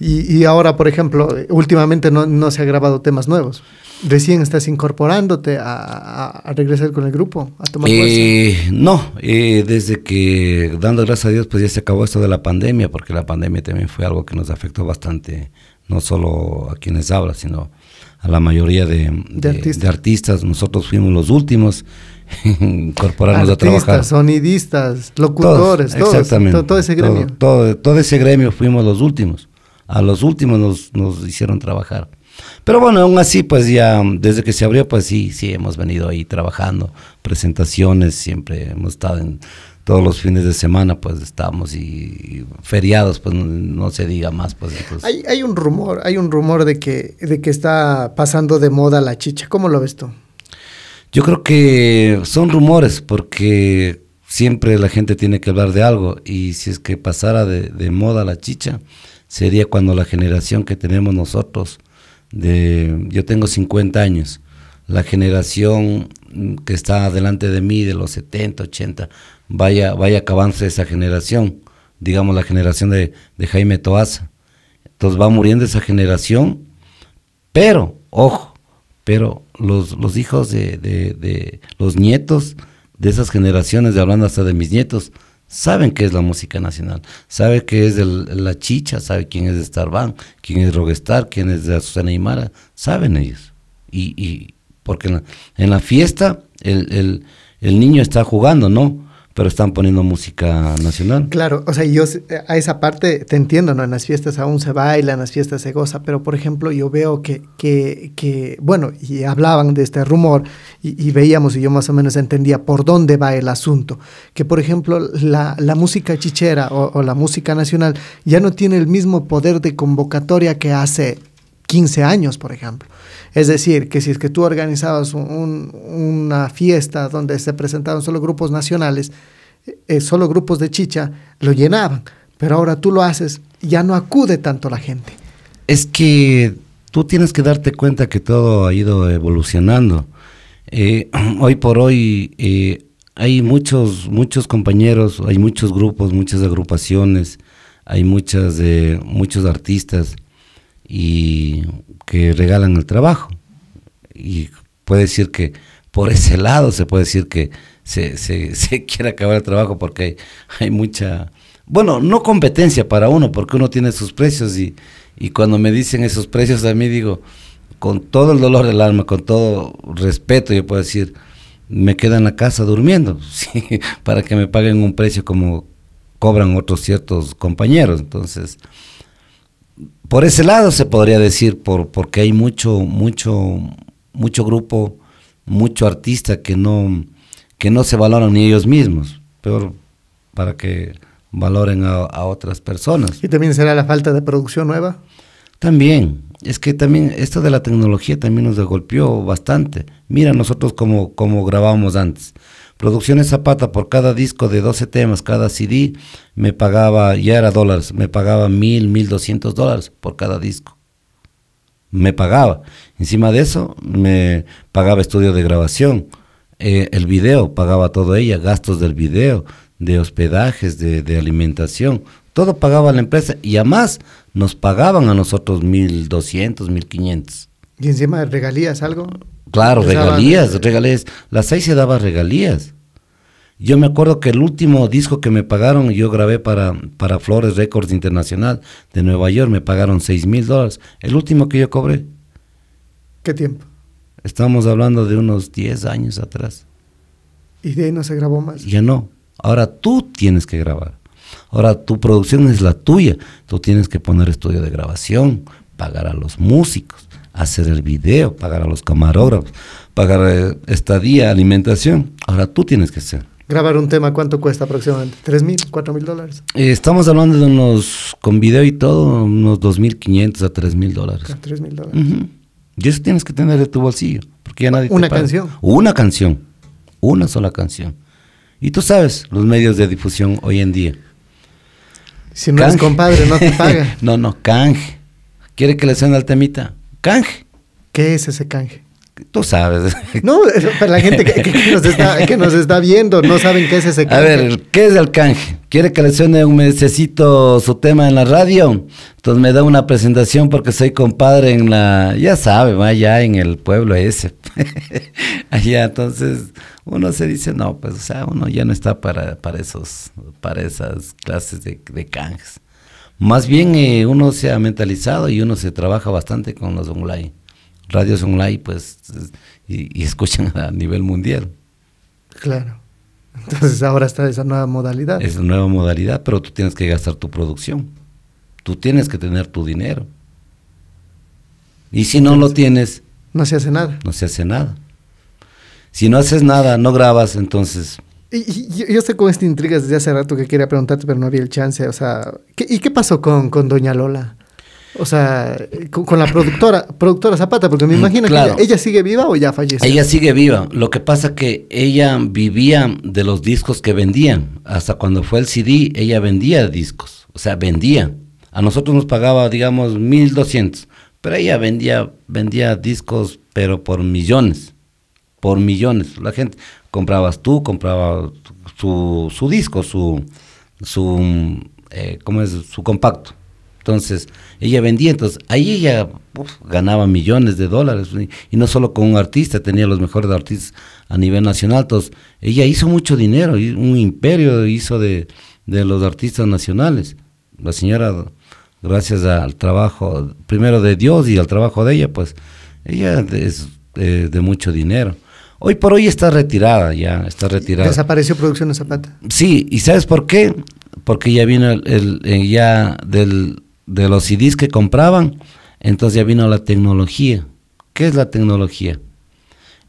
y, y, ahora, por ejemplo, últimamente no, se ha grabado temas nuevos. Recién estás incorporándote a, a, regresar con el grupo, a tomar eh, No, eh, desde que, dando gracias a Dios, pues ya se acabó esto de la pandemia, porque la pandemia también fue algo que nos afectó bastante, no solo a quienes hablan sino a la mayoría de, de artistas. Nosotros fuimos los últimos (laughs) incorporarnos a trabajar. sonidistas, locutores, todo, ese gremio. Todo, todo, ese gremio fuimos los últimos. A los últimos nos, hicieron trabajar. Pero bueno, aún así, pues ya desde que se abrió, pues sí, sí, hemos venido ahí trabajando, presentaciones, siempre hemos estado en todos los fines de semana, pues estamos y, feriados, pues no, se diga más. Pues, Hay, hay un rumor, hay un rumor de que, de que está pasando de moda la chicha. ¿Cómo lo ves tú? Yo creo que son rumores porque siempre la gente tiene que hablar de algo y si es que pasara de, moda la chicha, sería cuando la generación que tenemos nosotros, de, yo tengo 50 años, la generación que está delante de mí de los 70, 80, vaya, vaya acabándose esa generación, digamos la generación de, de Jaime Toaza. Entonces va muriendo esa generación, pero, ojo, pero los, los hijos de, los nietos de esas generaciones, de hablando hasta de mis nietos, saben qué es la música nacional, saben qué es la chicha, saben quién es de Starban, quién es Rogestar quién es de Susana Aymara, saben ellos. Y, y porque en la, fiesta el, el, niño está jugando, ¿no? pero están poniendo música nacional. Claro, o sea, yo eh, a esa parte te entiendo, ¿no? En las fiestas aún se baila, en las fiestas se goza, pero por ejemplo yo veo que, que, bueno, y hablaban de este rumor y, veíamos y yo más o menos entendía por dónde va el asunto, que por ejemplo la, música chichera o, o la música nacional ya no tiene el mismo poder de convocatoria que hace 15 años, por ejemplo. Es decir, que si es que tú organizabas una fiesta donde se presentaban solo grupos nacionales, eh, solo grupos de chicha, lo llenaban. Pero ahora tú lo haces, ya no acude tanto la gente. Es que tú tienes que darte cuenta que todo ha ido evolucionando. Eh, (clears throat) hoy por hoy eh, hay muchos, muchos compañeros, hay muchos grupos, muchas agrupaciones, hay muchas, muchos artistas y que regalan el trabajo. Y puede decir que por ese lado se puede decir que se, se, (laughs) quiere acabar el trabajo porque hay, mucha, bueno, no competencia para uno, porque uno tiene sus precios y, y cuando me dicen esos precios a mí digo, con todo el dolor del alma, con todo respeto, yo puedo decir, me quedo en la casa durmiendo, (laughs) para que me paguen un precio como cobran otros ciertos compañeros. Entonces, por ese lado se podría decir, porque hay mucho, mucho, mucho grupo, mucho artista que no, que no se valoran ni ellos mismos, peor para que valoren a, otras personas. ¿Y también será la falta de producción nueva? También, es que también esto de la tecnología también nos golpeó bastante. Mira, nosotros como, como grabábamos antes. Producciones Zapata por cada disco de 12 temas, cada CD, me pagaba, ya era dólares, me pagaba mil, mil doscientos dólares por cada disco. Me pagaba. Encima de eso, me pagaba estudio de grabación, eh, el video, pagaba todo ella, gastos del video, de hospedajes, de, de alimentación, todo pagaba la empresa y además nos pagaban a nosotros mil doscientos, mil quinientos. ¿Y encima regalías algo? Claro, regalías, regalías. Las seis se daba regalías. Yo me acuerdo que el último disco que me pagaron, yo grabé para, para Flores Records Internacional de Nueva York, me pagaron seis mil dólares. El último que yo cobré. ¿Qué tiempo? Estamos hablando de unos 10 años atrás. ¿Y de ahí no se grabó más? Ya no. Ahora tú tienes que grabar. Ahora tu producción es la tuya. Tú tienes que poner estudio de grabación, pagar a los músicos hacer el video, pagar a los camarógrafos, pagar eh, estadía, alimentación. Ahora tú tienes que hacer. Grabar un tema, ¿cuánto cuesta aproximadamente? ¿Tres mil, cuatro mil dólares? Eh, estamos hablando de unos, con video y todo, unos dos mil quinientos a tres mil dólares. Ah, tres mil dólares. Y eso tienes que tener de tu bolsillo, porque ya nadie Una canción. Una canción, una sola canción. Y tú sabes, los medios de difusión hoy en día. Si no eres compadre, no te (laughs) paga. no, no, canje. ¿Quiere que le suene al temita? canje. ¿Qué es ese canje? Tú sabes. No, para la gente que, nos está, viendo, no saben qué es ese canje. A ver, ¿qué es el canje? ¿Quiere que le suene un mesecito su tema en la radio? Entonces me da una presentación porque soy compadre en la, ya sabe, allá en el pueblo ese. (laughs) allá, entonces uno se dice, no, pues, o sea, uno ya no está para, para, esos, para esas clases de canjes. Más bien eh, uno se ha mentalizado y uno se trabaja bastante con los online. Radios online, pues, y, escuchan (laughs) a nivel mundial. Claro. Entonces ahora está esa nueva modalidad. Esa nueva modalidad, pero tú tienes que gastar tu producción. Tú tienes que tener tu dinero. Y si no lo tienes... No se hace nada. No se hace nada. Si no haces nada, no grabas, entonces y, yo, yo, estoy con esta intriga desde hace rato que quería preguntarte, pero no había el chance. O sea, ¿y qué pasó con, con Doña Lola? O sea, con, la productora, productora Zapata, porque me mm, imagino que ella, sigue viva o ya falleció. Ella sigue viva. Lo que pasa que ella vivía de los discos que vendían. Hasta cuando fue el CD, ella vendía discos. O sea, vendía. A nosotros nos pagaba, digamos, 1200. Pero ella vendía, vendía discos, pero por millones. Por millones. La gente comprabas tú, compraba su, su disco, su, su, eh, ¿cómo es? su compacto. Entonces, ella vendía, entonces ahí ella ganaba millones de dólares y, no solo con un artista, tenía los mejores artistas a nivel nacional. Entonces, ella hizo mucho dinero, un imperio hizo de, de los artistas nacionales. La señora, gracias al trabajo primero de Dios y al trabajo de ella, pues ella es eh, de mucho dinero. Hoy por hoy está retirada ya, está retirada. ¿Desapareció Producción Zapata? Sí, ¿y sabes por qué? Porque ya vino el, eh, ya del, de los CDs que compraban, entonces ya vino la tecnología. ¿Qué es la tecnología?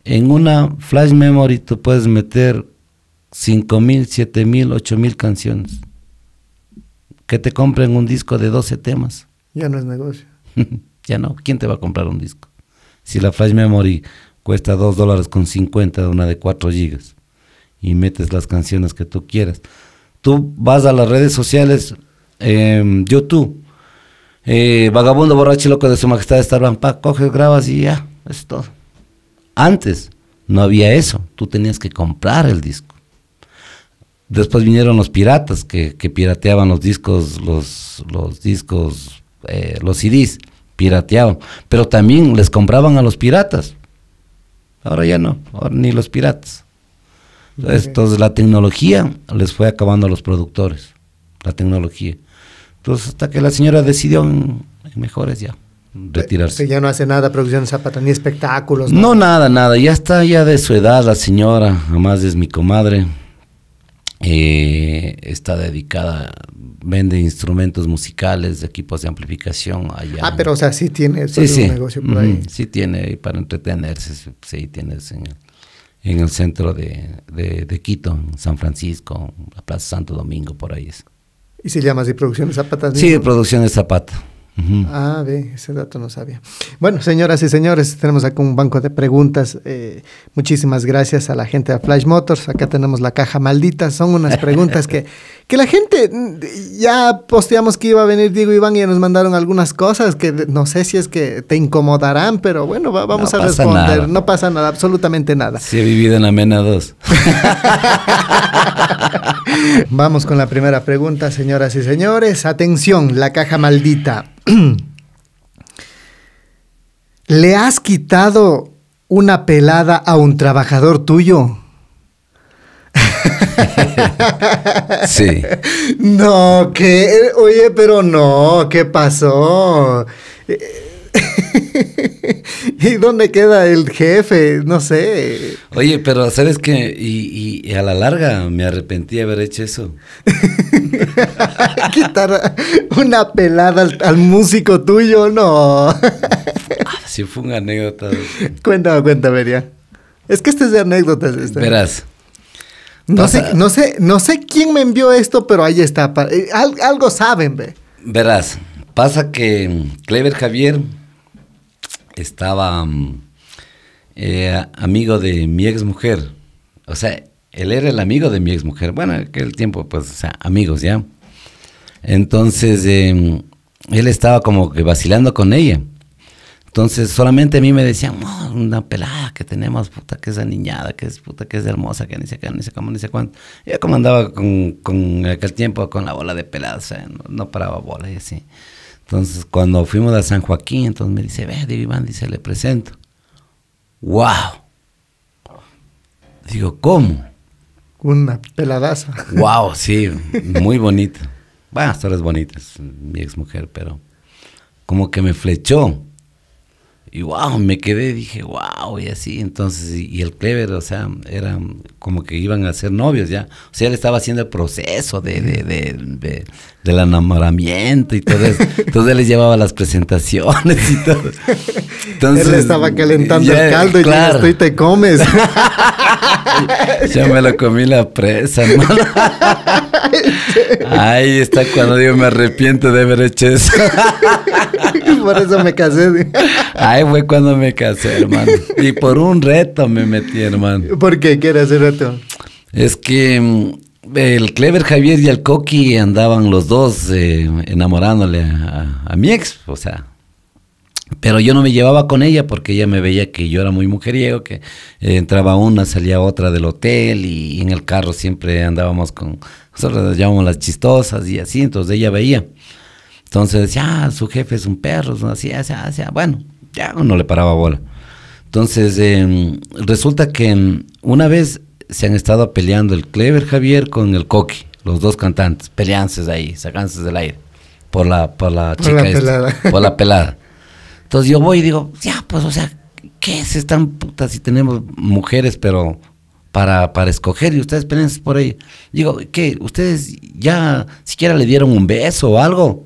En una flash memory tú puedes meter 5.000, 7.000, 8.000 canciones. Que te compren un disco de 12 temas. Ya no es negocio. (laughs) ya no. ¿Quién te va a comprar un disco? Si la flash memory cuesta 2 dólares con 50 una de 4 gigas y metes las canciones que tú quieras. Tú vas a las redes sociales, em, eh, YouTube, Vagabundo Borracho y Loco de Su Majestad Star Pa, coges, grabas y ya, es todo. Antes no había eso, tú tenías que comprar el disco. Después vinieron los piratas que, pirateaban los discos, los, los discos, eh, los CDs, pirateaban. Pero también les compraban a los piratas Ahora ya no, ni los piratas. Entonces, la tecnología les fue acabando a los productores, la tecnología. Entonces hasta que la señora decidió en, mejores ya retirarse. Que ya no hace nada producción Zapata, ni espectáculos. No, nada, nada. Ya está ya de su edad la señora, además es mi comadre. Eh, está dedicada vende instrumentos musicales, equipos de amplificación allá. Ah, pero o sea, sí tiene sí, negocio por ahí. Sí tiene, para entretenerse, sí tienes en el, centro de, de, Quito, San Francisco, la Plaza Santo Domingo, por ahí es. ¿Y se llama así Producciones Zapata? Sí, Producciones Zapata. Ah, ve, ese dato no sabía. Bueno, señoras y señores, tenemos aquí un banco de preguntas. Eh, muchísimas gracias a la gente de Flash Motors. Acá tenemos la caja maldita. Son unas preguntas que, (laughs) que la gente, mm, ya posteamos que iba a venir Diego Iván y nos mandaron algunas cosas que no sé si es que te incomodarán, pero bueno, vamos a responder. No pasa nada, absolutamente nada. Si sí, he vivido en Amena 2. (laughs) vamos con la primera pregunta, señoras y señores. Atención, la caja maldita. (clears throat) ¿Le has quitado una pelada a un trabajador tuyo? (laughs) sí. No, que, oye, pero no, ¿qué pasó? (laughs) ¿Y dónde queda el jefe? No sé. Oye, pero ¿sabes que Y, y, a la larga me arrepentí de haber hecho eso. (laughs) Quitar una pelada al, músico tuyo, no. Si (laughs) fue una anécdota. Cuéntame, cuéntame, Vería. Es que este es de anécdotas. Este. Verás. No sé, no, sé, no sé quién me envió esto, pero ahí está. Eh, algo saben, ve. Verás, pasa que Clever Javier estaba mm, eh, amigo de mi ex mujer. O sea, él era el amigo de mi ex mujer. Bueno, aquel tiempo, pues, o sea, amigos, ¿ya? Entonces, em, él estaba como que vacilando con ella. Entonces, solamente a mí me decían, oh, una pelada que tenemos, puta, que es aniñada, que es puta, que es hermosa, que ni sé qué, ni sé cómo, ni sé cuánto. Yo como andaba con, aquel tiempo, con la bola de pelada, o sea, no paraba bola y así. Entonces, cuando fuimos a San Joaquín, entonces me dice, ve, Iván, dice, le presento. ¡Wow! Digo, ¿cómo? Una peladaza. ¡Wow! (laughs) Sí, muy bonita. Bueno, las bonitas, mi ex mujer, pero como que me flechó y wow, me quedé, dije, wow, y así, entonces, y, el Clever, o sea, eran como que iban a ser novios ya, o sea, él estaba haciendo el proceso de, de, de, de del enamoramiento y todo eso, (laughs) entonces él les llevaba las presentaciones y todo. Entonces, él estaba calentando el caldo y yo estoy te comes. (laughs) Yo me lo comí la presa, hermano. Ahí (laughs) está cuando digo me arrepiento de haber hecho eso. (laughs) por eso me casé. Ahí fue cuando me casé, hermano. Y por un reto me metí, hermano. ¿Por qué? ¿Qué era ese reto? Es que mm, el Clever Javier y el Coqui andaban los dos eh, enamorándole a, mi ex, o sea. Pero yo no me llevaba con ella porque ella me veía que yo era muy mujeriego, que eh, entraba una, salía otra del hotel y, en el carro siempre andábamos con, nosotros las llamamos las chistosas y así, entonces ella veía. Entonces, ya, ah, su jefe es un perro, así, así, así, bueno, ya no le paraba bola. Entonces, em, resulta que em, una vez se han estado peleando el Clever Javier con el Coqui, los dos cantantes, peleances ahí, sacanses del aire, por la, por la chica por la (laughs) pelada. Entonces yo voy y digo, ya, pues, o sea, ¿qué es están putas si tenemos mujeres, pero para, para escoger y ustedes pelean por ahí? Digo, ¿qué? ¿Ustedes ya siquiera le dieron un beso o algo?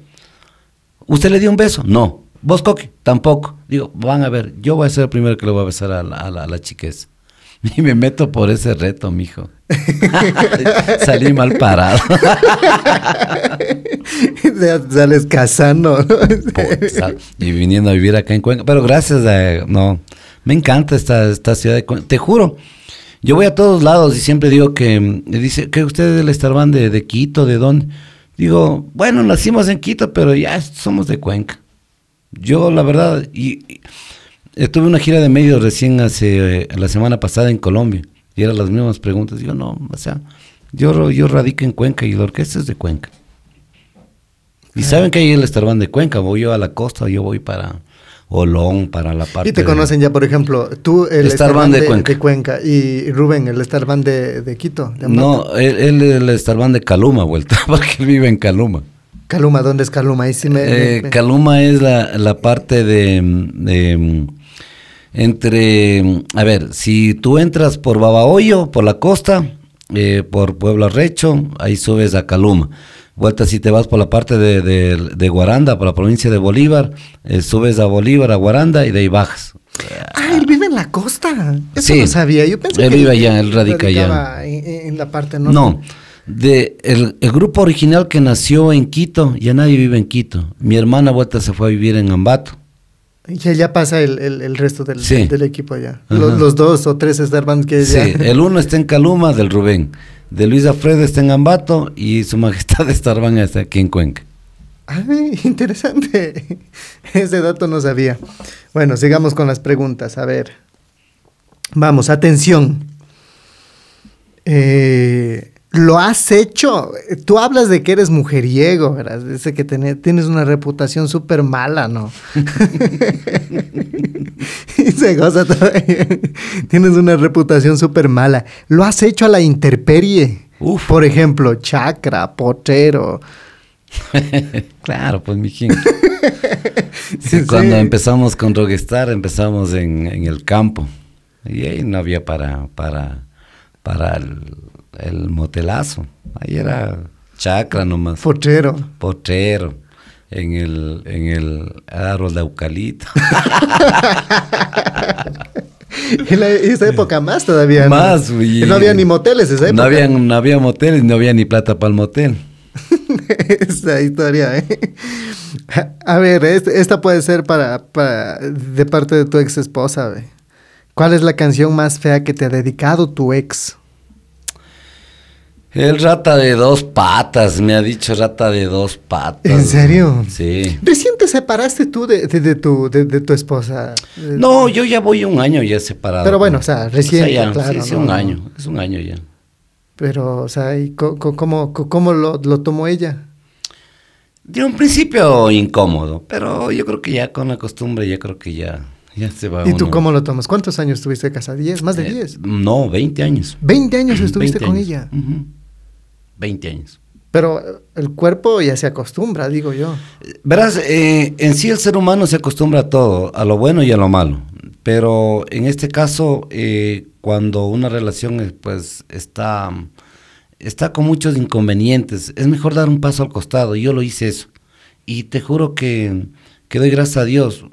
¿Usted le dio un beso? No. ¿Vos, Coque? Tampoco. Digo, van a ver, yo voy a ser el primero que le voy a besar a la, a (laughs) Y me meto por ese reto, mijo. (laughs) Salí mal parado. (laughs) Sales casando. y viniendo a vivir acá en Cuenca. Pero gracias eh, No, me encanta esta, esta ciudad de Cuenca. Te juro, yo voy a todos lados y siempre digo que... Mm, dice, que ustedes es del de, de Quito? ¿De dónde? Digo, bueno, nacimos en Quito, pero ya somos de Cuenca. Yo, la verdad, y, estuve una gira de medios recién hace eh, la semana pasada en Colombia y eran las mismas preguntas. Digo, no, o sea, yo, yo radico en Cuenca y la orquesta es de Cuenca. Y saben que ahí el Estarban de Cuenca, voy yo a la costa, yo voy para, Olón, para la parte... Y te conocen ya, por ejemplo, tú, el Starban de, Cuenca. y Rubén, el Starban de, Quito. no, él, es el Starban de Caluma, vuelta, (laughs) porque él vive en Caluma. Caluma, ¿dónde es Caluma? Eh, Caluma es la, parte de entre, a ver, si tú entras por Babahoyo, por la costa, eh, por Pueblo Arrecho, ahí subes a Caluma. Vuelta si te vas por la parte de, de, Guaranda, por la provincia de Bolívar, eh, subes a Bolívar, a Guaranda y de ahí bajas. Ah, él vive en la costa. Eso sí, no sabía. Yo pensé él que vive allá, él radica allá. En, en, la parte norte. No, de el, grupo original que nació en Quito, ya nadie vive en Quito. Mi hermana vuelta se fue a vivir en Ambato. Y ya pasa el, el, resto del, del, equipo allá. Los, dos o tres hermanos que Sí, el uno está en Caluma del Rubén de Luisa Fred está en Ambato y su majestad (laughs) Estarban está aquí en Cuenca. Ay, interesante. Ese dato no sabía. Bueno, sigamos con las preguntas. A ver. Vamos, atención. Eh, lo has hecho. Tú hablas de que eres mujeriego, ¿verdad? Dice que tienes una reputación súper mala, ¿no? (laughs) (laughs) y se goza (laughs) Tienes una reputación súper mala. Lo has hecho a la interperie. Uf. Por ejemplo, chakra potero. (laughs) claro, pues mijín. sí, cuando empezamos con Roguestar, empezamos en, el campo. Y ahí no había para, para, para el, motelazo. Ahí era chakra nomás. Potero. Potero en el, en el árbol de eucalipto. (laughs) en, esa época más todavía. ¿no? Más, no había ni moteles esa época. No había, no había moteles, no había ni plata para el motel. (laughs) esa historia, ¿eh? A ver, esta puede ser para, de parte de tu ex esposa, ¿Cuál es la canción más fea que te ha dedicado tu ex? El rata de dos patas, me ha dicho rata de dos patas. ¿En serio? Sí. ¿Recién te separaste tú de, tu, de, tu esposa? No, yo ya voy un año ya separado. Pero bueno, o sea, recién, claro. un año, es un año ya. Pero, o sea, ¿y cómo, lo, tomó ella? De un principio incómodo, pero yo creo que ya con la costumbre, ya creo que ya, ya se va. ¿Y tú cómo lo tomas? ¿Cuántos años estuviste casada? ¿Diez? ¿Más de eh, diez? no, veinte años. ¿Veinte años estuviste con ella? 20 años. Pero el cuerpo ya se acostumbra, digo yo. Verás, eh, en sí el ser humano se acostumbra a todo, a lo bueno y a lo malo. Pero en este caso, eh, cuando una relación eh, pues está, está con muchos inconvenientes, es mejor dar un paso al costado. Yo lo hice eso. Y te juro que, que doy gracias a Dios.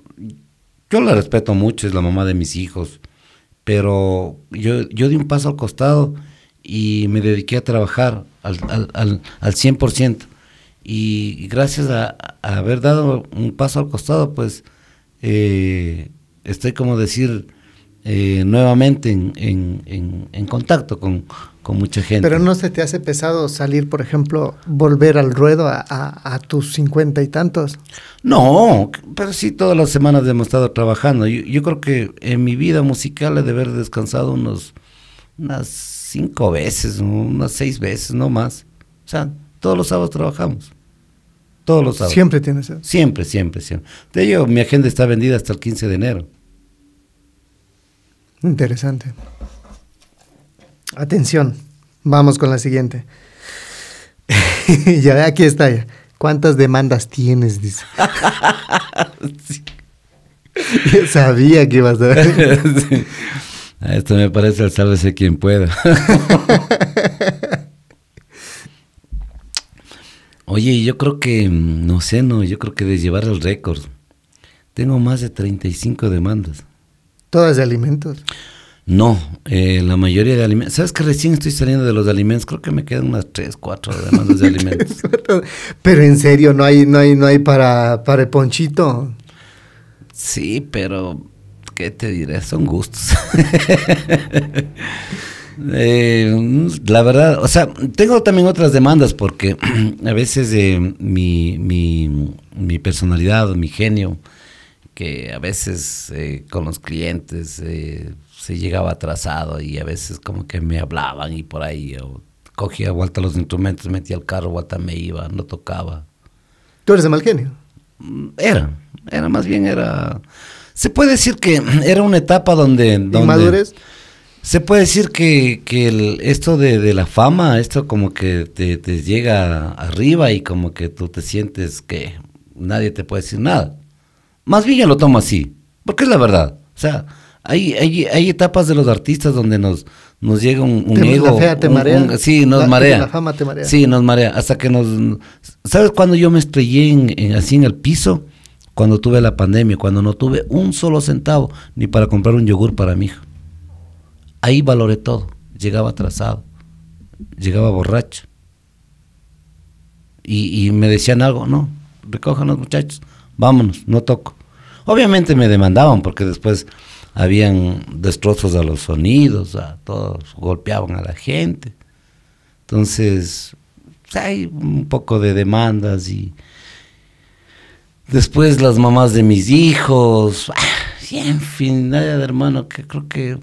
Yo la respeto mucho, es la mamá de mis hijos. Pero yo, yo di un paso al costado y me dediqué a trabajar al, al, al, 100%. Y, gracias a, haber dado un paso al costado, pues eh, estoy como decir eh, nuevamente en, en, en, contacto con, con, mucha gente. Pero no se te hace pesado salir, por ejemplo, volver al ruedo a, a, tus cincuenta y tantos. No, pero sí todas las semanas hemos estado trabajando. Yo, yo creo que en mi vida musical he de haber descansado unos unas cinco veces, unas seis veces, no más. O sea, todos los sábados trabajamos. Todos los sábados. Siempre tienes. Eso? Siempre, siempre, siempre. De ello, mi agenda está vendida hasta el 15 de enero. Interesante. Atención, vamos con la siguiente. (laughs) ya, aquí está ya. ¿Cuántas demandas tienes? Dice. (laughs) sabía que ibas a ver. (laughs) Esto me parece al sálvese quien pueda. (laughs) Oye, yo creo que, mm, no sé, no, yo creo que de llevar el récord. Tengo más de 35 demandas. ¿Todas de alimentos? No, eh, la mayoría de alimentos. ¿Sabes que recién estoy saliendo de los alimentos? Creo que me quedan unas 3, 4 demandas de alimentos. (laughs) pero en serio, no hay, no hay, no hay para, para el ponchito. Sí, pero ¿qué te diré? Son gustos. (laughs) Eh, la verdad, o sea, tengo también otras demandas porque (clears throat) a veces eh, mi, personalidad, mi genio, que a veces eh, con los clientes se llegaba atrasado y a veces como que me hablaban y por ahí cogía vuelta los instrumentos, metía al carro, vuelta me iba, no tocaba. ¿Tú eres de mal genio? Era, era más bien era se puede decir que era una etapa donde... donde Se puede decir que, el, esto de, la fama, esto como que te, llega arriba y como que tú te sientes que nadie te puede decir nada. Más bien lo tomo así, porque es la verdad. O sea, hay, hay, etapas de los artistas donde nos, nos llega un, un sí, nos marea. La fama te marea. Sí, nos marea. Hasta que nos... ¿Sabes cuando yo me estrellé así en el piso? cuando tuve la pandemia, cuando no tuve un solo centavo ni para comprar un yogur para mi hijo. Ahí valoré todo. Llegaba atrasado, llegaba borracho. Y, y me decían algo, no, recojan muchachos, vámonos, no toco. Obviamente me demandaban porque después habían destrozos a los sonidos, a todos golpeaban a la gente. Entonces, pues, hay un poco de demandas y, Después las mamás de mis hijos. Y ah, en fin, de hermano, que creo que.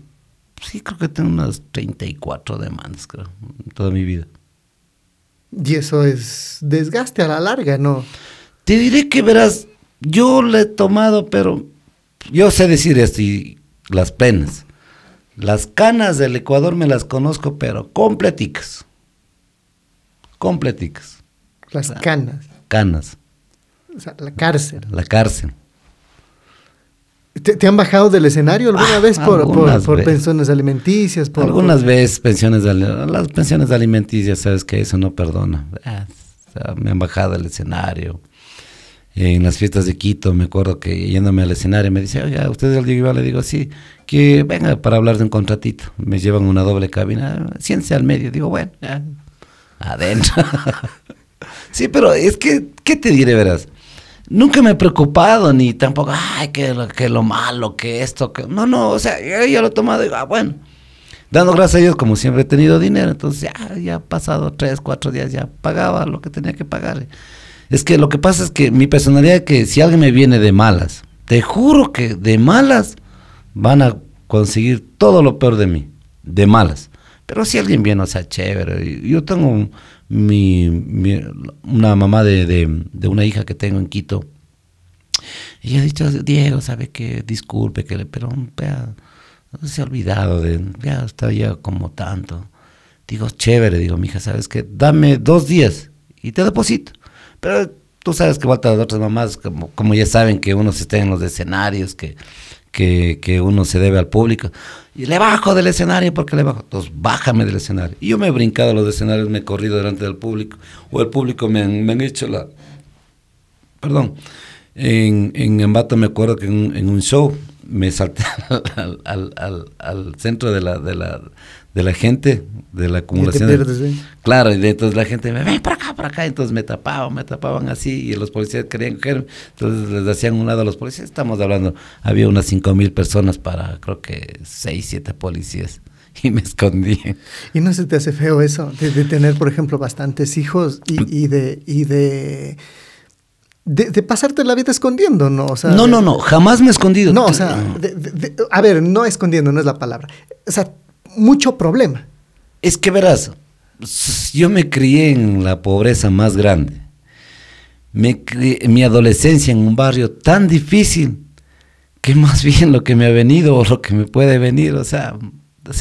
Sí, creo que tengo unas 34 demandas, creo, en toda mi vida. Y eso es desgaste a la larga, ¿no? Te diré que verás, yo le he tomado, pero yo sé decir esto y las penas. Las canas del Ecuador me las conozco, pero completicas. Completicas. Las ah, canas. Canas la cárcel. La cárcel. ¿Te, han bajado del escenario alguna ah, vez por, por, pensiones alimenticias? algunas veces pensiones, las pensiones alimenticias, sabes que eso no perdona. Ah, me han bajado del escenario. En las fiestas de Quito, me acuerdo que yéndome al escenario me dice, ya ¿usted es el Le digo, sí, que venga para hablar de un contratito. Me llevan una doble cabina, siéntese al medio. Digo, bueno, adentro. (laughs) sí, pero es que, ¿qué te diré, verás? nunca me he preocupado, ni tampoco, ay, que lo, lo malo, que esto, que... No, no, o sea, yo, lo he tomado y digo, ah, bueno. Dando gracias a Dios, como siempre he tenido dinero, entonces ya, ya pasado tres, cuatro días, ya pagaba lo que tenía que pagar. Es que lo que pasa es que mi personalidad es que si alguien me viene de malas, te juro que de malas van a conseguir todo lo peor de mí, de malas. Pero si alguien viene, o sea, chévere, yo tengo un mi, una mamá de, de, una hija que tengo en Quito. Y ha dicho, Diego, ¿sabe que Disculpe, que le, pero no se ha olvidado de, ya está ya como tanto. Digo, chévere, digo, mi hija, ¿sabes que Dame dos días y te deposito. Pero tú sabes que faltan otras mamás, como, como ya saben que uno se está en los escenarios, que que, uno se debe al público. Y le bajo del escenario porque le bajo. Entonces, bájame del escenario. Y yo me he brincado a los escenarios, me he corrido delante del público, o el público me, me han hecho la. Perdón. En, en me acuerdo que en, un show me salté (laughs) al, al centro de la, de la, de la gente, de la acumulación. Claro, y de, entonces la gente me ven para acá, para acá, entonces me tapaban, me tapaban así, y los policías querían cogerme, entonces les hacían un lado a los policías, estamos hablando, había unas cinco mil personas para creo que seis, siete policías. (laughs) Y me escondí. ¿Y no se te hace feo eso? De, tener, por ejemplo, bastantes hijos y, de, y de de, pasarte la vida escondiendo, ¿no? sea, no, no, no, jamás me he escondido. No, o sea, a ver, no escondiendo, no es la palabra. O sea, mucho problema. Es que verás, yo me crié en la pobreza más grande. mi adolescencia en un barrio tan difícil que más bien lo que me ha venido o lo que me puede venir, o sea, o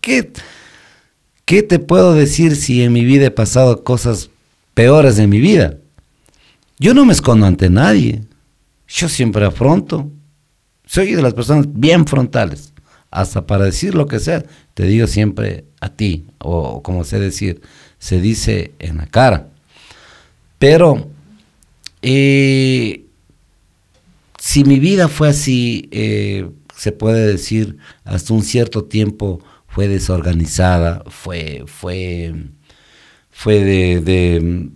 ¿qué, ¿qué te puedo decir si en mi vida he pasado cosas peores de mi vida? Yo no me escondo ante nadie. Yo siempre afronto. Soy de las personas bien frontales hasta para decir lo que sea, te digo siempre a ti, o como sé decir, se dice en la cara. Pero eh, si mi vida fue así, eh, se puede decir, hasta un cierto tiempo fue desorganizada, fue, fue, fue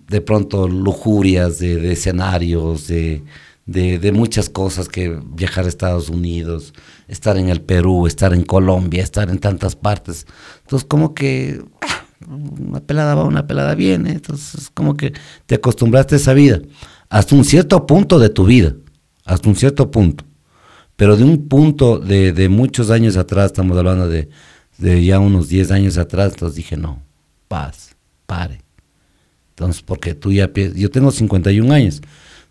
de, pronto lujurias, de, escenarios, de, de, muchas cosas que viajar a Estados Unidos, estar en el Perú, estar en Colombia, estar en tantas partes. Entonces, como que ah, una pelada va, una pelada viene. Entonces, como que te acostumbraste a esa vida. Hasta un cierto punto de tu vida. Hasta un cierto punto. Pero de un punto de, muchos años atrás, estamos hablando de, de ya unos 10 años atrás, entonces dije, no, paz, pare. Entonces, porque tú ya, yo tengo 51 años,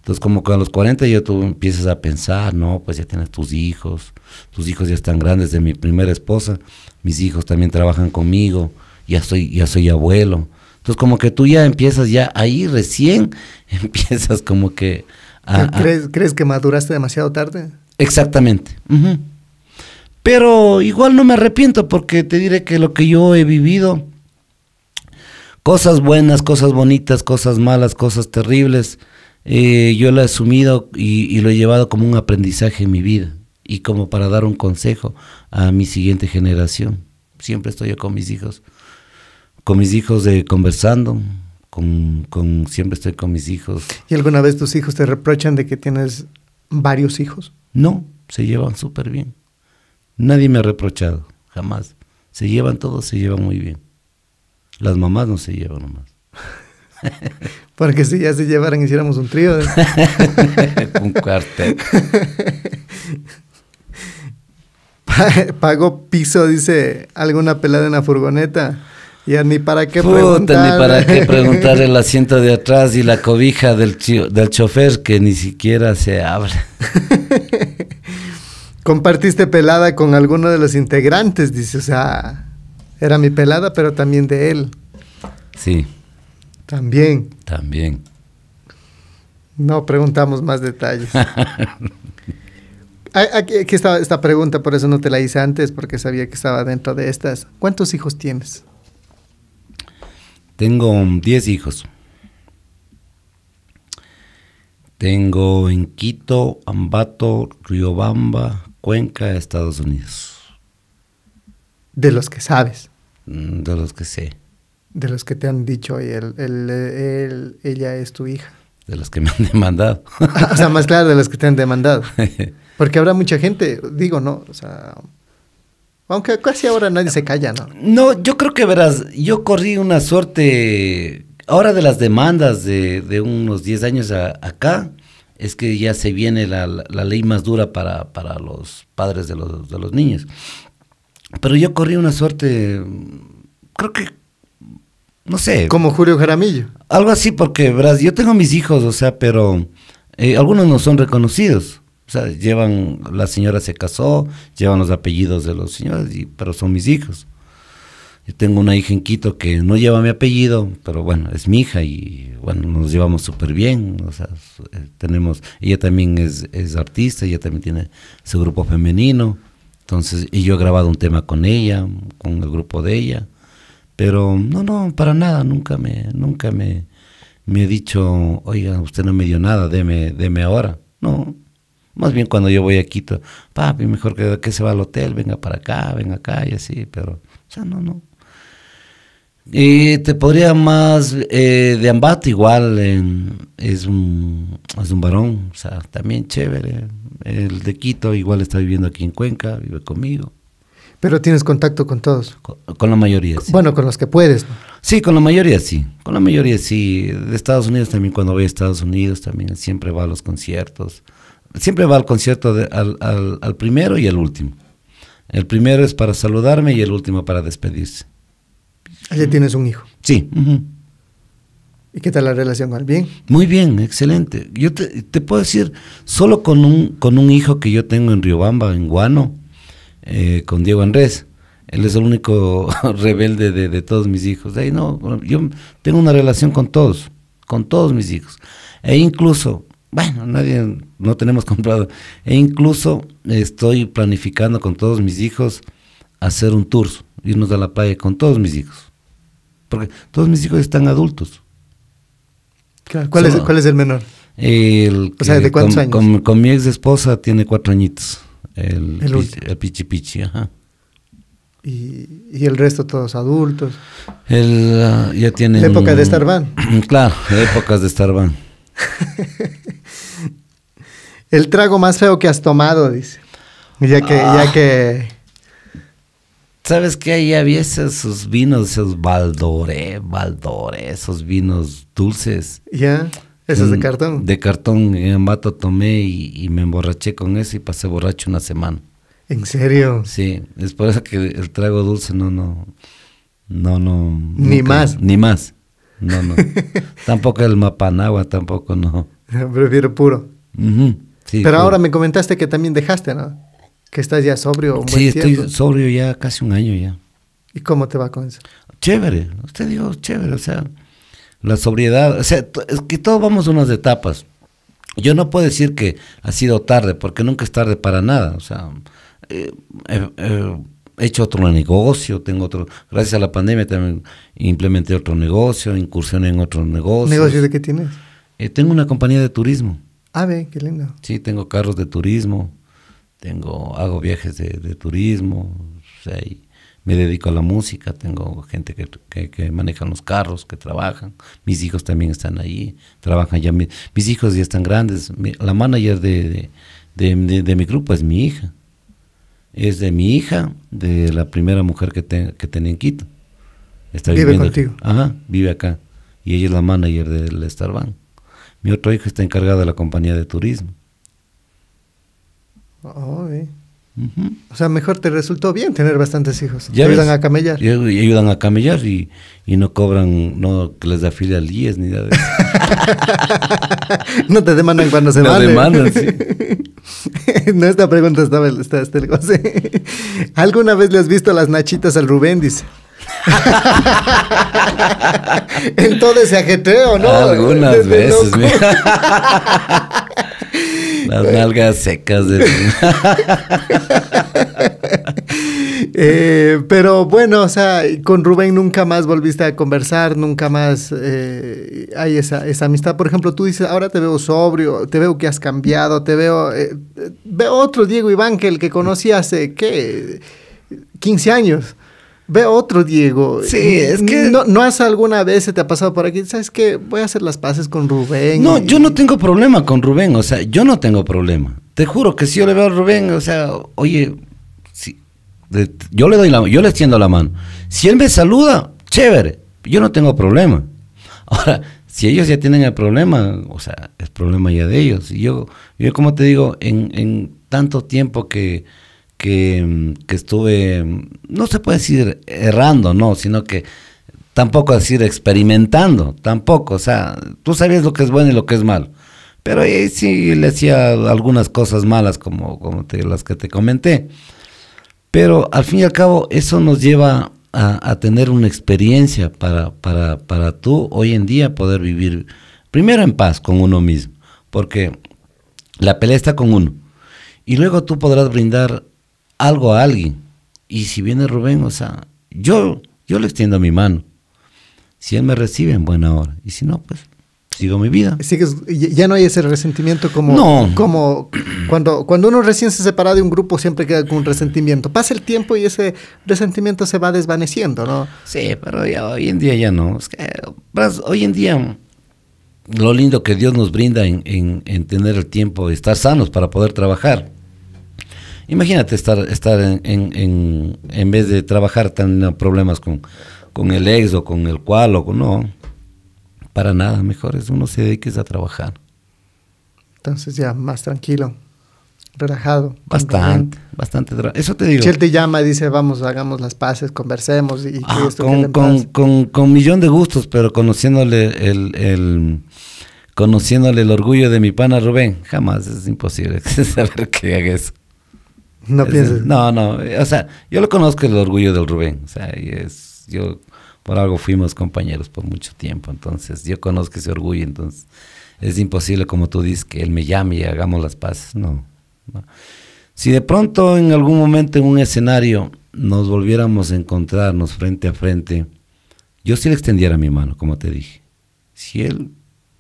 entonces, como que a los 40 ya tú empiezas a pensar, no, pues ya tienes tus hijos, tus hijos ya están grandes de mi primera esposa, mis hijos también trabajan conmigo, ya soy, ya soy abuelo. Entonces, como que tú ya empiezas, ya ahí recién (laughs) empiezas como que... ¿Crees, que maduraste demasiado tarde? Exactamente. Pero igual no me arrepiento porque te diré que lo que yo he vivido, cosas buenas, cosas bonitas, cosas malas, cosas terribles, eh, yo lo he asumido y, lo he llevado como un aprendizaje en mi vida y como para dar un consejo a mi siguiente generación. Siempre estoy yo con mis hijos, con mis hijos conversando, con, con, siempre estoy con mis hijos. ¿Y alguna vez tus hijos te reprochan de que tienes varios hijos? No, se llevan súper bien. Nadie me ha reprochado, jamás. Se llevan todos, se llevan muy bien. Las mamás no se llevan nomás. (laughs) (laughs) Porque si ya se llevaran, hiciéramos un trío. ¿eh? (laughs) un cuartel (laughs) Pago piso, dice, alguna pelada en la furgoneta. Y ni para qué preguntar. ni para qué preguntar el asiento de atrás y la cobija del, del chofer que ni siquiera se abre. Compartiste pelada con alguno de los integrantes, dice, o sea, era mi pelada, pero también de él. Sí. También. También. No preguntamos más detalles. (laughs) Aquí está esta pregunta, por eso no te la hice antes, porque sabía que estaba dentro de estas. ¿Cuántos hijos tienes? Tengo 10 hijos. Tengo en Quito, Ambato, Riobamba, Cuenca, Estados Unidos. ¿De los que sabes? Mm, de los que sé. De los que te han dicho, y ella es tu hija. De los que me han demandado. (laughs) o sea, más claro, de los que te han demandado. (laughs) Porque habrá mucha gente, digo, ¿no? O sea, aunque casi ahora nadie se calla, ¿no? No, yo creo que verás, yo corrí una suerte, ahora de las demandas de, unos 10 años acá, es que ya se viene la, ley más dura para, los padres de los, de los, niños. Pero yo corrí una suerte, creo que no sé. Como Julio Jaramillo. Algo así, porque, verás, yo tengo mis hijos, o sea, pero eh, algunos no son reconocidos. O sea, llevan, la señora se casó, llevan los apellidos de los señores, pero son mis hijos. Yo tengo una hija en Quito que no lleva mi apellido, pero bueno, es mi hija y bueno, nos llevamos súper bien. O sea, eh, tenemos, ella también es, es artista, ella también tiene su grupo femenino. Entonces, y yo he grabado un tema con ella, con el grupo de ella. Pero no, no, para nada, nunca me, nunca me, me he dicho, oiga, usted no me dio nada, deme, deme ahora. No, más bien cuando yo voy a Quito, papi, mejor que, se va al hotel, venga para acá, venga acá y así, pero, o sea, no, no. Y te podría más, eh, de Ambato igual, es, un, es un varón, o sea, también chévere. El de Quito igual está viviendo aquí en Cuenca, vive conmigo. Pero tienes contacto con todos. Con, la mayoría, sí. Bueno, con los que puedes. Sí, con la mayoría, sí. Con la mayoría, sí. De Estados Unidos también, cuando voy a Estados Unidos, también siempre va a los conciertos. Siempre va al concierto al, primero y al último. El primero es para saludarme y el último para despedirse. Allí tienes un hijo. Sí. ¿Y qué tal la relación con él? ¿Bien? Muy bien, excelente. Yo te, puedo decir, solo con un, con un hijo que yo tengo en Riobamba, en Guano, eh, con Diego Andrés. Él es el único (laughs) rebelde de, todos mis hijos. no, yo tengo una relación con todos, con todos mis hijos. E incluso, bueno, nadie, no tenemos (laughs) comprado. E incluso estoy planificando con todos mis hijos hacer un tour, irnos a la playa con todos mis hijos. Porque todos mis hijos están adultos. ¿cuál, es, ¿Cuál es el menor? El, ¿de cuántos años? con mi ex esposa tiene cuatro añitos. El, el, pichi pichi, ajá. Y, el resto todos adultos. El, ah, ya La época de Starban. Mm, claro, épocas de Starban. (laughs) el trago más feo que has tomado, dice. Ya que... Ya ah. que ¿Sabes qué? Ahí había esos vinos, esos Valdore, esos vinos dulces. Ya. ¿Eso es de mm, cartón? De cartón, en Ambato tomé y, me emborraché con eso y pasé borracho una semana. ¿En serio? Sí, es por eso que el trago dulce no, no, no, no. Ni más. Ni más. No, no. (laughs) tampoco el mapanagua, tampoco no. (laughs) Prefiero puro. Pero ahora me comentaste que también dejaste, ¿no? Que estás ya sobrio. sí, estoy sobrio ya casi un año ya. ¿Y cómo te va con eso? Chévere, usted dijo chévere, o sea, la sobriedad, o sea, es que todos vamos unas etapas. Yo no puedo decir que ha sido tarde, porque nunca es tarde para nada. O sea, eh, he hecho otro negocio, tengo otro, gracias a la pandemia también implementé otro negocio, incursioné en otro negocio. ¿Negocio de qué tienes? Eh, tengo una compañía de turismo. Ah, ve, qué lindo. Sí, tengo carros de turismo, tengo, hago viajes de, turismo, o me dedico a la música, tengo gente que, que, manejan los carros, que trabajan, mis hijos también están ahí, trabajan ya, mis, hijos ya están grandes, la manager de, de, mi grupo es mi hija, es de mi hija, de la primera mujer que, que tenía en Quito. vive contigo. Ajá, vive acá. Y ella es la manager del Starbank. Mi otro hijo está encargado de la compañía de turismo. Oh, o sea, mejor te resultó bien tener bastantes hijos. Ya ayudan a camellar. Y, ayudan a camellar y, y, no cobran, no que les fila al IES ni nada de eso. (laughs) no te demandan cuando se van. No demandan, sí. (laughs) no, esta pregunta estaba, ¿eh? ¿Alguna vez le has visto las nachitas al Rubén? Dice. (laughs) en todo ese ajetreo ¿no? Algunas mira. veces. Las nalgas secas de... (laughs) Eh, pero bueno, o sea, con Rubén nunca más volviste a conversar, nunca más eh, hay esa, amistad. Por ejemplo, tú dices, ahora te veo sobrio, te veo que has cambiado, te veo... Eh, veo otro Diego Iván que el que conocí hace, ¿qué? 15 años. Ve otro Diego. Sí, es que. No, no has alguna vez se te ha pasado por aquí. ¿Sabes qué? Voy a hacer las paces con Rubén. No, yo no tengo problema con Rubén. O sea, yo no tengo problema. Te juro que si yo le veo a Rubén, o sea, oye, si, yo le doy la yo le extiendo la mano. Si él me saluda, chévere. Yo no tengo problema. (laughs) Ahora, si ellos ya tienen el problema, o sea, es problema ya de ellos. Y yo, yo como te digo, en tanto tiempo que que, estuve, no se puede decir errando, no, sino que tampoco decir experimentando, tampoco, o sea, tú sabías lo que es bueno y lo que es malo. Pero ahí sí le hacía algunas cosas malas como, las que te comenté. Pero al fin y al cabo eso nos lleva a, tener una experiencia para, para, para tú hoy en día poder vivir primero en paz con uno mismo, porque la pelea está con uno. Y luego tú podrás brindar algo a alguien. Y si viene Rubén, o sea, yo, yo le extiendo mi mano. Si él me recibe, en buena hora. Y si no, pues sigo mi vida. que ya no hay ese resentimiento como, como cuando, cuando uno recién se separa de un grupo siempre queda con un resentimiento. Pasa el tiempo y ese resentimiento se va desvaneciendo, ¿no? Sí, pero hoy en día ya no. Pues, hoy en día lo lindo que Dios nos brinda en, tener el tiempo, estar sanos para poder trabajar. Imagínate estar, estar en, en, vez de trabajar teniendo problemas con, el ex o con el cual o con, no. Para nada, mejor es uno se dedique a trabajar. Entonces ya, más tranquilo, relajado. Bastante, bastante. Eso te digo. Si él te llama y dice, vamos, hagamos las paces, conversemos y ah, con, con, con, millón de gustos, pero conociéndole el, conociéndole el orgullo de mi pana Rubén, jamás es imposible saber (laughs) que haga eso. No pienses. No, no. O sea, yo lo conozco el orgullo del Rubén. O sea, es, yo por algo fuimos compañeros por mucho tiempo. Entonces, yo conozco ese orgullo. Entonces, es imposible, como tú dices, que él me llame y hagamos las paces. No. no. Si de pronto en algún momento en un escenario nos volviéramos a encontrarnos frente a frente, yo sí le extendiera mi mano, como te dije. Si él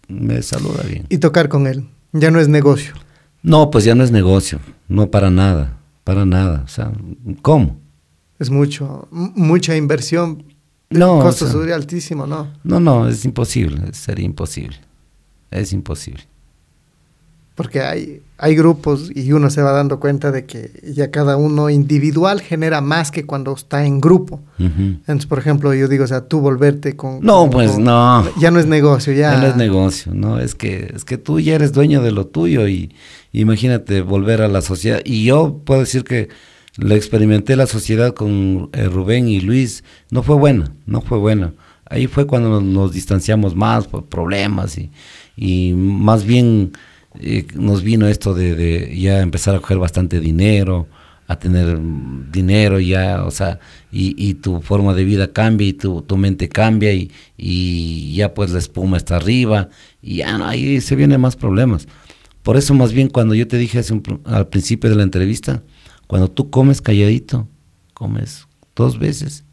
me saluda bien. Y tocar con él. Ya no es negocio. No, pues ya no es negocio. No para nada. Para nada. O sea, ¿cómo? Es mucho, mucha inversión. No. Costo sería altísimo, ¿no? No, no, es imposible. Sería imposible. Es imposible. Porque hay, hay grupos y uno se va dando cuenta de que ya cada uno individual genera más que cuando está en grupo. Entonces, por ejemplo, yo digo, o sea, tú volverte con... No, pues no. Ya no es negocio, ya... ya... no es negocio, no, es que, es que tú ya eres dueño de lo tuyo y, Imagínate volver a la sociedad. Y yo puedo decir que la experimenté la sociedad con eh, Rubén y Luis. No fue buena, no fue buena. Ahí fue cuando nos, distanciamos más por problemas y, más bien eh, nos vino esto de, ya empezar a coger bastante dinero a tener dinero ya, o sea, y, tu forma de vida cambia y tu, tu mente cambia y, y, ya pues la espuma está arriba y ya no, ahí se vienen más problemas. Por eso más bien cuando yo te dije al principio de la entrevista, cuando tú comes calladito, comes dos veces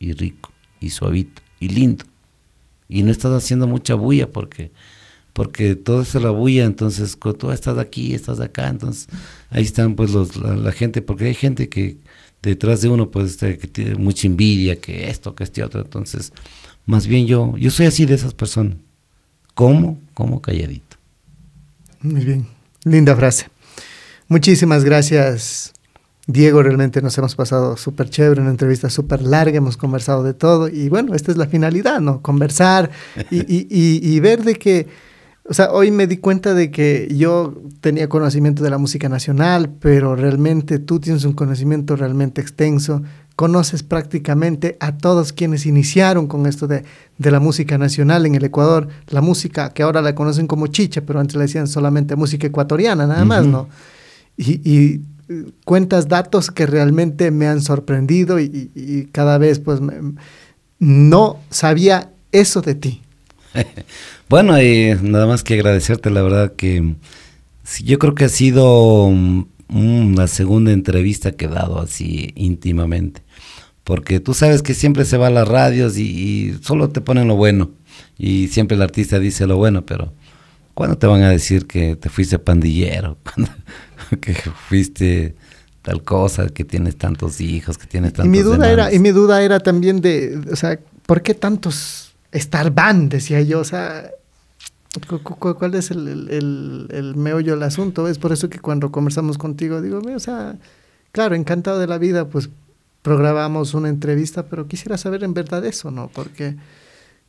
y rico y suavito y lindo. Y no estás haciendo mucha bulla porque porque todo es la bulla, entonces tú estás aquí, estás acá, entonces ahí están pues la, gente, porque hay gente que detrás de uno pues este, que tiene mucha envidia, que esto, que este otro, entonces más bien yo, yo soy así de esas personas, como, como calladito. Muy bien, linda frase. Muchísimas gracias, Diego. Realmente nos hemos pasado súper chévere, una entrevista súper larga, hemos conversado de todo y bueno, esta es la finalidad, ¿no? Conversar y, (laughs) ver de que, o sea, hoy me di cuenta de que yo tenía conocimiento de la música nacional, pero realmente tú tienes un conocimiento realmente extenso conoces prácticamente a todos quienes iniciaron con esto de, la música nacional en el Ecuador, la música que ahora la conocen como chicha, pero antes le decían solamente música ecuatoriana, nada más, ¿no? Y, eh, cuentas datos que realmente me han sorprendido y, cada vez pues no sabía eso de ti. (laughs) bueno, y nada más que agradecerte, la verdad que yo creo que ha sido mm, la segunda entrevista que he dado así íntimamente porque tú sabes que siempre se va a las radios y, solo te ponen lo bueno. Y siempre el artista dice lo bueno, pero ¿cuándo te van a decir que te fuiste pandillero? (laughs) que fuiste tal cosa, que tienes tantos hijos, que tienes tantos... Y mi duda, era, y mi duda era también de, o sea, ¿por qué tantos estar van Decía yo, o sea... ¿Cuál es el, el, el, el meollo del asunto? Es por eso que cuando conversamos contigo digo, o sea, claro, encantado de la vida, pues programamos una entrevista, pero quisiera saber en verdad eso, ¿no? Porque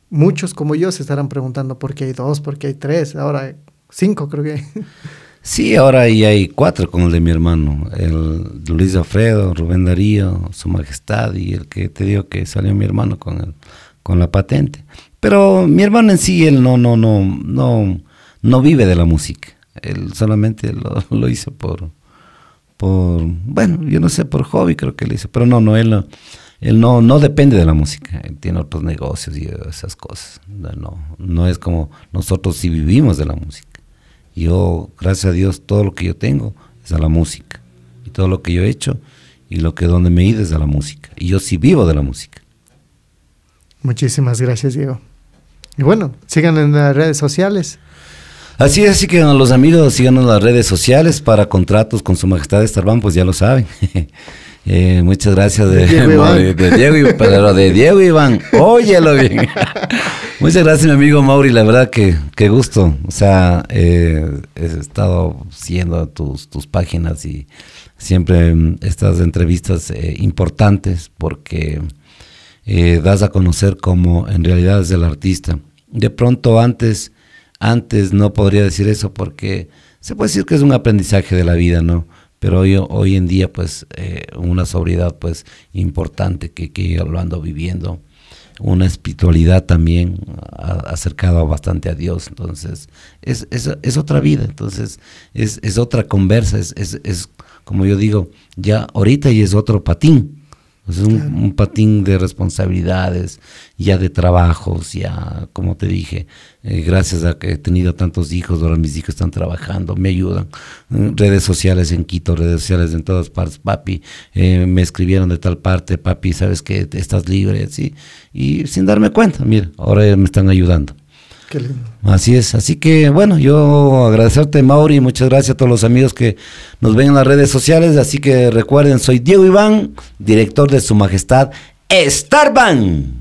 muchos como yo se estarán preguntando por qué hay dos, por qué hay tres, ahora cinco creo que (laughs) Sí, ahora hay cuatro con el de mi hermano, el Luis Alfredo, Rubén Darío, Su Majestad y el que te digo que salió mi hermano con con la patente. Pero mi hermano en sí, él no, no, no, no, no vive de la música. Él solamente lo (laughs) hizo por, bueno, yo no sé, por hobby creo que le hice pero no, no, él, él no, no depende de la música, él tiene otros negocios y esas cosas, no, no es como nosotros si vivimos de la música. Yo, gracias a Dios, todo lo que yo tengo es a la música, y todo lo que yo he hecho y lo que donde me he ido es a la música, y yo sí vivo de la música. Muchísimas gracias, Diego. Y bueno, sigan en las redes sociales. Así es, así que los amigos sigan en las redes sociales para contratos con su majestad Estarban, pues ya lo saben. (laughs) Eh, muchas gracias de, Diego, de Diego Iván, óyelo bien. (laughs) muchas gracias, mi amigo Mauri, la verdad que, gusto. O sea, eh, he estado siendo tus, tus páginas y siempre mm, estas entrevistas eh, importantes porque das a conocer cómo en realidad es el artista. De pronto antes antes no podría decir eso porque se puede decir que es un aprendizaje de la vida, ¿no? Pero hoy, hoy en día, pues, eh, una sobriedad, pues, importante que, que lo ando viviendo. Una espiritualidad también acercada bastante a Dios. Entonces, es, es, es otra vida. Entonces, es, es otra conversa. Es, es, como yo digo, ya ahorita y es otro patín pues es un, patín de responsabilidades, ya de trabajos, ya, como te dije, eh, gracias a que he tenido tantos hijos, ahora mis hijos están trabajando, me ayudan. Mm, redes sociales en Quito, redes sociales en todas partes, papi, eh, me escribieron de tal parte, papi, sabes que estás libre, sí. Y sin darme cuenta, mira, ahora me están ayudando. Así es. Así que, bueno, yo agradecerte, Mauri. Muchas gracias a todos los amigos que nos ven en las redes sociales. Así que recuerden, soy Diego Iván, director de Su Majestad Starbank